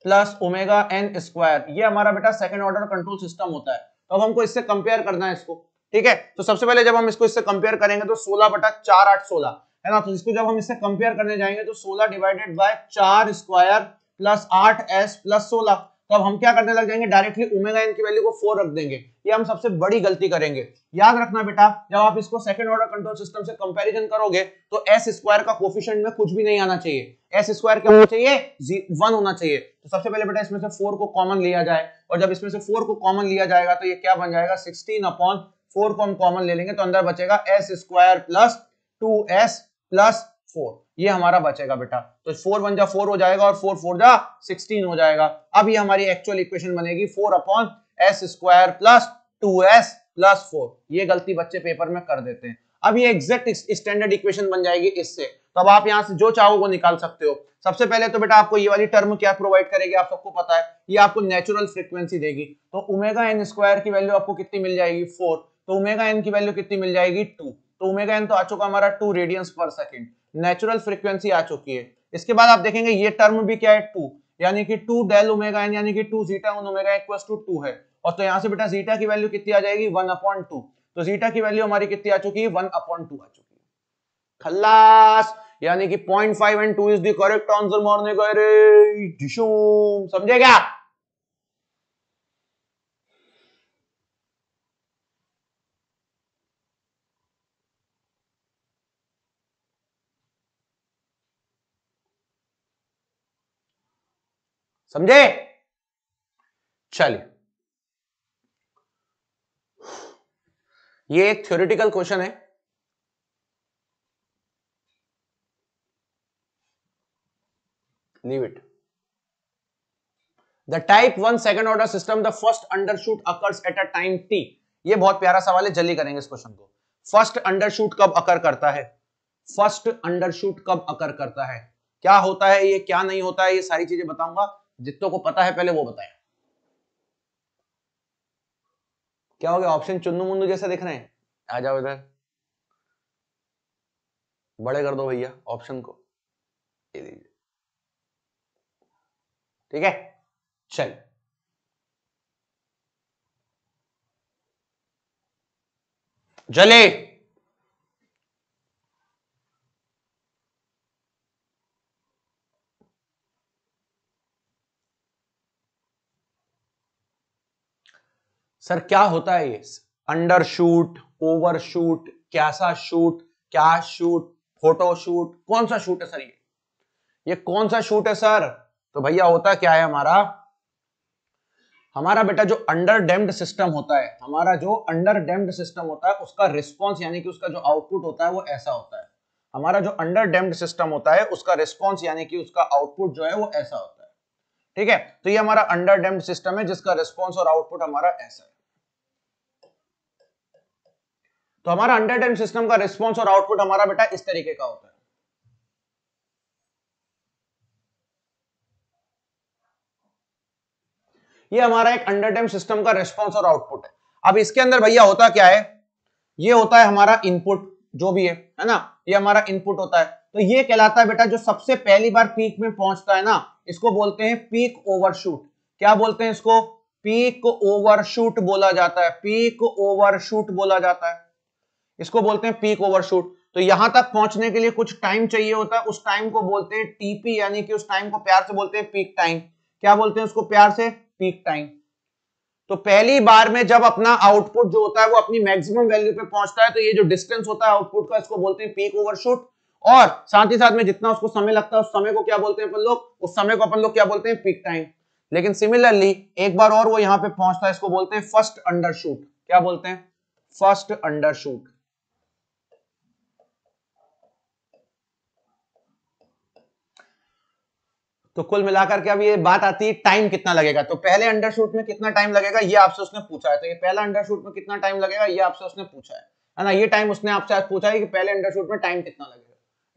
plus omega N square ये हमारा बेटा सेकंड ऑर्डर कंट्रोल सिस्टम होता है तो अब हमको इससे कंपेयर करना है इसको ठीक है तो सबसे पहले जब हम इसको इससे कंपेयर करेंगे तो सोलह बटा चार आठ सोलह है ना तो इसको जब हम इससे कंपेयर करने जाएंगे तो सोलह डिवाइडेड बाय चार स्क्वायर प्लस आठ एस प्लस सोलह तो अब हम क्या करने लग जाएंगे डायरेक्टली ओमेगा एन की वैल्यू को फोर रख देंगे ये हम सबसे बड़ी गलती करेंगे याद रखना बेटा जब आप इसको सेकंड ऑर्डर कंट्रोल सिस्टम से कंपैरिजन करोगे तो एस स्क्वायर का कोफिशिएंट में कुछ भी नहीं आना चाहिए एस स्क्वायर क्या होना चाहिए वन होना चाहिए तो सबसे पहले बेटा इसमें से फोर को कॉमन लिया जाए और जब इसमें से फोर को कॉमन लिया जाएगा तो ये क्या बन जाएगा सिक्सटीन अपॉन फोर को हम कॉमन ले लेंगे तो अंदर बचेगा S square plus two S plus four ये हमारा बचेगा बेटा तो फोर वन जा फोर हो जाएगा और फोर फोर जा सिक्सटीन हो जाएगा अब ये हमारी एक्चुअल इक्वेशन बनेगी four upon S square plus two S plus four ये गलती बच्चे पेपर में कर देते हैं अब ये एग्जैक्ट स्टैंडर्ड इक्वेशन बन जाएगी इससे तो अब आप यहाँ से जो चाहो वो निकाल सकते हो सबसे पहले तो बेटा आपको ये वाली टर्म क्या प्रोवाइड करेगी आप सबको पता है ये आपको नेचुरल फ्रीक्वेंसी देगी तो उमेगा एन स्क्वायर की वैल्यू आपको कितनी मिल जाएगी फोर तो ओमेगा एन की वैल्यू कितनी मिल जाएगी टू तो ओमेगा एन तो आ चुका हमारा टू रेडियंस पर सेकेंड नेचुरल फ्रिक्वेंसी आ चुकी है इसके बाद आप देखेंगे ये टर्म भी क्या है टू यानी कि टू डेल ओमेगा एन यानी कि टू जीटा उन ओमेगा इक्वल टू टू है और तो यहाँ से बेटा जीटा की वैल्यू कितनी आ जाएगी वन अपॉन टू तो जीटा की वैल्यू हमारी कितनी आ चुकी है वन अपॉन टू आ चुकी है खल्लास यानी कि point five and two is the correct answer मारने का समझे क्या समझे चलिए ये एक थ्योरिटिकल क्वेश्चन है leave it the type one second order system the first undershoot occurs at a time T ये बहुत प्यारा सवाल है जल्दी करेंगे इस क्वेश्चन को फर्स्ट अंडरशूट कब अकर करता है फर्स्ट अंडरशूट कब अकर करता है क्या होता है ये क्या नहीं होता है ये सारी चीजें बताऊंगा जितनों को पता है पहले वो बताया क्या हो गया ऑप्शन चुन्नू मुन्नू जैसा दिख रहे हैं आ जाओ इधर बड़े कर दो भैया ऑप्शन को ये दीजिए ठीक है चल जले सर क्या होता है ये अंडर शूट ओवर शूट कैसा शूट क्या शूट फोटो शूट कौन सा शूट है सर ये ये कौन सा शूट है सर तो भैया होता क्या है हमारा हमारा बेटा जो अंडर डेम्ड सिस्टम होता है हमारा जो अंडर डेम्ड सिस्टम होता है उसका रिस्पॉन्स यानी कि उसका जो आउटपुट होता है वो ऐसा होता है हमारा जो अंडर डेम्ड सिस्टम होता है उसका रिस्पॉन्स यानी कि उसका आउटपुट जो है वो ऐसा होता है ठीक है तो ये हमारा अंडर डेम्ड सिस्टम है जिसका रिस्पॉन्स और आउटपुट हमारा ऐसा है तो हमारा अंडर टाइम सिस्टम का रिस्पॉन्स और आउटपुट हमारा बेटा इस तरीके का होता है ये हमारा एक अंडर टाइम सिस्टम का रिस्पॉन्स और आउटपुट है अब इसके अंदर भैया होता क्या है ये होता है हमारा इनपुट जो भी है है ना ये हमारा इनपुट होता है तो ये कहलाता है बेटा जो सबसे पहली बार पीक में पहुंचता है ना इसको बोलते हैं पीक ओवरशूट क्या बोलते हैं इसको पीक ओवरशूट बोला जाता है पीक ओवरशूट बोला जाता है इसको बोलते हैं पीक ओवरशूट तो यहां तक पहुंचने के लिए कुछ टाइम चाहिए होता है उस टाइम को बोलते हैं टीपी यानी कि उस टाइम को प्यार से बोलते हैं पीक टाइम क्या बोलते हैं उसको प्यार से पीक टाइम तो पहली बार में जब अपना आउटपुट जो होता है वो अपनी मैक्सिमम वैल्यू पे पहुंचता है तो ये जो डिस्टेंस होता है आउटपुट का इसको बोलते हैं पीक ओवरशूट और साथ ही साथ में जितना उसको समय लगता है उस समय को क्या बोलते हैं अपन लोग उस समय को अपन लोग क्या बोलते हैं पीक टाइम लेकिन सिमिलरली एक बार और वो यहाँ पे पहुंचता है इसको बोलते हैं फर्स्ट अंडरशूट क्या बोलते हैं फर्स्ट अंडरशूट तो कुल मिलाकर के अब ये बात आती है टाइम कितना लगेगा तो पहले अंडरशूट में कितना टाइम लगेगा ये आपसे उसने पूछा है तो ये पहला अंडरशूट में कितना टाइम लगेगा ये आपसे उसने पूछा है है ना ये टाइम उसने आपसे आज पूछा है कि पहले अंडरशूट में टाइम कितना लगेगा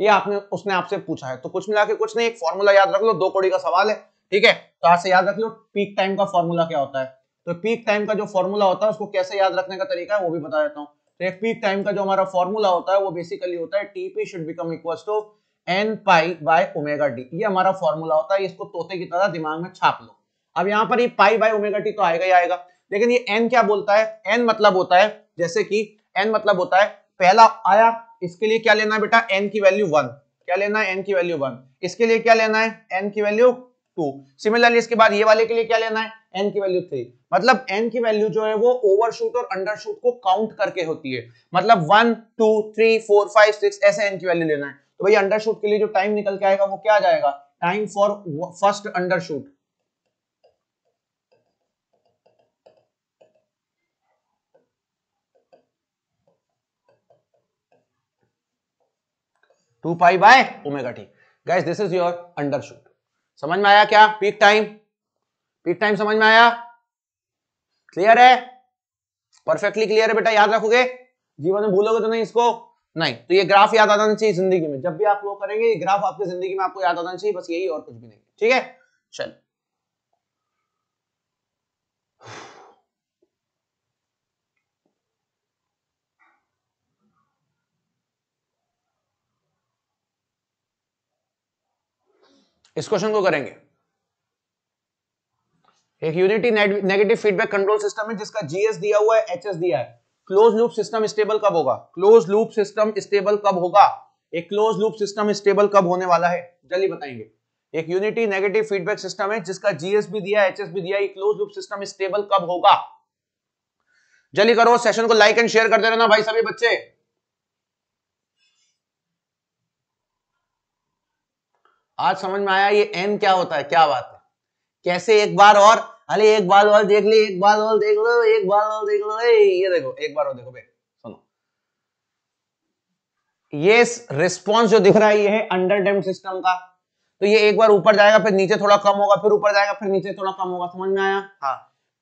ये आपने उसने आपसे पूछा है तो कुछ मिला के कुछ नहीं एक फॉर्मूला याद रख लो दो कोड़ी का सवाल है ठीक है तो आज से याद रख लो पीक टाइम का फॉर्मूला क्या होता है तो पीक टाइम का जो फॉर्मूला होता है उसको कैसे याद रखने का तरीका है वो भी बता देता हूँ तो एक पीक टाइम का जो हमारा फॉर्मूला होता है वो बेसिकली होता है TP should become equal to N pi by omega D ये हमारा फॉर्मूला होता है इसको तोते की तरह दिमाग में छाप लो अब यहाँ पर ये पाई बाय ओमेगा टी तो आएगा ही आएगा लेकिन ये एन क्या बोलता है एन मतलब होता है जैसे कि एन मतलब होता है पहला आया इसके लिए क्या लेना है बेटा एन की वैल्यू वन क्या लेना है एन की वैल्यू वन इसके लिए क्या लेना है एन की वैल्यू टू सिमिलरली इसके बाद ये वाले के लिए क्या लेना है एन की वैल्यू थ्री मतलब एन की वैल्यू जो है वो ओवरशूट और अंडरशूट को काउंट करके होती है मतलब one two three four five six ऐसे एन की वैल्यू लेना है तो भाई अंडरशूट के लिए जो टाइम निकल के आएगा वो क्या आ जाएगा time for first undershoot two pi by omega T guys this is your undershoot समझ में आया क्या पीक टाइम पीक टाइम समझ में आया क्लियर है परफेक्टली क्लियर है बेटा याद रखोगे जीवन में भूलोगे तो नहीं इसको नहीं तो ये ग्राफ याद आना चाहिए जिंदगी में जब भी आप लोग करेंगे ये ग्राफ आपकी जिंदगी में आपको याद आना चाहिए बस यही और कुछ भी नहीं ठीक है चल इस क्वेश्चन को करेंगे एक unity negative feedback control system है जिसका जीएस दिया हुआ है एचएस दिया है क्लोज लूप सिस्टम स्टेबल कब होगा क्लोज लूप सिस्टम स्टेबल कब होगा एक क्लोज लूप सिस्टम स्टेबल कब होने वाला है जल्दी बताएंगे एक यूनिटी नेगेटिव फीडबैक सिस्टम है जिसका जीएस भी दिया एचएस भी दिया क्लोज लूप सिस्टम स्टेबल कब होगा जल्दी करो सेशन को लाइक एंड शेयर करते रहना भाई सभी बच्चे आज समझ में आया ये एन क्या होता है क्या बात है कैसे एक बार और अरे एक बाल वाल देख ली एक बाल वाल देख लो एक बाल वाल देख लो ये देखो एक बार और देखो भाई सुनो ये रिस्पॉन्स जो दिख रहा है ये है अंडर डेम सिस्टम का तो ये एक बार ऊपर जाएगा फिर नीचे थोड़ा कम होगा फिर ऊपर जाएगा फिर नीचे थोड़ा कम होगा समझ में आया हाँ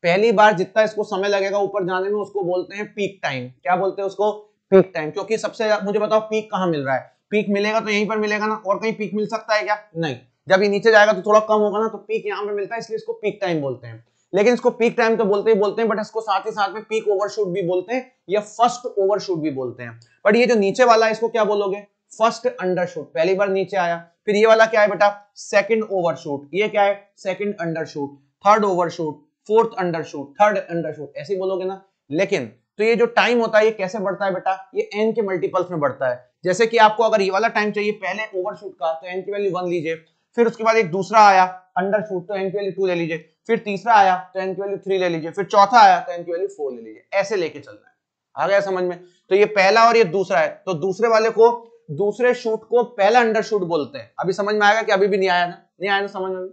पहली बार जितना इसको समय लगेगा ऊपर जाने में उसको बोलते हैं पीक टाइम क्या बोलते हैं उसको पीक टाइम क्योंकि सबसे मुझे बताओ पीक कहाँ मिल रहा है पीक मिलेगा तो यहीं पर मिलेगा ना और कहीं पीक मिल सकता है क्या नहीं जब ये नीचे जाएगा तो थोड़ा कम होगा ना तो पीक यहाँ पे मिलता है इसलिए इसको पीक टाइम बोलते हैं लेकिन इसको पीक टाइम तो बोलते ही बोलते हैं बट इसको साथ ही साथ में पीक ओवरशूट भी बोलते हैं या फर्स्ट ओवरशूट भी बोलते हैं बट ये जो नीचे वाला है इसको क्या बोलोगे फर्स्ट अंडरशूट पहली बार नीचे आया फिर ये वाला क्या है बेटा सेकंड ओवरशूट ये क्या है second undershoot third overshoot fourth undershoot third undershoot ऐसे बोलोगे ना लेकिन तो ये जो टाइम होता है ये कैसे बढ़ता है बेटा ये एन के मल्टीपल्स में बढ़ता है जैसे कि आपको अगर ये वाला टाइम चाहिए पहले ओवरशूट का तो एन की वैल्यू वन लीजिए फिर उसके बाद एक दूसरा आया अंडर शूट तो एन की वैल्यू टू ले लीजिए फिर तीसरा आया तो एन की वैल्यू थ्री ले लीजिए फिर चौथा आया तो एन की वैल्यू फोर ले लीजिए ऐसे लेके चलना है आ गया समझ में तो ये पहला और ये दूसरा है तो दूसरे वाले को दूसरे शूट को पहला अंडर शूट बोलते हैं अभी समझ में आएगा कि अभी भी नहीं आया ना नहीं आया ना समझ में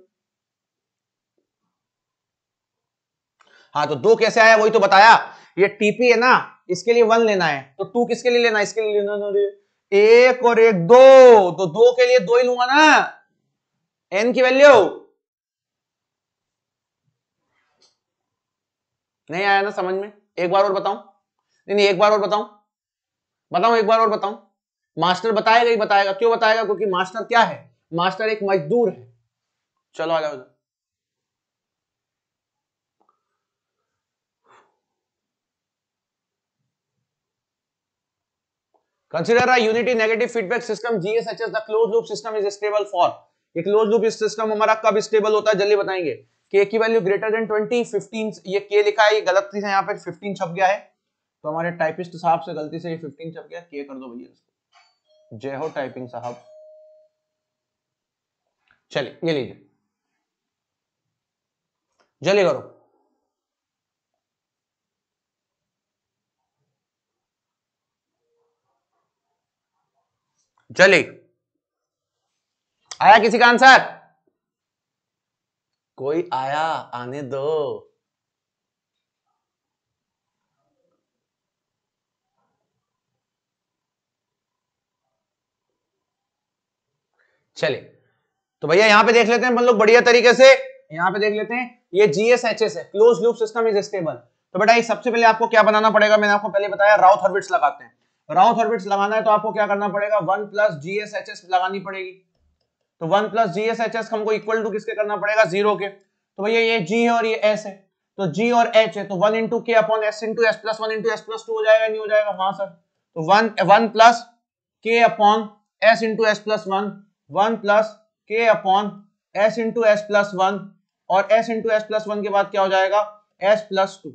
हाँ तो दो कैसे आया वही तो बताया ये टीपी है ना इसके लिए वन लेना है तो टू किसके लिए लेना है इसके लिए लेना एक और एक दो तो दो के लिए दो ही लूंगा ना एन की वैल्यू नहीं आया ना समझ में एक बार और बताऊं नहीं नहीं एक बार और बताऊं बताऊं एक बार और बताऊं मास्टर बताएगा ही बताएगा क्यों बताएगा क्योंकि मास्टर क्या है मास्टर एक मजदूर है चलो आ जाओ consider Consider a unity negative feedback system GSHS. The closed system is stable for ये क्लोज लूप सिस्टम हमारा कब स्टेबल होता है जल्दी बताएंगे के की वैल्यू ग्रेटर देन 20 15 ये के लिखा है ये गलती से यहां पे 15 छप गया है तो हमारे टाइपिस्ट साहब से गलती से ये 15 छप गया के कर दो भैया इसको जय हो टाइपिंग साहब चलिए ये लीजिए जल्दी करो चलिए आया किसी का आंसर कोई आया आने दो चलिए तो भैया यहां पे देख लेते हैं हम लोग बढ़िया तरीके से यहां पे देख लेते हैं ये जीएसएचएस है close loop system is stable तो बेटा ये सबसे पहले आपको क्या बनाना पड़ेगा मैंने आपको पहले बताया राउथ ऑर्बिट्स लगाते हैं राउथ ऑर्बिट्स लगाना है तो आपको क्या करना पड़ेगा वन प्लस जीएसएचएस लगानी पड़ेगी तो one plus G S H S हमको इक्वल टू किसके करना पड़ेगा जीरो के तो भैया ये जी है और ये एस है तो जी और एच है तो one into K upon S into S plus one into S plus two हो जाएगा नहीं हो जाएगा हाँ सर तो one one plus K upon S into S plus one one plus K upon S into S plus one और S into S plus one के बाद क्या हो जाएगा S plus two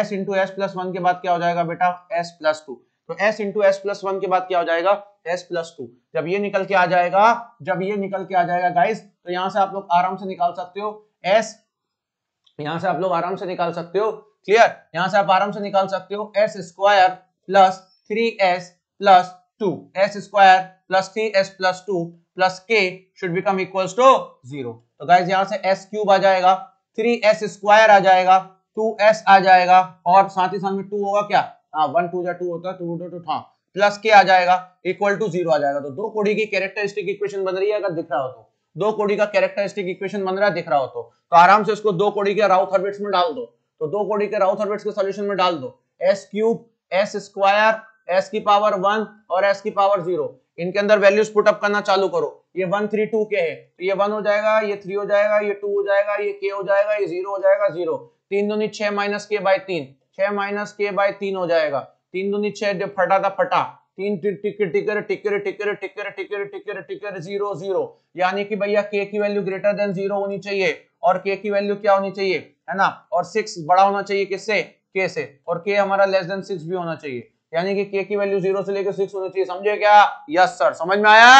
S into S plus one के बाद क्या हो जाएगा बेटा एस प्लस टू तो s into S plus one के बाद क्या हो जाएगा s प्लस टू जब ये निकल के आ जाएगा जब ये निकल के आ जाएगा गाइस तो यहां से आप लोग आराम से निकाल सकते हो s यहां से आप लोग आराम से निकाल सकते हो क्लियर यहां से आप आराम से निकाल सकते हो S square plus three S plus two S square plus three S plus two plus K should become equals to zero तो गाइज यहां से एस क्यूब आ जाएगा थ्री एस स्क्वायर आ जाएगा टू एस आ जाएगा और साथ ही साथ में टू होगा क्या वन टू या टू होता है टू टू टू हाँ प्लस के आ जाएगा इक्वल टू जीरो आ जाएगा तो दो कोड़ी की कैरेक्टरिस्टिक इक्वेशन बन रही है अगर दिख रहा हो तो दो कोड़ी का कैरेक्टरिस्टिक इक्वेशन बन रहा है दिख रहा हो तो, तो आराम से दो कोड़ी के राउथ में डाल दो तो दो कोड़ी के राउथ के सोल्यूशन में डाल दो S cube S square S की पावर वन और एस की पावर जीरो इनके अंदर वैल्यूज पुटअप करना चालू करो ये वन थ्री टू के है तो ये वन हो जाएगा ये थ्री हो जाएगा ये टू हो जाएगा ये के हो जाएगा ये जीरो हो जाएगा जीरो तीन दूनी छह माइनस के बाय तीन छह माइनस के बाय तीन हो जाएगा तीन दूनी छह जब फटा था फटा तीन टिकर टिकर टिकर टिकर टिकर टिकर टिकर टिकर जीरो जीरो यानी कि भैया के की वैल्यू ग्रेटर देन जीरो होनी चाहिए और के की वैल्यू क्या होनी चाहिए है ना और सिक्स बड़ा होना चाहिए किससे के से और के हमारा लेस देन सिक्स भी होना चाहिए यानी कि के की वैल्यू जीरो से लेकर सिक्स होनी चाहिए समझे क्या यस सर समझ में आया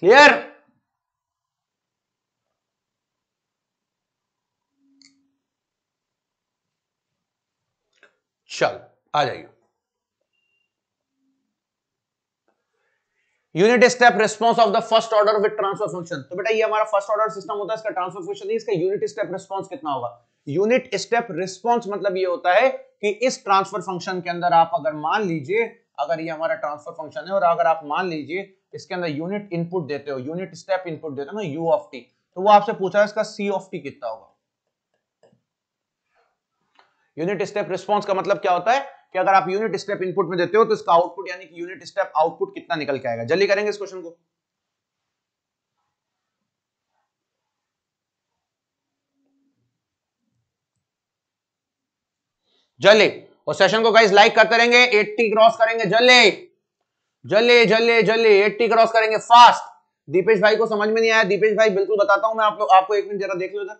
क्लियर चल आ जाइए unit step response of the first order with transfer function तो बेटा ये हमारा फर्स्ट ऑर्डर सिस्टम होता है इसका ट्रांसफर फंक्शन इसका यूनिट स्टेप रिस्पॉन्स कितना होगा यूनिट स्टेप रिस्पॉन्स मतलब ये होता है कि इस ट्रांसफर फंक्शन के अंदर आप अगर मान लीजिए अगर ये हमारा ट्रांसफर फंक्शन है और अगर आप मान लीजिए इसके अंदर यूनिट इनपुट देते हो यूनिट स्टेप इनपुट देते हो ना यू ऑफ टी तो वो आपसे पूछा इसका सी ऑफ टी कितना होगा यूनिट स्टेप रिस्पॉन्स का मतलब क्या होता है कि अगर आप यूनिट स्टेप इनपुट में देते हो तो इसका आउटपुट यानी कि यूनिट स्टेप आउटपुट कितना निकल के आएगा जल्दी करेंगे इस क्वेश्चन को जल्दी और सेशन को गाइस लाइक करते रहेंगे 80 क्रॉस करेंगे जल्दी जल्ले जल्ले जल्दी एट्टी क्रॉस करेंगे फास्ट दीपेश भाई को समझ में नहीं आया दीपेश भाई बिल्कुल बताता हूं मैं आप लोग आपको एक मिनट जरा देख लो इधर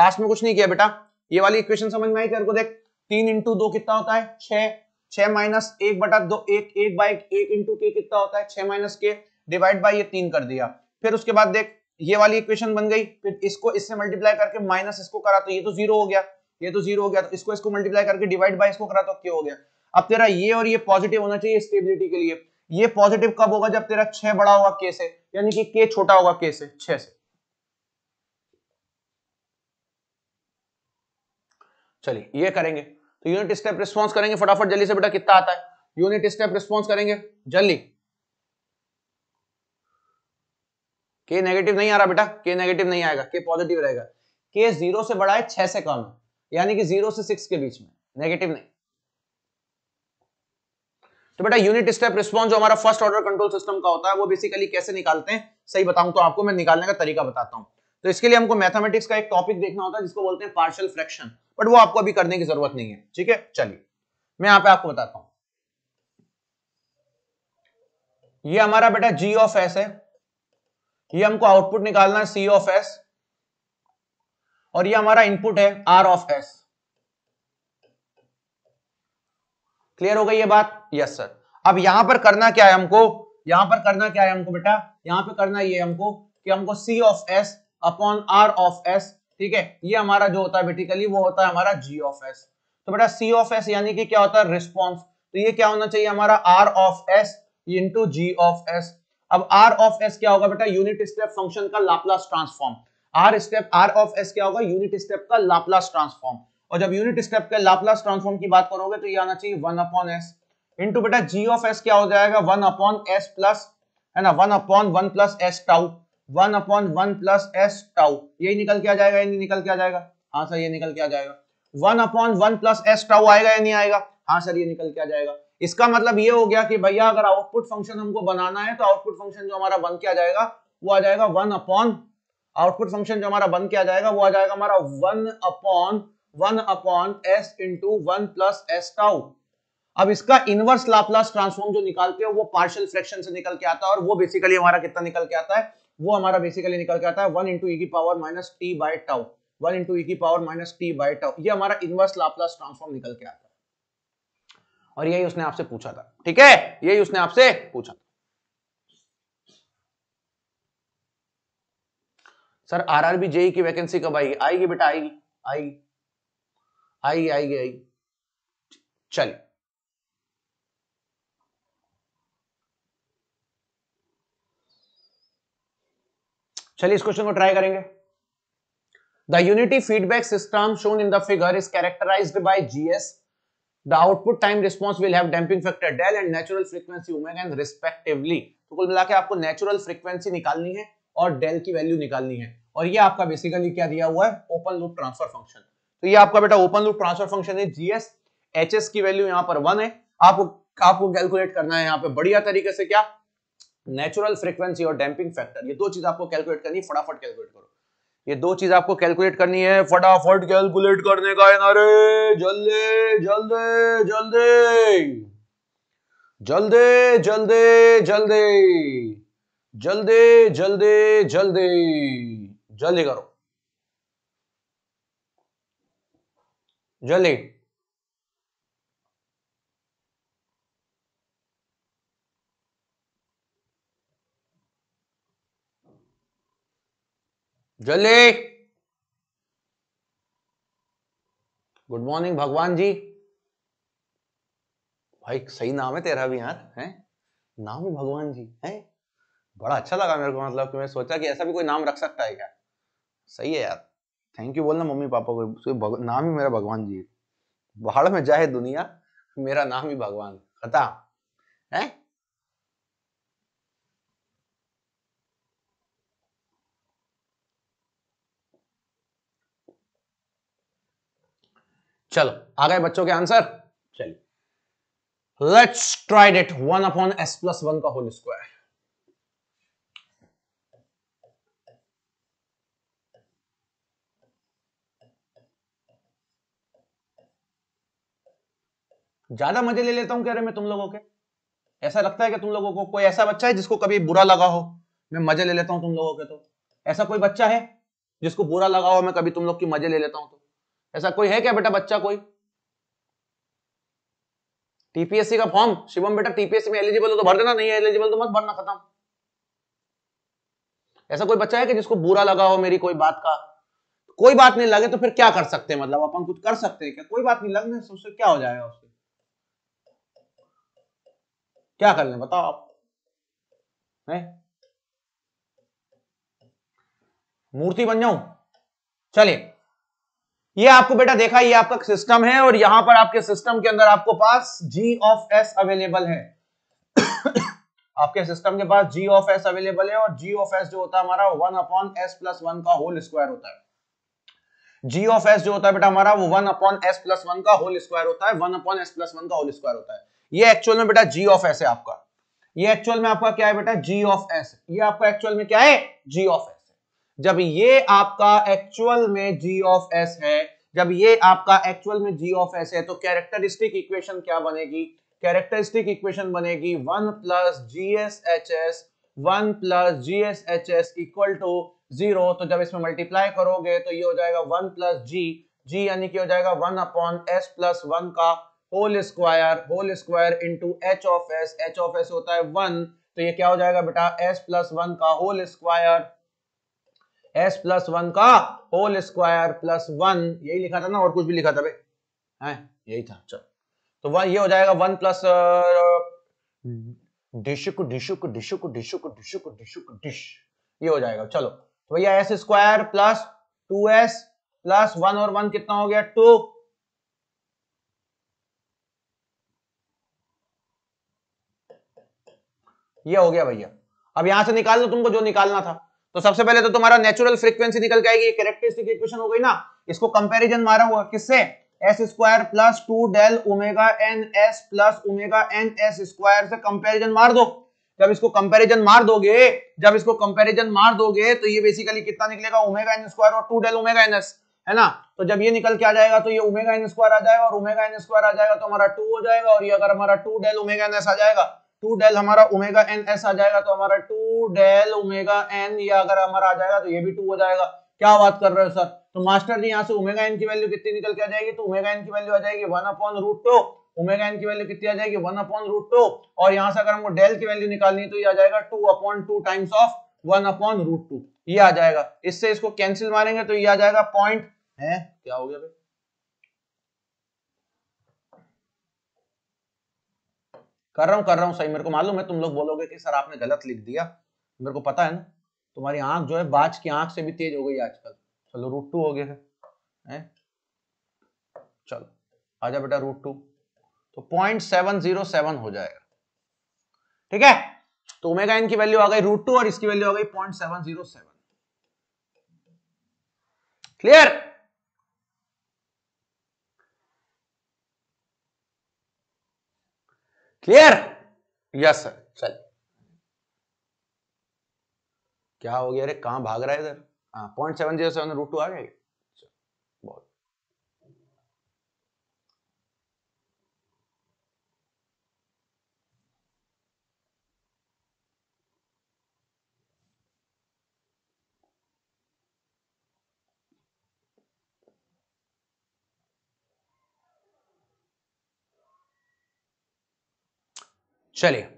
लास्ट में कुछ नहीं किया बेटा ये वाली इक्वेशन समझ में आई तेरे को देख तीन इंटू दो कितना होता है छह छह माइनस एक बटा दो एक एक बाई एक इंटू के कितना होता है छह माइनस के डिवाइड बाई ये तीन कर दिया फिर उसके बाद देख ये वाली इक्वेशन बन गई फिर इसको इससे मल्टीप्लाई करके माइनस इसको करा तो ये तो जीरो हो गया ये तो जीरो हो गया तो इसको इसको मल्टीप्लाई करके डिवाइड बाय इसको करा तो क्यों हो गया अब तेरा ये और ये पॉजिटिव होना चाहिए स्टेबिलिटी के लिए ये पॉजिटिव कब होगा जब तेरा छह बड़ा होगा के से यानी कि के छोटा होगा के से छह से चलिए ये करेंगे तो यूनिट स्टेप रिस्पॉन्स करेंगे फटाफट जल्दी से बेटा कितना आता है यूनिट स्टेप रिस्पॉन्स करेंगे जल्दी के नेगेटिव नहीं आ रहा बेटा के नेगेटिव नहीं आएगा के पॉजिटिव रहेगा के जीरो से बड़ा है छह से कम है यानी कि जीरो से सिक्स के बीच में नेगेटिव नहीं तो बेटा यूनिट स्टेप रिस्पॉन्स जो हमारा फर्स्ट ऑर्डर कंट्रोल सिस्टम का होता है वो बेसिकली कैसे निकालते हैं सही बताऊं तो आपको मैं निकालने का तरीका बताता हूँ तो इसके लिए हमको मैथमेटिक्स का एक टॉपिक देखना होता है जिसको बोलते हैं पार्शियल फ्रैक्शन बट वो आपको अभी करने की जरूरत नहीं है ठीक है चलिए मैं यहाँ पे आपको बताता हूं ये हमारा बेटा जी ऑफ एस है ये हमको आउटपुट निकालना है सी ऑफ एस और ये हमारा इनपुट है आर ऑफ एस क्लियर हो गई ये बात यस सर अब यहां पर करना क्या है हमको यहां पर करना क्या है हमको बेटा यहां पर करना ये हमको कि हमको C of S upon R of S ठीक है ये हमारा जो होता है बेटिकली वो होता है हमारा जी ऑफ एस तो बेटा सी ऑफ एस यानी कि क्या होता है रिस्पॉन्स तो ये क्या होना चाहिए हमारा R of S into G of S अब आर ऑफ एस क्या होगा बेटा यूनिट स्टेप फंक्शन का Laplace transform R step R of S क्या होगा यूनिट स्टेप का लाप्लास ट्रांसफॉर्म और जब यूनिट स्टेप के लाप्लास ट्रांसफॉर्म की बात करोगे तो ये आना चाहिए वन अपॉन एस इंटू बेटा जी ऑफ एस क्या हो जाएगा वन अपॉन एस प्लस है ना one upon one plus S tau one upon one plus S tau यही निकल के आ जाएगा यही निकल के आ जाएगा हाँ सर ये निकल के आ जाएगा one upon one plus S tau आएगा या नहीं आएगा हाँ सर ये निकल के आ जाएगा इसका मतलब ये हो गया कि भैया अगर आउटपुट फंक्शन हमको बनाना है तो आउटपुट फंक्शन जो हमारा बन के आ जाएगा वो आ जाएगा वन अपॉन आउटपुट फंक्शन जो हमारा बन के आ जाएगा वो आ जाएगा हमारा one upon one upon S into one plus S tau अब इसका इनवर्स लाप्लास ट्रांसफॉर्म जो निकालते हो वो पार्शियल फ्रैक्शन से निकल के आता है और वो बेसिकली हमारा कितना निकल के आता है वो हमारा बेसिकली निकल के आता है वन इंटू ई e की power minus T by tau one into E e की power minus T by tau ये हमारा इनवर्स लाप्लास ट्रांसफॉर्म निकल के आता है और यही उसने आपसे पूछा था ठीक है यही उसने आपसे पूछा था सर आरआरबी जेई e की वैकेंसी कब आएगी आएगी बेटा आएगी आएगी आई आई आई चल चलिए इस क्वेश्चन को ट्राई करेंगे the unity feedback system shown in the figure is characterized by GS the output time response will have damping factor del and natural frequency omega and respectively तो कुल मिला के आपको नेचुरल फ्रीक्वेंसी निकालनी है और डेल की वैल्यू निकालनी है और ये आपका बेसिकली क्या दिया हुआ है ओपन लूप ट्रांसफर फंक्शन तो ये आपका बेटा ओपन लूप ट्रांसफर फंक्शन है जीएस एच एस की वैल्यू यहां पर वन है आपको आपको कैलकुलेट करना है यहाँ पे बढ़िया तरीके से क्या नेचुरल फ्रीक्वेंसी और डैम्पिंग फैक्टर ये दो चीज आपको कैलकुलेट करनी है फटाफट कैलकुलेट करो ये दो चीज आपको कैलकुलेट करनी है फटाफट कैलकुलेट करने का है नरे जल्दे जल्दे जल्दे जल्दे जल्दे जल्दे जल्दे जल्दे जल्दे जल्दी करो जल्दी जल्दी गुड मॉर्निंग भगवान जी भाई सही नाम है तेरा भी यार है नाम ही भगवान जी है बड़ा अच्छा लगा मेरे को मतलब कि मैं सोचा कि ऐसा भी कोई नाम रख सकता है क्या सही है यार थैंक यू बोलना मम्मी पापा को नाम ही मेरा भगवान जी बाहर में जाए दुनिया मेरा नाम ही भगवान खत्म है चलो आ गए बच्चों के आंसर चलिए let's tried it one upon S plus one का होल स्क्वायर ज्यादा मजे ले लेता हूं कह रहे मैं तुम लोगों के ऐसा लगता है कि तुम लोगों को कोई ऐसा बच्चा है जिसको कभी बुरा लगा हो मैं मजे ले लेता हूं तुम लोगों के तो ऐसा कोई बच्चा है जिसको बुरा लगा हो मैं कभी तुम लोग की मजे ले लेता हूं तो ऐसा कोई है क्या बेटा बच्चा कोई टीपीएससी का फॉर्म शिवम बेटा टीपीएससी में एलिजिबल हो तो भर देना नहीं है एलिजिबल तो मत भरना खत्म ऐसा कोई बच्चा है कि जिसको बुरा लगा हो मेरी कोई बात का कोई बात नहीं लगे तो फिर क्या कर सकते हैं मतलब अपन कुछ कर सकते हैं क्या कोई बात नहीं लगने उससे क्या हो जाएगा उससे क्या कर लें बताओ आप नहीं मूर्ति बन जाऊं चलिए ये आपको बेटा देखा ये आपका सिस्टम है और यहां पर आपके सिस्टम के अंदर आपको पास जी ऑफ एस अवेलेबल है आपके सिस्टम के पास जी ऑफ एस अवेलेबल है और जी ऑफ एस जो होता है हमारा one upon S plus one का होल स्क्वायर होता है जी ऑफ एस जो होता है बेटा हमारा वो one upon S plus one का होल स्क्वायर होता है one upon S plus one का होल स्क्वायर होता है ये एक्चुअल में बेटा जी ऑफ एस है आपका ये एक्चुअल में आपका क्या है बेटा जी ऑफ एस ये आपका एक्चुअल में क्या है जी ऑफ एस जब ये आपका एक्चुअल में जी ऑफ एस है जब ये आपका एक्चुअल में जी ऑफ एस है तो कैरेक्टरिस्टिक इक्वेशन क्या बनेगी कैरेक्टरिस्टिक इक्वेशन बनेगी one plus G S H S one plus G S H S equal to zero तो जब इसमें मल्टीप्लाई करोगे तो ये हो जाएगा वन प्लस जी जी यानी कि हो जाएगा one upon S plus one का whole square whole square into H of S H of S होता है वन तो ये क्या हो जाएगा बेटा एस प्लस वन का whole square S plus one का होल स्क्वायर प्लस वन यही लिखा था ना और कुछ भी लिखा था भाई है यही था चलो तो वह ये हो जाएगा वन प्लस डिशुक डिशुक डिशुक डिशुक डिशुक डिशुक डिश ये हो जाएगा चलो तो भैया S square plus two S plus one और वन कितना हो गया टू ये हो गया भैया अब यहां से निकाल लो तुमको जो निकालना था तो सबसे पहले तो तुम्हारा नेचुरल फ्रीक्वेंसी निकल के आएगी कैरेक्टरिस्टिक इक्वेशन हो गई ना इसको कंपैरिजन मारा हुआ किससे S square plus two del omega N S plus omega N S square से कंपैरिजन मार दो जब इसको कंपैरिजन मार दोगे जब इसको कंपैरिजन मार दोगे तो ये बेसिकली कितना निकलेगा ओमेगा एन स्क्वायर और two del omega N S है ना तो जब ये निकल के आ जाएगा तो ये ओमेगा एन स्क्वायर आ जाएगा और ओमेगा एन स्क्वायर आ जाएगा तो हमारा टू हो जाएगा और ये अगर हमारा two del omega N S आ जाएगा टू डेल हमारा ओमेगा एन एस आ जाएगा तो हमारा टू डेल ओमेगा एन ये अगर हमारा आ जाएगा तो ये भी टू हो जाएगा क्या बात कर रहे हो सर तो मास्टर जी यहाँ से ओमेगा एन की वैल्यू कितनी निकल के आ जाएगी तो ओमेगा एन की वैल्यू आ जाएगी one upon root two omega N की वैल्यू कितनी आ जाएगी वन अपॉन रूट टू और यहाँ से अगर हमको डेल की वैल्यू निकालनी है तो ये आ जाएगा two upon two times of one upon root two ये आ जाएगा इससे इसको कैंसिल मारेंगे तो ये आ जाएगा पॉइंट है क्या हो गया भाई कर रहा हूँ कर रहा हूँ सही मेरे को मालूम है तुम लोग बोलोगे कि सर आपने गलत लिख दिया मेरे को पता है ना तुम्हारी आंख जो है बाज की आंख से भी तेज हो गई आजकल चलो रूट टू हो गए है, चलो आ जा बेटा रूट टू तो पॉइंट सेवन जीरो सेवन हो जाएगा ठीक है तो ओमेगा एन की वैल्यू आ गई रूट टू और इसकी वैल्यू आ गई point seven zero seven clear clear yes sir चल क्या हो गया अरे कहां भाग रहा है इधर हाँ point seven zero seven root two आ गया चलिए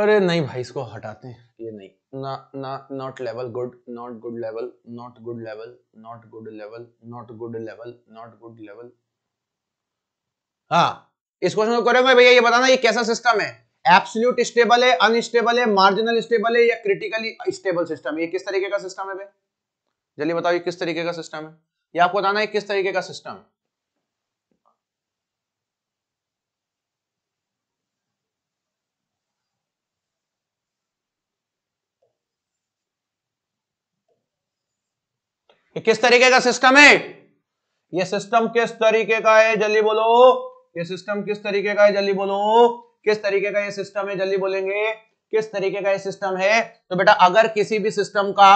अरे नहीं भाई इसको हटाते हैं ये नहीं ना ना not level good not good level not good level not good level not good level not good level हाँ इस क्वेश्चन को करेंगे भैया ये बताना ये कैसा सिस्टम है एब्सोल्यूट स्टेबल है अनस्टेबल है मार्जिनल स्टेबल है या क्रिटिकली स्टेबल सिस्टम ये किस तरीके का सिस्टम है भाई जल्दी बताओ ये किस तरीके का सिस्टम है ये आपको बताना है किस तरीके का सिस्टम है कि किस तरीके का सिस्टम है ये सिस्टम किस तरीके का है जल्दी बोलो ये सिस्टम किस तरीके का है जल्दी बोलो किस तरीके का ये सिस्टम है जल्दी बोलेंगे किस तरीके का ये सिस्टम है तो बेटा अगर किसी भी सिस्टम का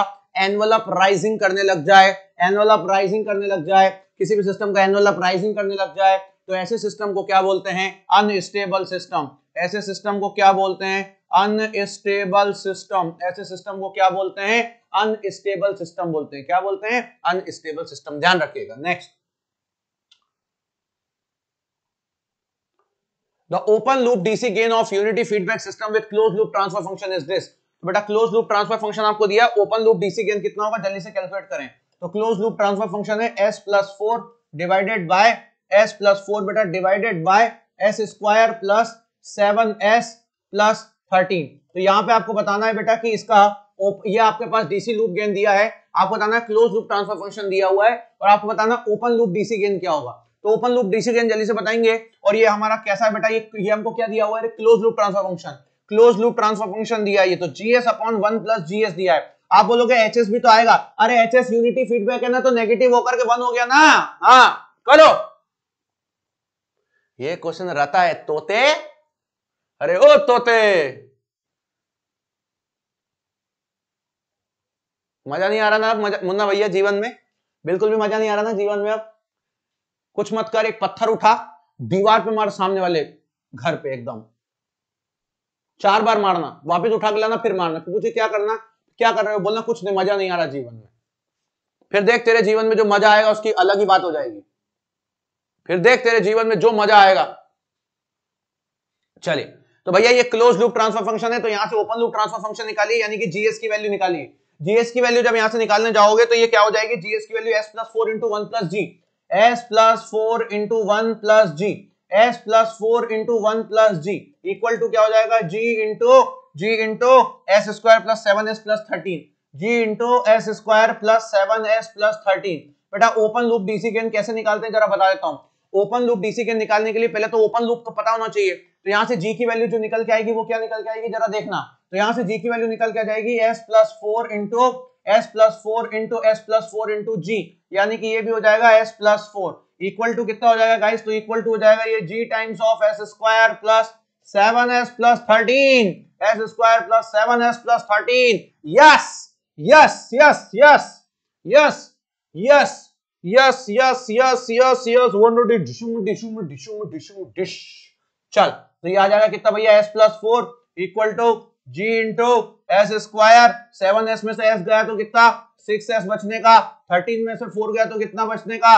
एनुअल राइजिंग करने लग जाए एनुअल राइजिंग करने लग जाए किसी भी सिस्टम का एनुअल राइजिंग करने लग जाए तो ऐसे सिस्टम को क्या बोलते हैं अनस्टेबल सिस्टम ऐसे सिस्टम को क्या बोलते हैं अनस्टेबल सिस्टम ऐसे सिस्टम को क्या बोलते हैं अनस्टेबल सिस्टम बोलते हैं क्या बोलते हैं अनस्टेबल सिस्टम ध्यान रखिएगा next the open loop DC gain of unity feedback system with close loop transfer function is this बेटा क्लोज लूप ट्रांसफर फंक्शन आपको दिया ओपन लूप डीसी गेन कितना होगा जल्दी से कैलकुलेट करें तो क्लोज लूप ट्रांसफर फंक्शन है S plus four divided by S plus four बेटा divided by S square plus seven S plus thirteen तो यहाँ पे आपको बताना है बेटा कि इसका ये आपके पास डीसी लूप गेन दिया है आपको बताना है क्लोज लूप ट्रांसफर फंक्शन दिया हुआ है और आपको बताना ओपन लूप डीसी गेन क्या होगा तो ओपन लूप डीसी गेन जल्दी से बताएंगे और ये हमारा कैसा है बेटा ये ये हमको क्या दिया हुआ है close loop transfer function close loop transfer function दिया है ये तो GS upon one plus GS दिया है आप बोलोगे एच भी तो आएगा अरे एच यूनिटी फीडबैक है ना तो नेगेटिव होकर के वन हो गया ना हाँ करो ये क्वेश्चन रहता है तोते अरे ओ तोते मजा नहीं आ रहा ना अब मुन्ना भैया जीवन में बिल्कुल भी मजा नहीं आ रहा ना जीवन में अब कुछ मत कर एक पत्थर उठा दीवार पे मार सामने वाले घर पे एकदम चार बार मारना वापस उठा के लाना फिर मारना फिर पूछे क्या करना क्या कर रहे हो बोलना कुछ नहीं मजा नहीं आ रहा जीवन में फिर देख तेरे जीवन में जो मजा आएगा उसकी अलग ही बात हो जाएगी फिर देख तेरे जीवन में जो मजा आएगा चलिए तो भैया ये क्लोज लूप ट्रांसफर फंक्शन है तो यहां से ओपन लूप ट्रांसफर फंक्शन निकालिए यानी कि जीएस की वैल्यू निकालिए जीएस की वैल्यू जब यहां से निकालने जाओगे तो ये क्या हो जाएगी जीएस की value S plus four into one plus G S plus four into one plus G S plus four into one plus G equal to क्या हो जाएगा G into G into S square plus seven S plus thirteen G into S square plus seven S plus thirteen बेटा open loop DC gain कैसे निकालते हैं जरा बता देता हूँ ओपन लूप डीसी के निकालने के लिए पहले तो ओपन लूप का तो पता होना चाहिए तो यहाँ से जी की वैल्यू जो निकल के आएगी वो क्या निकल के आएगी जरा देखना तो यहाँ से जी की वैल्यू निकल के जाएगी S plus four into S plus four into S plus four into G यानी कि ये भी हो जाएगा S plus four equal to कितना हो जाएगा गाइस तो इक्वल टू हो जाएगा ये G times of S square plus seven S plus thirteen S square plus seven S plus thirteen yes yes yes yes yes yes yes yes yes yes yes one D डिशुम डिशुम डिशुम डिशुम डिश चल तो ये आ जाएगा कितना भैया S plus four equal to G into S square seven S में से एस गया तो कितना सिक्स एस बचने का थर्टीन में से फोर गया तो कितना बचने का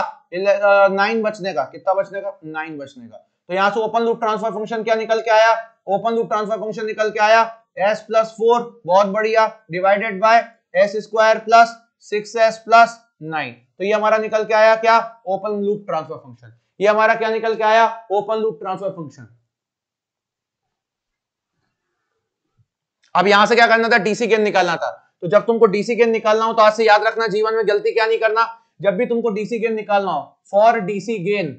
नाइन uh, बचने का कितना बचने का नाइन बचने का तो यहाँ से ओपन लूप ट्रांसफर फंक्शन क्या निकल के आया ओपन लूप ट्रांसफर फंक्शन निकल के आया एस प्लस फोर बहुत बढ़िया divided by S square plus six S plus nine तो ये हमारा निकल के आया क्या ओपन लूप ट्रांसफर फंक्शन ये हमारा क्या निकल के आया ओपन लूप ट्रांसफर फंक्शन अब यहां से क्या करना था डीसी गेंद निकालना था तो जब तुमको डीसी गेंद निकालना हो तो आज से याद रखना जीवन में गलती क्या नहीं करना जब भी तुमको डीसी गेंद निकालना हो for DC gain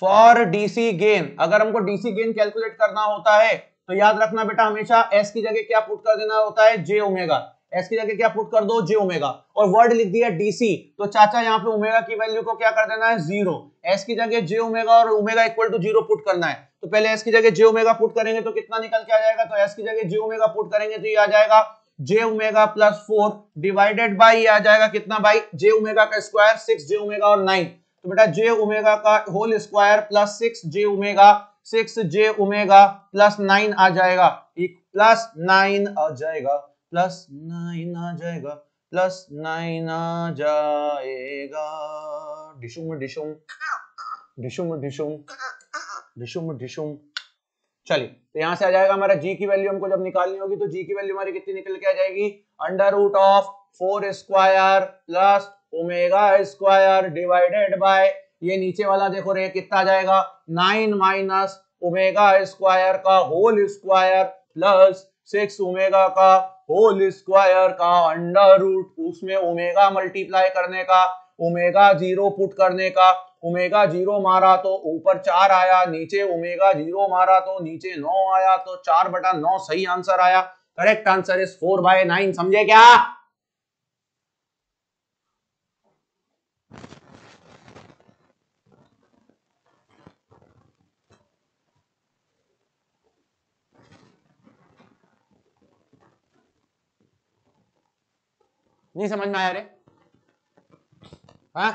for DC gain अगर हमको डीसी गेन कैलकुलेट करना होता है तो याद रखना बेटा हमेशा एस की जगह क्या पुट कर देना होता है जे ओमेगा एस की जगह क्या पुट कर दो जे ओमेगा और वर्ड लिख दिया डीसी तो चाचा यहाँ पे ओमेगा की वैल्यू को क्या कर देना है जीरो एस की जगह जे ओमेगा और omega equal to zero put करना है तो पहले एस की जगह जे ओमेगा पुट करेंगे तो कितना निकल के आ जाएगा तो एस की जगह जे ओमेगा पुट करेंगे तो ये आ जाएगा J omega plus four divided by आ जाएगा कितना बाई जे ओमेगा का स्क्वायर सिक्स जे ओमेगा और नाइन तो बेटा जे ओमेगा का whole square plus six J omega six J omega plus nine आ जाएगा प्लस नाइन आ जाएगा प्लस नाइन आ जाएगा प्लस नाइन आ जाएगा डिशुम डिशुम डिशुम डिशुम डिशुम डिशुम चलिए तो यहां से आ जाएगा हमारा जी की वैल्यू हमको जब निकालनी होगी तो जी की वैल्यू हमारी कितनी निकल के आ जाएगी under root of four square plus omega square divided by ये नीचे वाला देखो रे कितना आ जाएगा नाइन माइनस ओमेगा स्क्वायर का whole square plus six omega का होल स्क्वायर का अंडर रूट उसमें ओमेगा मल्टीप्लाई करने का ओमेगा जीरो पुट करने का ओमेगा जीरो मारा तो ऊपर चार आया नीचे ओमेगा जीरो मारा तो नीचे नौ आया तो चार बटा नौ सही आंसर आया correct answer is four by nine समझे क्या नहीं समझ में आया रे हा?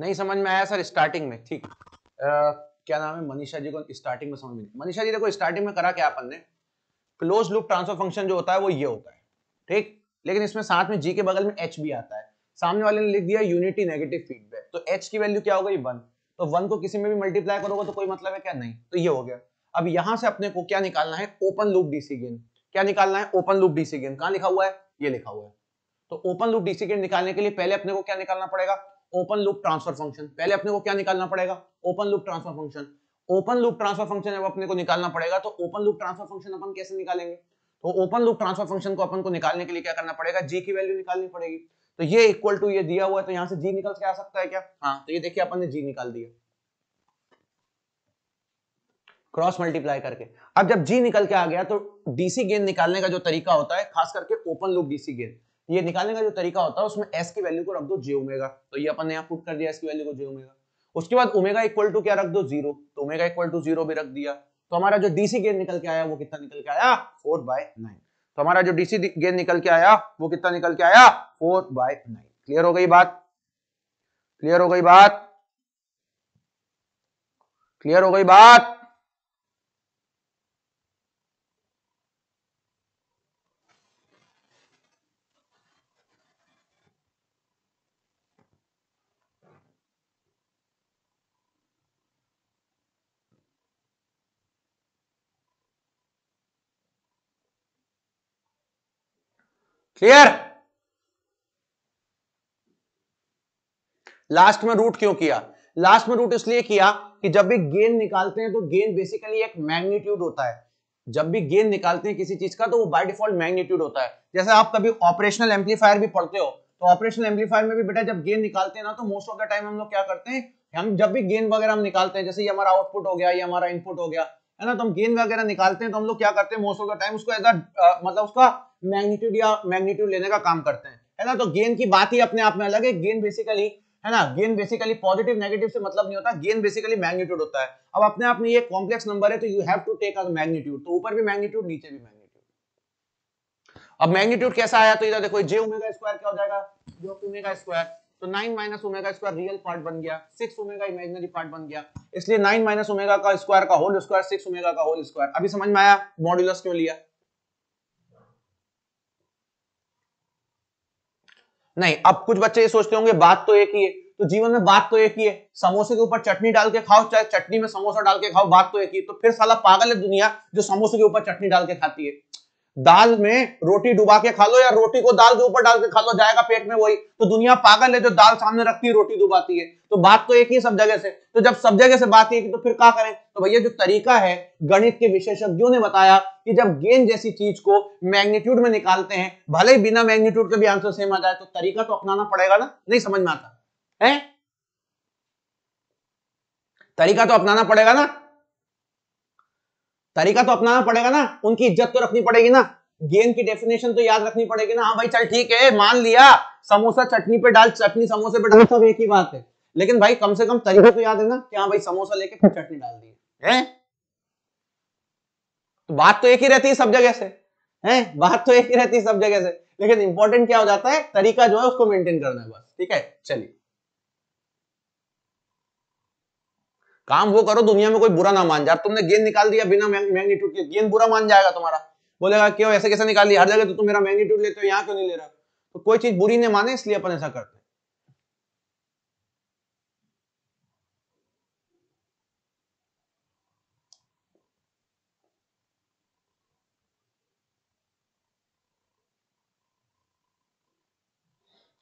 नहीं समझ में आया सर स्टार्टिंग में ठीक क्या नाम है मनीषा जी को स्टार्टिंग में समझ में मनीषा जी देखो स्टार्टिंग में करा क्या अपन ने क्लोज लूप ट्रांसफर फंक्शन जो होता है वो ये होता है ठीक लेकिन इसमें साथ में जी के बगल में एच भी आता है सामने वाले ने लिख दिया यूनिटी नेगेटिव फीडबैक तो एच की वैल्यू क्या हो गई वन तो वन को किसी में भी मल्टीप्लाई करोगे तो कोई मतलब है क्या नहीं तो ये हो गया अब यहां से अपने को क्या निकालना है ओपन लूप डीसी गेन क्या निकालना है ओपन लूप डीसी गेन कहां लिखा हुआ है ये लिखा हुआ है तो ओपन लूप डीसी गेन निकालने के लिए पहले अपने को क्या निकालना पड़ेगा ओपन लूप ट्रांसफर फंक्शन पहले अपने को क्या निकालना पड़ेगा open loop transfer function open loop transfer function जब अपने को निकालना पड़ेगा तो ओपन लूप ट्रांसफर फंक्शन अपन कैसे निकालेंगे तो ओपन लूप ट्रांसफर फंक्शन को अपन को निकालने के लिए क्या करना पड़ेगा जी की वैल्यू निकालनी पड़ेगी तो ये इक्वल टू ये दिया हुआ है तो यहाँ से जी निकल के आ सकता है क्या हाँ तो ये देखिए अपन ने जी निकाल दिया क्रॉस मल्टीप्लाई करके अब जब जी निकल के आ गया तो डीसी गेन निकालने का जो तरीका होता है खास करके ओपन लूप डीसी गेन ये निकालने का जो तरीका होता है उसमें एस की वैल्यू को रख दो जे उमेगा तो ये अपन ने यहाँ पुट कर दिया एस की वैल्यू को जे उमेगा उसके बाद उमेगा इक्वल टू क्या रख दो जीरो तो उमेगा इक्वल टू जीरो भी रख दिया तो हमारा जो डीसी गेन निकल के आया वो कितना निकल के आया फोर बाय नाइन तो हमारा जो डीसी गेन निकल के आया वो कितना निकल के आया फोर बाय नाइन क्लियर हो गई बात क्लियर हो गई बात क्लियर हो गई बात क्लियर लास्ट में रूट क्यों किया लास्ट में रूट इसलिए किया कि जब भी गेन निकालते हैं तो गेन बेसिकली एक मैग्नीट्यूड होता है जब भी गेन निकालते हैं किसी चीज का तो वो बाय डिफॉल्ट मैग्नीट्यूड होता है जैसे आप कभी ऑपरेशनल एम्पलीफायर भी पढ़ते हो तो ऑपरेशनल एम्पलीफायर में भी बेटा जब गेन निकालते हैं ना तो मोस्ट ऑफ द टाइम हम लोग क्या करते हैं हम जब भी गेन वगैरह हम निकालते हैं जैसे ये हमारा आउटपुट हो गया ये हमारा इनपुट हो गया है ना तो हम गेन वगैरह निकालते हैं तो हम लोग क्या करते हैं मोस्ट ऑफ द टाइम उसको एज मतलब उसका मैग्नीट्यूड या मैग्नीट्यूड लेने का काम करते हैं है ना तो गेन की बात ही अपने आप में अलग है गेन बेसिकली है ना गेन बेसिकली पॉजिटिव नेगेटिव से मतलब नहीं होता गेन बेसिकली मैग्नीट्यूड होता है अब अपने आप में ये कॉम्प्लेक्स नंबर है तो you have to take a magnitude तो ऊपर भी मैग्नीट्यूड नीचे भी मैग्नीट्यूड अब मैग्नीट्यूड कैसा आया तो इधर देखो जे ओमेगा स्क्वायर क्या हो जाएगा जो ओमेगा स्क्वायर तो 9 minus omega square real part बन गया 6 ओमेगा इमेजिनरी पार्ट बन गया इसलिए 9 माइनस ओमेगा का स्क्वायर का होल स्क्वायर 6 ओमेगा का होल स्क्वायर अभी समझ में आया मॉड्यूलस क्यों लिया नहीं अब कुछ बच्चे ये सोचते होंगे बात तो एक ही है तो जीवन में बात तो एक ही है समोसे के ऊपर चटनी डाल के खाओ चाहे चटनी में समोसा डाल के खाओ बात तो एक ही है तो फिर साला पागल है दुनिया जो समोसे के ऊपर चटनी डाल के खाती है दाल में रोटी डुबा के खा लो या रोटी को दाल के ऊपर डाल के खा लो जाएगा पेट में वही तो दुनिया पागल है जो दाल सामने रखती है रोटी डुबाती है तो बात तो एक ही सब जगह से तो जब सब जगह से बात एक तो फिर क्या करें तो भैया जो तरीका है गणित के विशेषज्ञों ने बताया कि जब गेंद जैसी चीज को मैग्नीट्यूड में निकालते हैं भले ही बिना मैग्नीट्यूड के भी आंसर सेम आ जाए तो तरीका तो अपनाना पड़ेगा ना नहीं समझ में आता है तरीका तो अपनाना पड़ेगा ना तरीका तो अपनाना पड़ेगा ना उनकी इज्जत तो रखनी पड़ेगी ना गेंद की डेफिनेशन तो याद रखनी पड़ेगी ना हाँ भाई चल ठीक है मान लिया समोसा चटनी पे डाल चटनी समोसे पे डाल सब एक ही बात है लेकिन भाई कम से कम तरीका तो याद है ना कि हाँ भाई समोसा लेके फिर चटनी डाल दी है तो बात तो एक ही रहती है सब जगह से है बात तो एक ही रहती है सब जगह से लेकिन इंपॉर्टेंट क्या हो जाता है तरीका जो है उसको मेंटेन करना है बस ठीक है चलिए काम वो करो दुनिया में कोई बुरा ना मान जाए तुमने गेंद निकाल दिया बिना मैग्नीट्यूड के गेंद बुरा मान जाएगा तुम्हारा बोलेगा क्यों ऐसे कैसे निकाल लिया हर जगह तो तुम मेरा मैग्नीट्यूड लेते हो यहाँ क्यों नहीं ले रहा तो कोई चीज बुरी नहीं माने इसलिए अपन ऐसा करते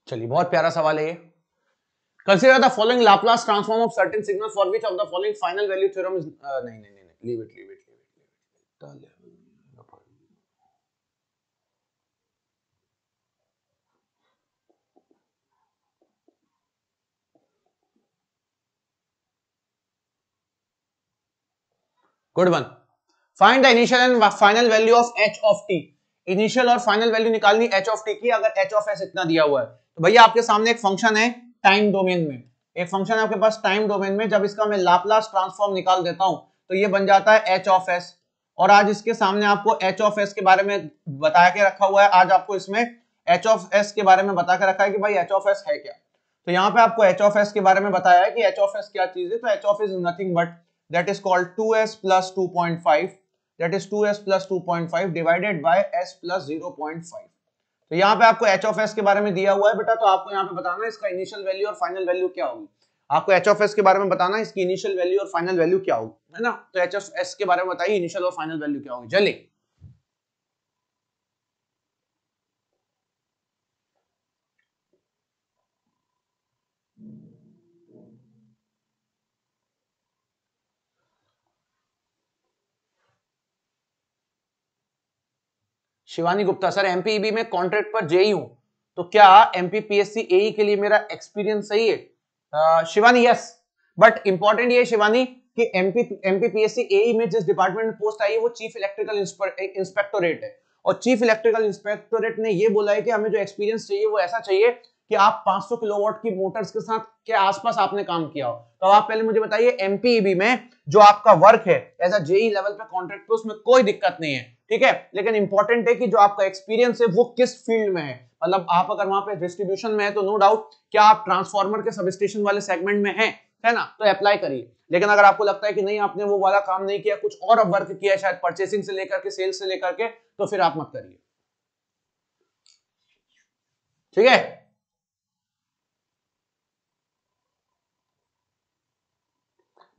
चलिए बहुत प्यारा सवाल है ये Consider the following Laplace transform of certain signal for which of the following final value theorem is uh, no, no, no, no. leave it, leave it, leave it, leave it. No problem. Good one. Find the initial and final value of h of t. Initial और final value निकालनी H of T की अगर H of S इतना दिया हुआ है तो भैया आपके सामने एक फंक्शन है टाइम डोमेन में एक फंक्शन आपके पास टाइम डोमेन में जब इसका मैं लाप्लास ट्रांसफॉर्म निकाल देता हूं तो ये बन जाता है एच ऑफ एस और आज इसके सामने आपको एच ऑफ एस के बारे में बता के रखा हुआ है आज आपको इसमें एच ऑफ एस के बारे में बता के रखा है कि भाई एच ऑफ एस है क्या तो यहाँ पे आपको एच ऑफ एस के बारे में बताया है कि एच ऑफ एस क्या चीज है तो H of S is nothing but that is called two S plus two point five that is two S plus two point five divided by S plus zero point five तो यहाँ पे आपको H of S के बारे में दिया हुआ है बेटा तो आपको यहाँ पे बताना है इसका इनिशियल वैल्यू और फाइनल वैल्यू क्या होगी आपको एच ऑफ एस के बारे में बताना है इसकी इनिशियल वैल्यू और फाइनल वैल्यू क्या होगी है ना तो एच ऑफ एस के बारे में बताइए इनिशियल और फाइनल वैल्यू क्या होगी चलिए Shivani Gupta sir MPB e में कॉन्ट्रैक्ट पर जेई हूं तो क्या एमपीपीएससी एई e के लिए मेरा एक्सपीरियंस सही है आ, शिवानी यस बट इंपॉर्टेंट ये शिवानी कि एमपी एमपीपीएससी एई में जिस डिपार्टमेंट में पोस्ट आई है वो चीफ इलेक्ट्रिकल इंस्पेक्टोरेट है और चीफ इलेक्ट्रिकल इंस्पेक्टोरेट ने ये बोला है कि हमें जो एक्सपीरियंस चाहिए वो ऐसा चाहिए कि आप 500 किलोवाट की मोटर्स के साथ के आसपास आपने काम किया हो तो आप पहले मुझे बताइए एमपीईबी e में जो आपका वर्क है एज अ जेई लेवल पे कॉन्ट्रैक्ट पे उसमें कोई दिक्कत नहीं है ठीक है लेकिन इंपॉर्टेंट है कि जो आपका एक्सपीरियंस है वो किस फील्ड में है मतलब आप अगर वहां पे डिस्ट्रीब्यूशन में है तो नो डाउट क्या आप ट्रांसफॉर्मर के सब स्टेशन वाले सेगमेंट में है है ना तो अप्लाई करिए लेकिन अगर आपको लगता है कि नहीं आपने वो वाला काम नहीं किया कुछ और अब वर्क किया शायद परचेसिंग से लेकर के सेल्स से लेकर के तो फिर आप मत करिए ठीक है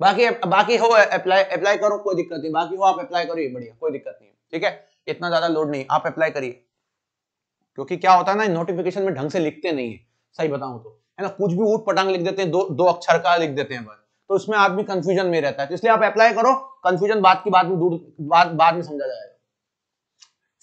बाकी बाकी हो अप्लाई अप्लाई करो कोई दिक्कत नहीं बाकी हो आप अप्लाई करो ये बढ़िया कोई दिक्कत नहीं ठीक है इतना ज्यादा लोड नहीं आप अप्लाई करिए क्योंकि क्या होता है ना नोटिफिकेशन में ढंग से लिखते नहीं है सही बताऊं तो है ना कुछ भी ऊट पटांग लिख देते हैं दो दो अक्षर का लिख देते हैं बस तो उसमें आदमी कंफ्यूजन में रहता है तो इसलिए आप अप्लाई करो कंफ्यूजन बाद की बात में दूर बाद बाद में समझा जाएगा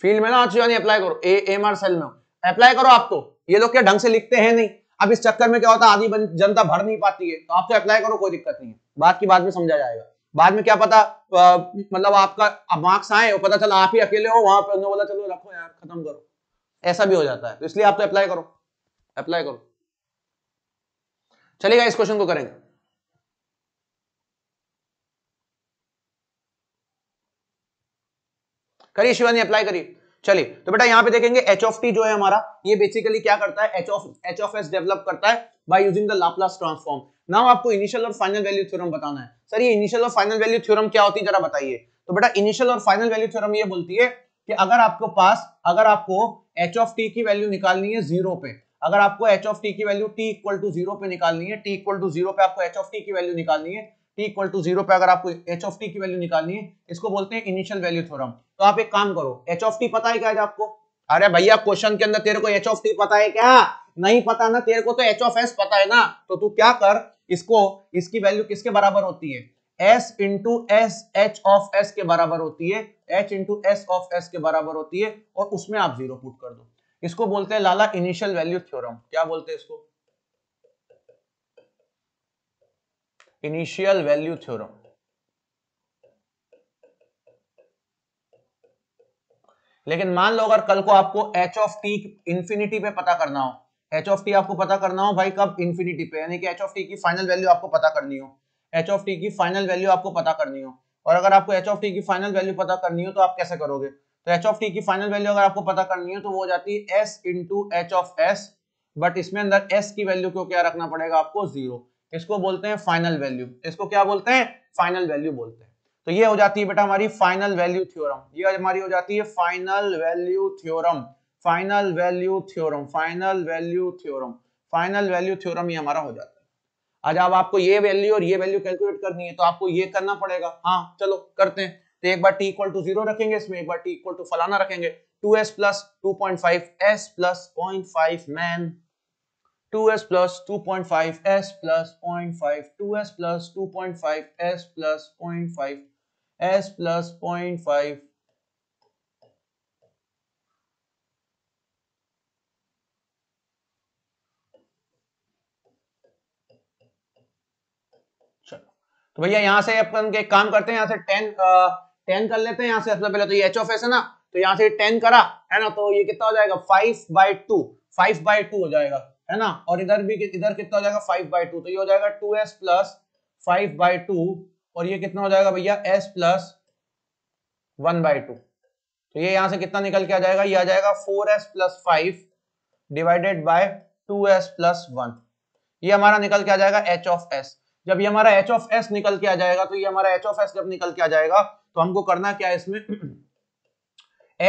फील्ड में ना अच्छी यानी अप्लाई करो ए एम आर सेल में अप्लाई करो आप तो ये लोग क्या ढंग से लिखते हैं नहीं अब इस चक्कर में क्या होता है आधी जनता भर नहीं पाती है तो आप तो अप्लाई करो कोई दिक्कत नहीं है बाद की बात में समझा जाएगा बाद में क्या पता मतलब आपका मार्क्स आए और पता चला आप ही अकेले हो वहां पर बोला चलो रखो यार खत्म करो ऐसा भी हो जाता है तो इसलिए आप तो अप्लाई करो अप्लाई करो चलिएगा इस क्वेश्चन को करेंगे करिए शिवानी अप्लाई करिए चलिए तो बेटा यहां पे देखेंगे एच ऑफ टी जो है हमारा ये बेसिकली क्या करता है H of H of S develop करता है by using the Laplace transform now आपको इनिशियल और फाइनल वैल्यू थ्योरम बताना है सर ये इनिशियल और फाइनल वैल्यू थ्योरम क्या होती है जरा बताइए तो बेटा इनिशियल और फाइनल वैल्यू थ्योरम ये बोलती है कि अगर आपको पास अगर आपको एच ऑफ टी की वैल्यू निकालनी है जीरो पे अगर आपको एच ऑफ टी की value T equal to zero पे निकालनी है टी इक्वल टू जीरो पे आपको एच ऑफ टी की वैल्यू निकालनी है टी इक्वल टू जीरो पे अगर आपको एच ऑफ टी की वैल्यू निकालनी है इसको बोलते हैं इनिशियल वैल्यू थ्योरम तो आप एक काम करो एच ऑफ टी पता है क्या आपको अरे भैया क्वेश्चन के अंदर तेरे को एच ऑफ टी पता है क्या नहीं पता ना तेरे को तो एच ऑफ एस पता है ना तो तू क्या कर इसको इसकी वैल्यू किसके बराबर होती है S into S H of S के बराबर होती है H into S of S के बराबर होती है और उसमें आप जीरो पुट कर दो इसको बोलते हैं लाला इनिशियल वैल्यू थ्योरम क्या बोलते हैं इसको इनिशियल वैल्यू थ्योरम लेकिन मान लो अगर कल को आपको एच ऑफ टी इन्फिनिटी पे पता करना हो एच ऑफ टी आपको पता करना हो भाई कब इन्फिनिटी पे यानी कि एच ऑफ टी की फाइनल वैल्यू आपको पता करनी हो एच ऑफ टी की फाइनल वैल्यू आपको पता करनी हो और अगर आपको एच ऑफ टी की फाइनल वैल्यू पता करनी हो तो आप कैसे करोगे तो एच ऑफ टी की फाइनल वैल्यू अगर आपको पता करनी हो तो वो हो जाती है S into H of S but इसमें अंदर एस की वैल्यू को क्या रखना पड़ेगा आपको जीरो इसको बोलते हैं फाइनल वैल्यू इसको क्या बोलते हैं फाइनल वैल्यू बोलते हैं तो ये हो जाती है बेटा हमारी फाइनल वैल्यू थ्योरम ये हमारी हो जाती है final value theorem final value theorem final value theorem final value theorem ये हमारा हो जाता है आज आप आपको ये वैल्यू और ये वैल्यू कैलकुलेट करनी है तो आपको ये करना पड़ेगा हाँ चलो करते हैं तो एक बार टी इक्वल टू जीरो रखेंगे इसमें एक बार टी इक्वल टू फलाना रखेंगे two S plus two point five S plus point five man two two two S S plus plus point point five five S plus two point five S plus point five S plus point five तो भैया यहाँ से अपन के काम करते हैं यहाँ से टेन टेन कर लेते हैं यहाँ से सबसे पहले तो ये एच ऑफ एस है ना तो यहाँ से टेन करा है ना तो ये कितना हो जाएगा five by two five by two हो जाएगा है ना और इधर भी इधर कितना हो जाएगा फाइव बाई टू तो ये हो जाएगा two S plus five by two और ये कितना हो जाएगा भैया S plus one by two तो ये यहाँ से कितना निकल के आ जाएगा ये आ जाएगा four S plus five divided by two S plus one ये हमारा निकल के आ जाएगा एच ऑफ एस जब ये हमारा एच ऑफ एस निकल के आ जाएगा तो ये हमारा एच ऑफ एस जब निकल के आ जाएगा तो हमको करना क्या है इसमें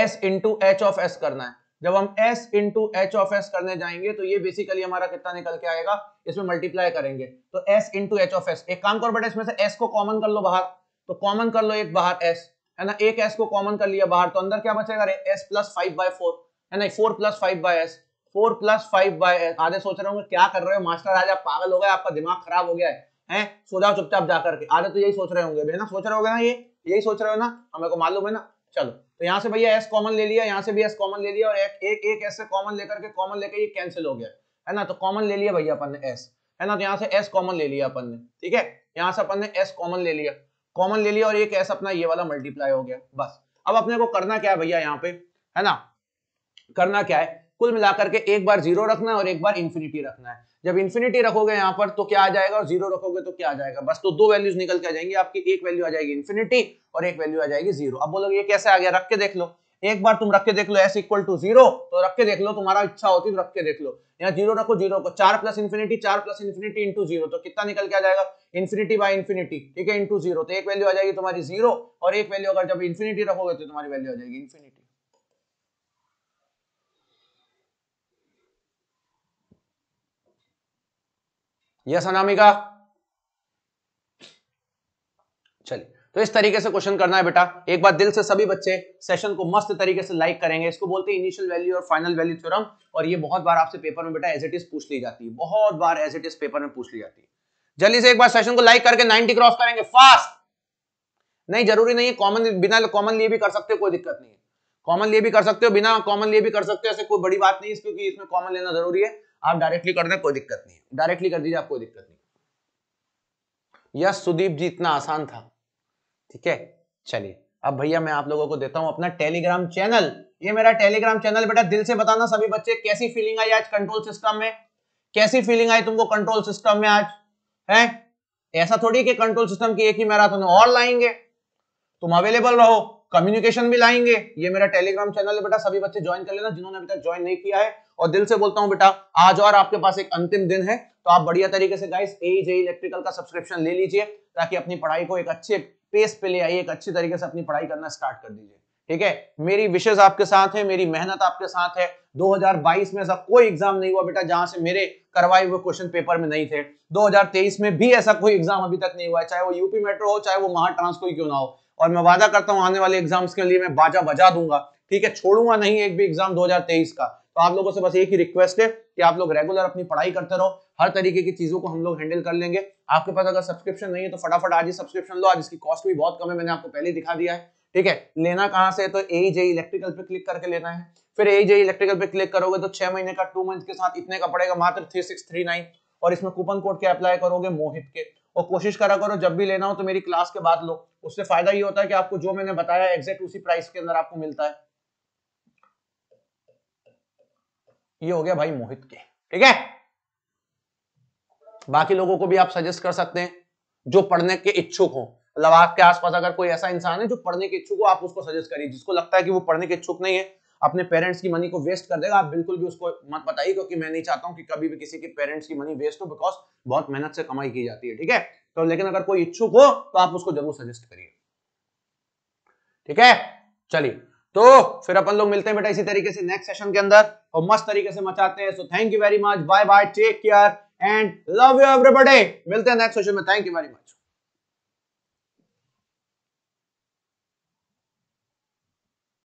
S into H of S करना है जब हम s into H of S करने जाएंगे तो ये बेसिकली हमारा कितना निकल के आएगा इसमें मल्टीप्लाई करेंगे तो s into H of S एक काम करो बेटा इसमें से s को कॉमन कर लो बाहर तो कॉमन कर लो एक बाहर s है ना एक s को कॉमन कर लिया बाहर तो अंदर क्या बचेगा रे s plus five by four है ना four plus five by S four plus five by S आधे सोच रहे होंगे क्या कर रहे हो मास्टर आज आप पागल हो गए आपका दिमाग खराब हो गया है है सो जाओ चुपचाप जाकर के आधे तो यही सोच रहे होंगे है ना सोच रहे हो ना ये यही सोच रहे हो ना हमें को मालूम है ना चलो तो यहाँ से भैया एस कॉमन ले लिया यहाँ से भी एस कॉमन ले लिया और एक एक एक एस से कॉमन लेकर के कॉमन लेकर ये कैंसिल हो गया है ना तो कॉमन ले लिया भैया अपन ने एस है ना तो यहाँ से एस कॉमन ले लिया अपन ने ठीक है यहाँ से अपन ने एस कॉमन ले लिया कॉमन ले लिया और एक एस अपना ये वाला मल्टीप्लाई हो गया बस अब अपने को करना क्या है भैया यहाँ पे है ना करना क्या है कुल मिलाकर के एक बार जीरो रखना है और एक बार इन्फिनिटी रखना है जब इन्फिनिटी रखोगे यहाँ पर तो क्या आ जाएगा और जीरो रखोगे तो क्या आ जाएगा बस तो दो वैल्यूज निकल के आ जाएंगे आपकी एक वैल्यू आ जाएगी इन्फिनिटी और एक वैल्यू आ जाएगी जीरो अब बोलोगे ये कैसे आ गया रख के देख लो एक बार तुम रख के देख लो एस इक्वल टू जीरो तो रख के देख लो तुम्हारा इच्छा होती तो रख के देख लो यहाँ जीरो रखो जीरो को चार प्लस इन्फिनिटी चार प्लस इन्फिनिटी इंटू जीरो तो कितना निकल के आ जाएगा इन्फिनिटी बाय इन्फिनिटी ठीक है इंटू जीरो तो एक वैल्यू आ जाएगी तुम्हारी जीरो और एक वैल्यू अगर जब इन्फिनिटी रखोगे तो तुम्हारी वैल्यू आ जाएगी इन्फिनिटी यस अनामिका चलिए तो इस तरीके से क्वेश्चन करना है बेटा एक बार दिल से सभी बच्चे सेशन को मस्त तरीके से लाइक करेंगे इसको बोलते हैं इनिशियल वैल्यू और फाइनल वैल्यू थ्योरम और ये बहुत बार आपसे पेपर में बेटा एज इट इज पूछ ली जाती है बहुत बार एज इट इज पेपर में पूछ ली जाती है जल्दी से एक बार सेशन को लाइक करके 90 क्रॉस करेंगे फास्ट नहीं जरूरी नहीं है कॉमन बिना कॉमन लिए भी कर सकते हो कोई दिक्कत नहीं है कॉमन लिए भी कर सकते हो बिना कॉमन लिए भी कर सकते हो ऐसे कोई बड़ी बात नहीं है क्योंकि इसमें कॉमन लेना जरूरी है आप डायरेक्टली कर दें कोई दिक्कत नहीं है डायरेक्टली कर दीजिए आप कोई दिक्कत नहीं यस सुदीप जी इतना आसान था ठीक है चलिए अब भैया मैं आप लोगों को देता हूं अपना टेलीग्राम चैनल ये मेरा टेलीग्राम चैनल बेटा दिल से बताना सभी बच्चे कैसी फीलिंग आई आज कंट्रोल सिस्टम में कैसी फीलिंग आई तुमको कंट्रोल सिस्टम में आज है ऐसा थोड़ी कि कंट्रोल सिस्टम की एक ही मैराथन और लाएंगे तुम अवेलेबल रहो कम्युनिकेशन भी लाएंगे ये मेरा टेलीग्राम चैनल है बेटा सभी बच्चे ज्वाइन कर लेना जिन्होंने अभी तक ज्वाइन नहीं किया है और दिल से बोलता हूँ बेटा आज और आपके पास एक अंतिम दिन है तो आप बढ़िया तरीके से गाइस ए जे इलेक्ट्रिकल का सब्सक्रिप्शन ले लीजिए ताकि अपनी पढ़ाई को एक अच्छे पेस पे ले आइए एक अच्छी तरीके से अपनी पढ़ाई करना स्टार्ट कर दीजिए ठीक है मेरी विशेष आपके साथ है मेरी मेहनत आपके साथ है 2022 में ऐसा कोई एग्जाम नहीं हुआ बेटा जहां से मेरे करवाए हुए क्वेश्चन पेपर में नहीं थे 2023 में भी ऐसा कोई एग्जाम अभी तक नहीं हुआ है चाहे वो यूपी मेट्रो हो चाहे वो महाट्रांस कोई क्यों ना हो और मैं वादा करता हूँ आने वाले एग्जाम्स के लिए मैं बाजा बजा दूंगा ठीक है छोड़ूंगा नहीं एक भी एग्जाम दो का तो आप लोगों से बस एक ही रिक्वेस्ट है कि आप लोग रेगुलर अपनी पढ़ाई करते रहो हर तरीके की चीजों को हम लोग हैंडल कर लेंगे आपके पास अगर सब्सक्रिप्शन नहीं है तो फटाफट आज ही सब्सक्रिप्शन लो आज इसकी कॉस्ट भी बहुत कम है मैंने आपको पहले दिखा दिया है ठीक है लेना कहाँ से तो ए जे इलेक्ट्रिकल पे क्लिक करके लेना है फिर ए जे इलेक्ट्रिकल पे क्लिक करोगे तो छह महीने का टू मंथ के साथ इतने का पड़ेगा मात्र थ्री सिक्स थ्री नाइन और इसमें कूपन कोड के अप्लाई करोगे मोहित के और कोशिश करा करो जब भी लेना हो तो मेरी क्लास के बाद लो उससे फायदा ये होता है कि आपको जो मैंने बताया एग्जैक्ट उसी प्राइस के अंदर आपको मिलता है ये हो गया भाई मोहित के ठीक है बाकी लोगों को भी आप सजेस्ट कर सकते हैं जो पढ़ने के इच्छुक हो मतलब आपके आसपास अगर कोई ऐसा इंसान है जो पढ़ने के इच्छुक हो आप उसको सजेस्ट करिए जिसको लगता है कि वो पढ़ने के इच्छुक नहीं है अपने पेरेंट्स की मनी को वेस्ट कर देगा आप बिल्कुल भी उसको मत बताइए क्योंकि मैं नहीं चाहता हूं कि कभी भी किसी के पेरेंट्स की मनी वेस्ट हो बिकॉज बहुत मेहनत से कमाई की जाती है ठीक है तो लेकिन अगर कोई इच्छुक हो तो आप उसको जरूर सजेस्ट करिए ठीक है चलिए तो फिर अपन लोग मिलते हैं बेटा इसी तरीके से नेक्स्ट सेशन के अंदर और मस्त तरीके से मचाते हैं so thank you very much bye bye take care and love you everybody मिलते हैं नेक्स्ट सेशन में थैंक यू वेरी मच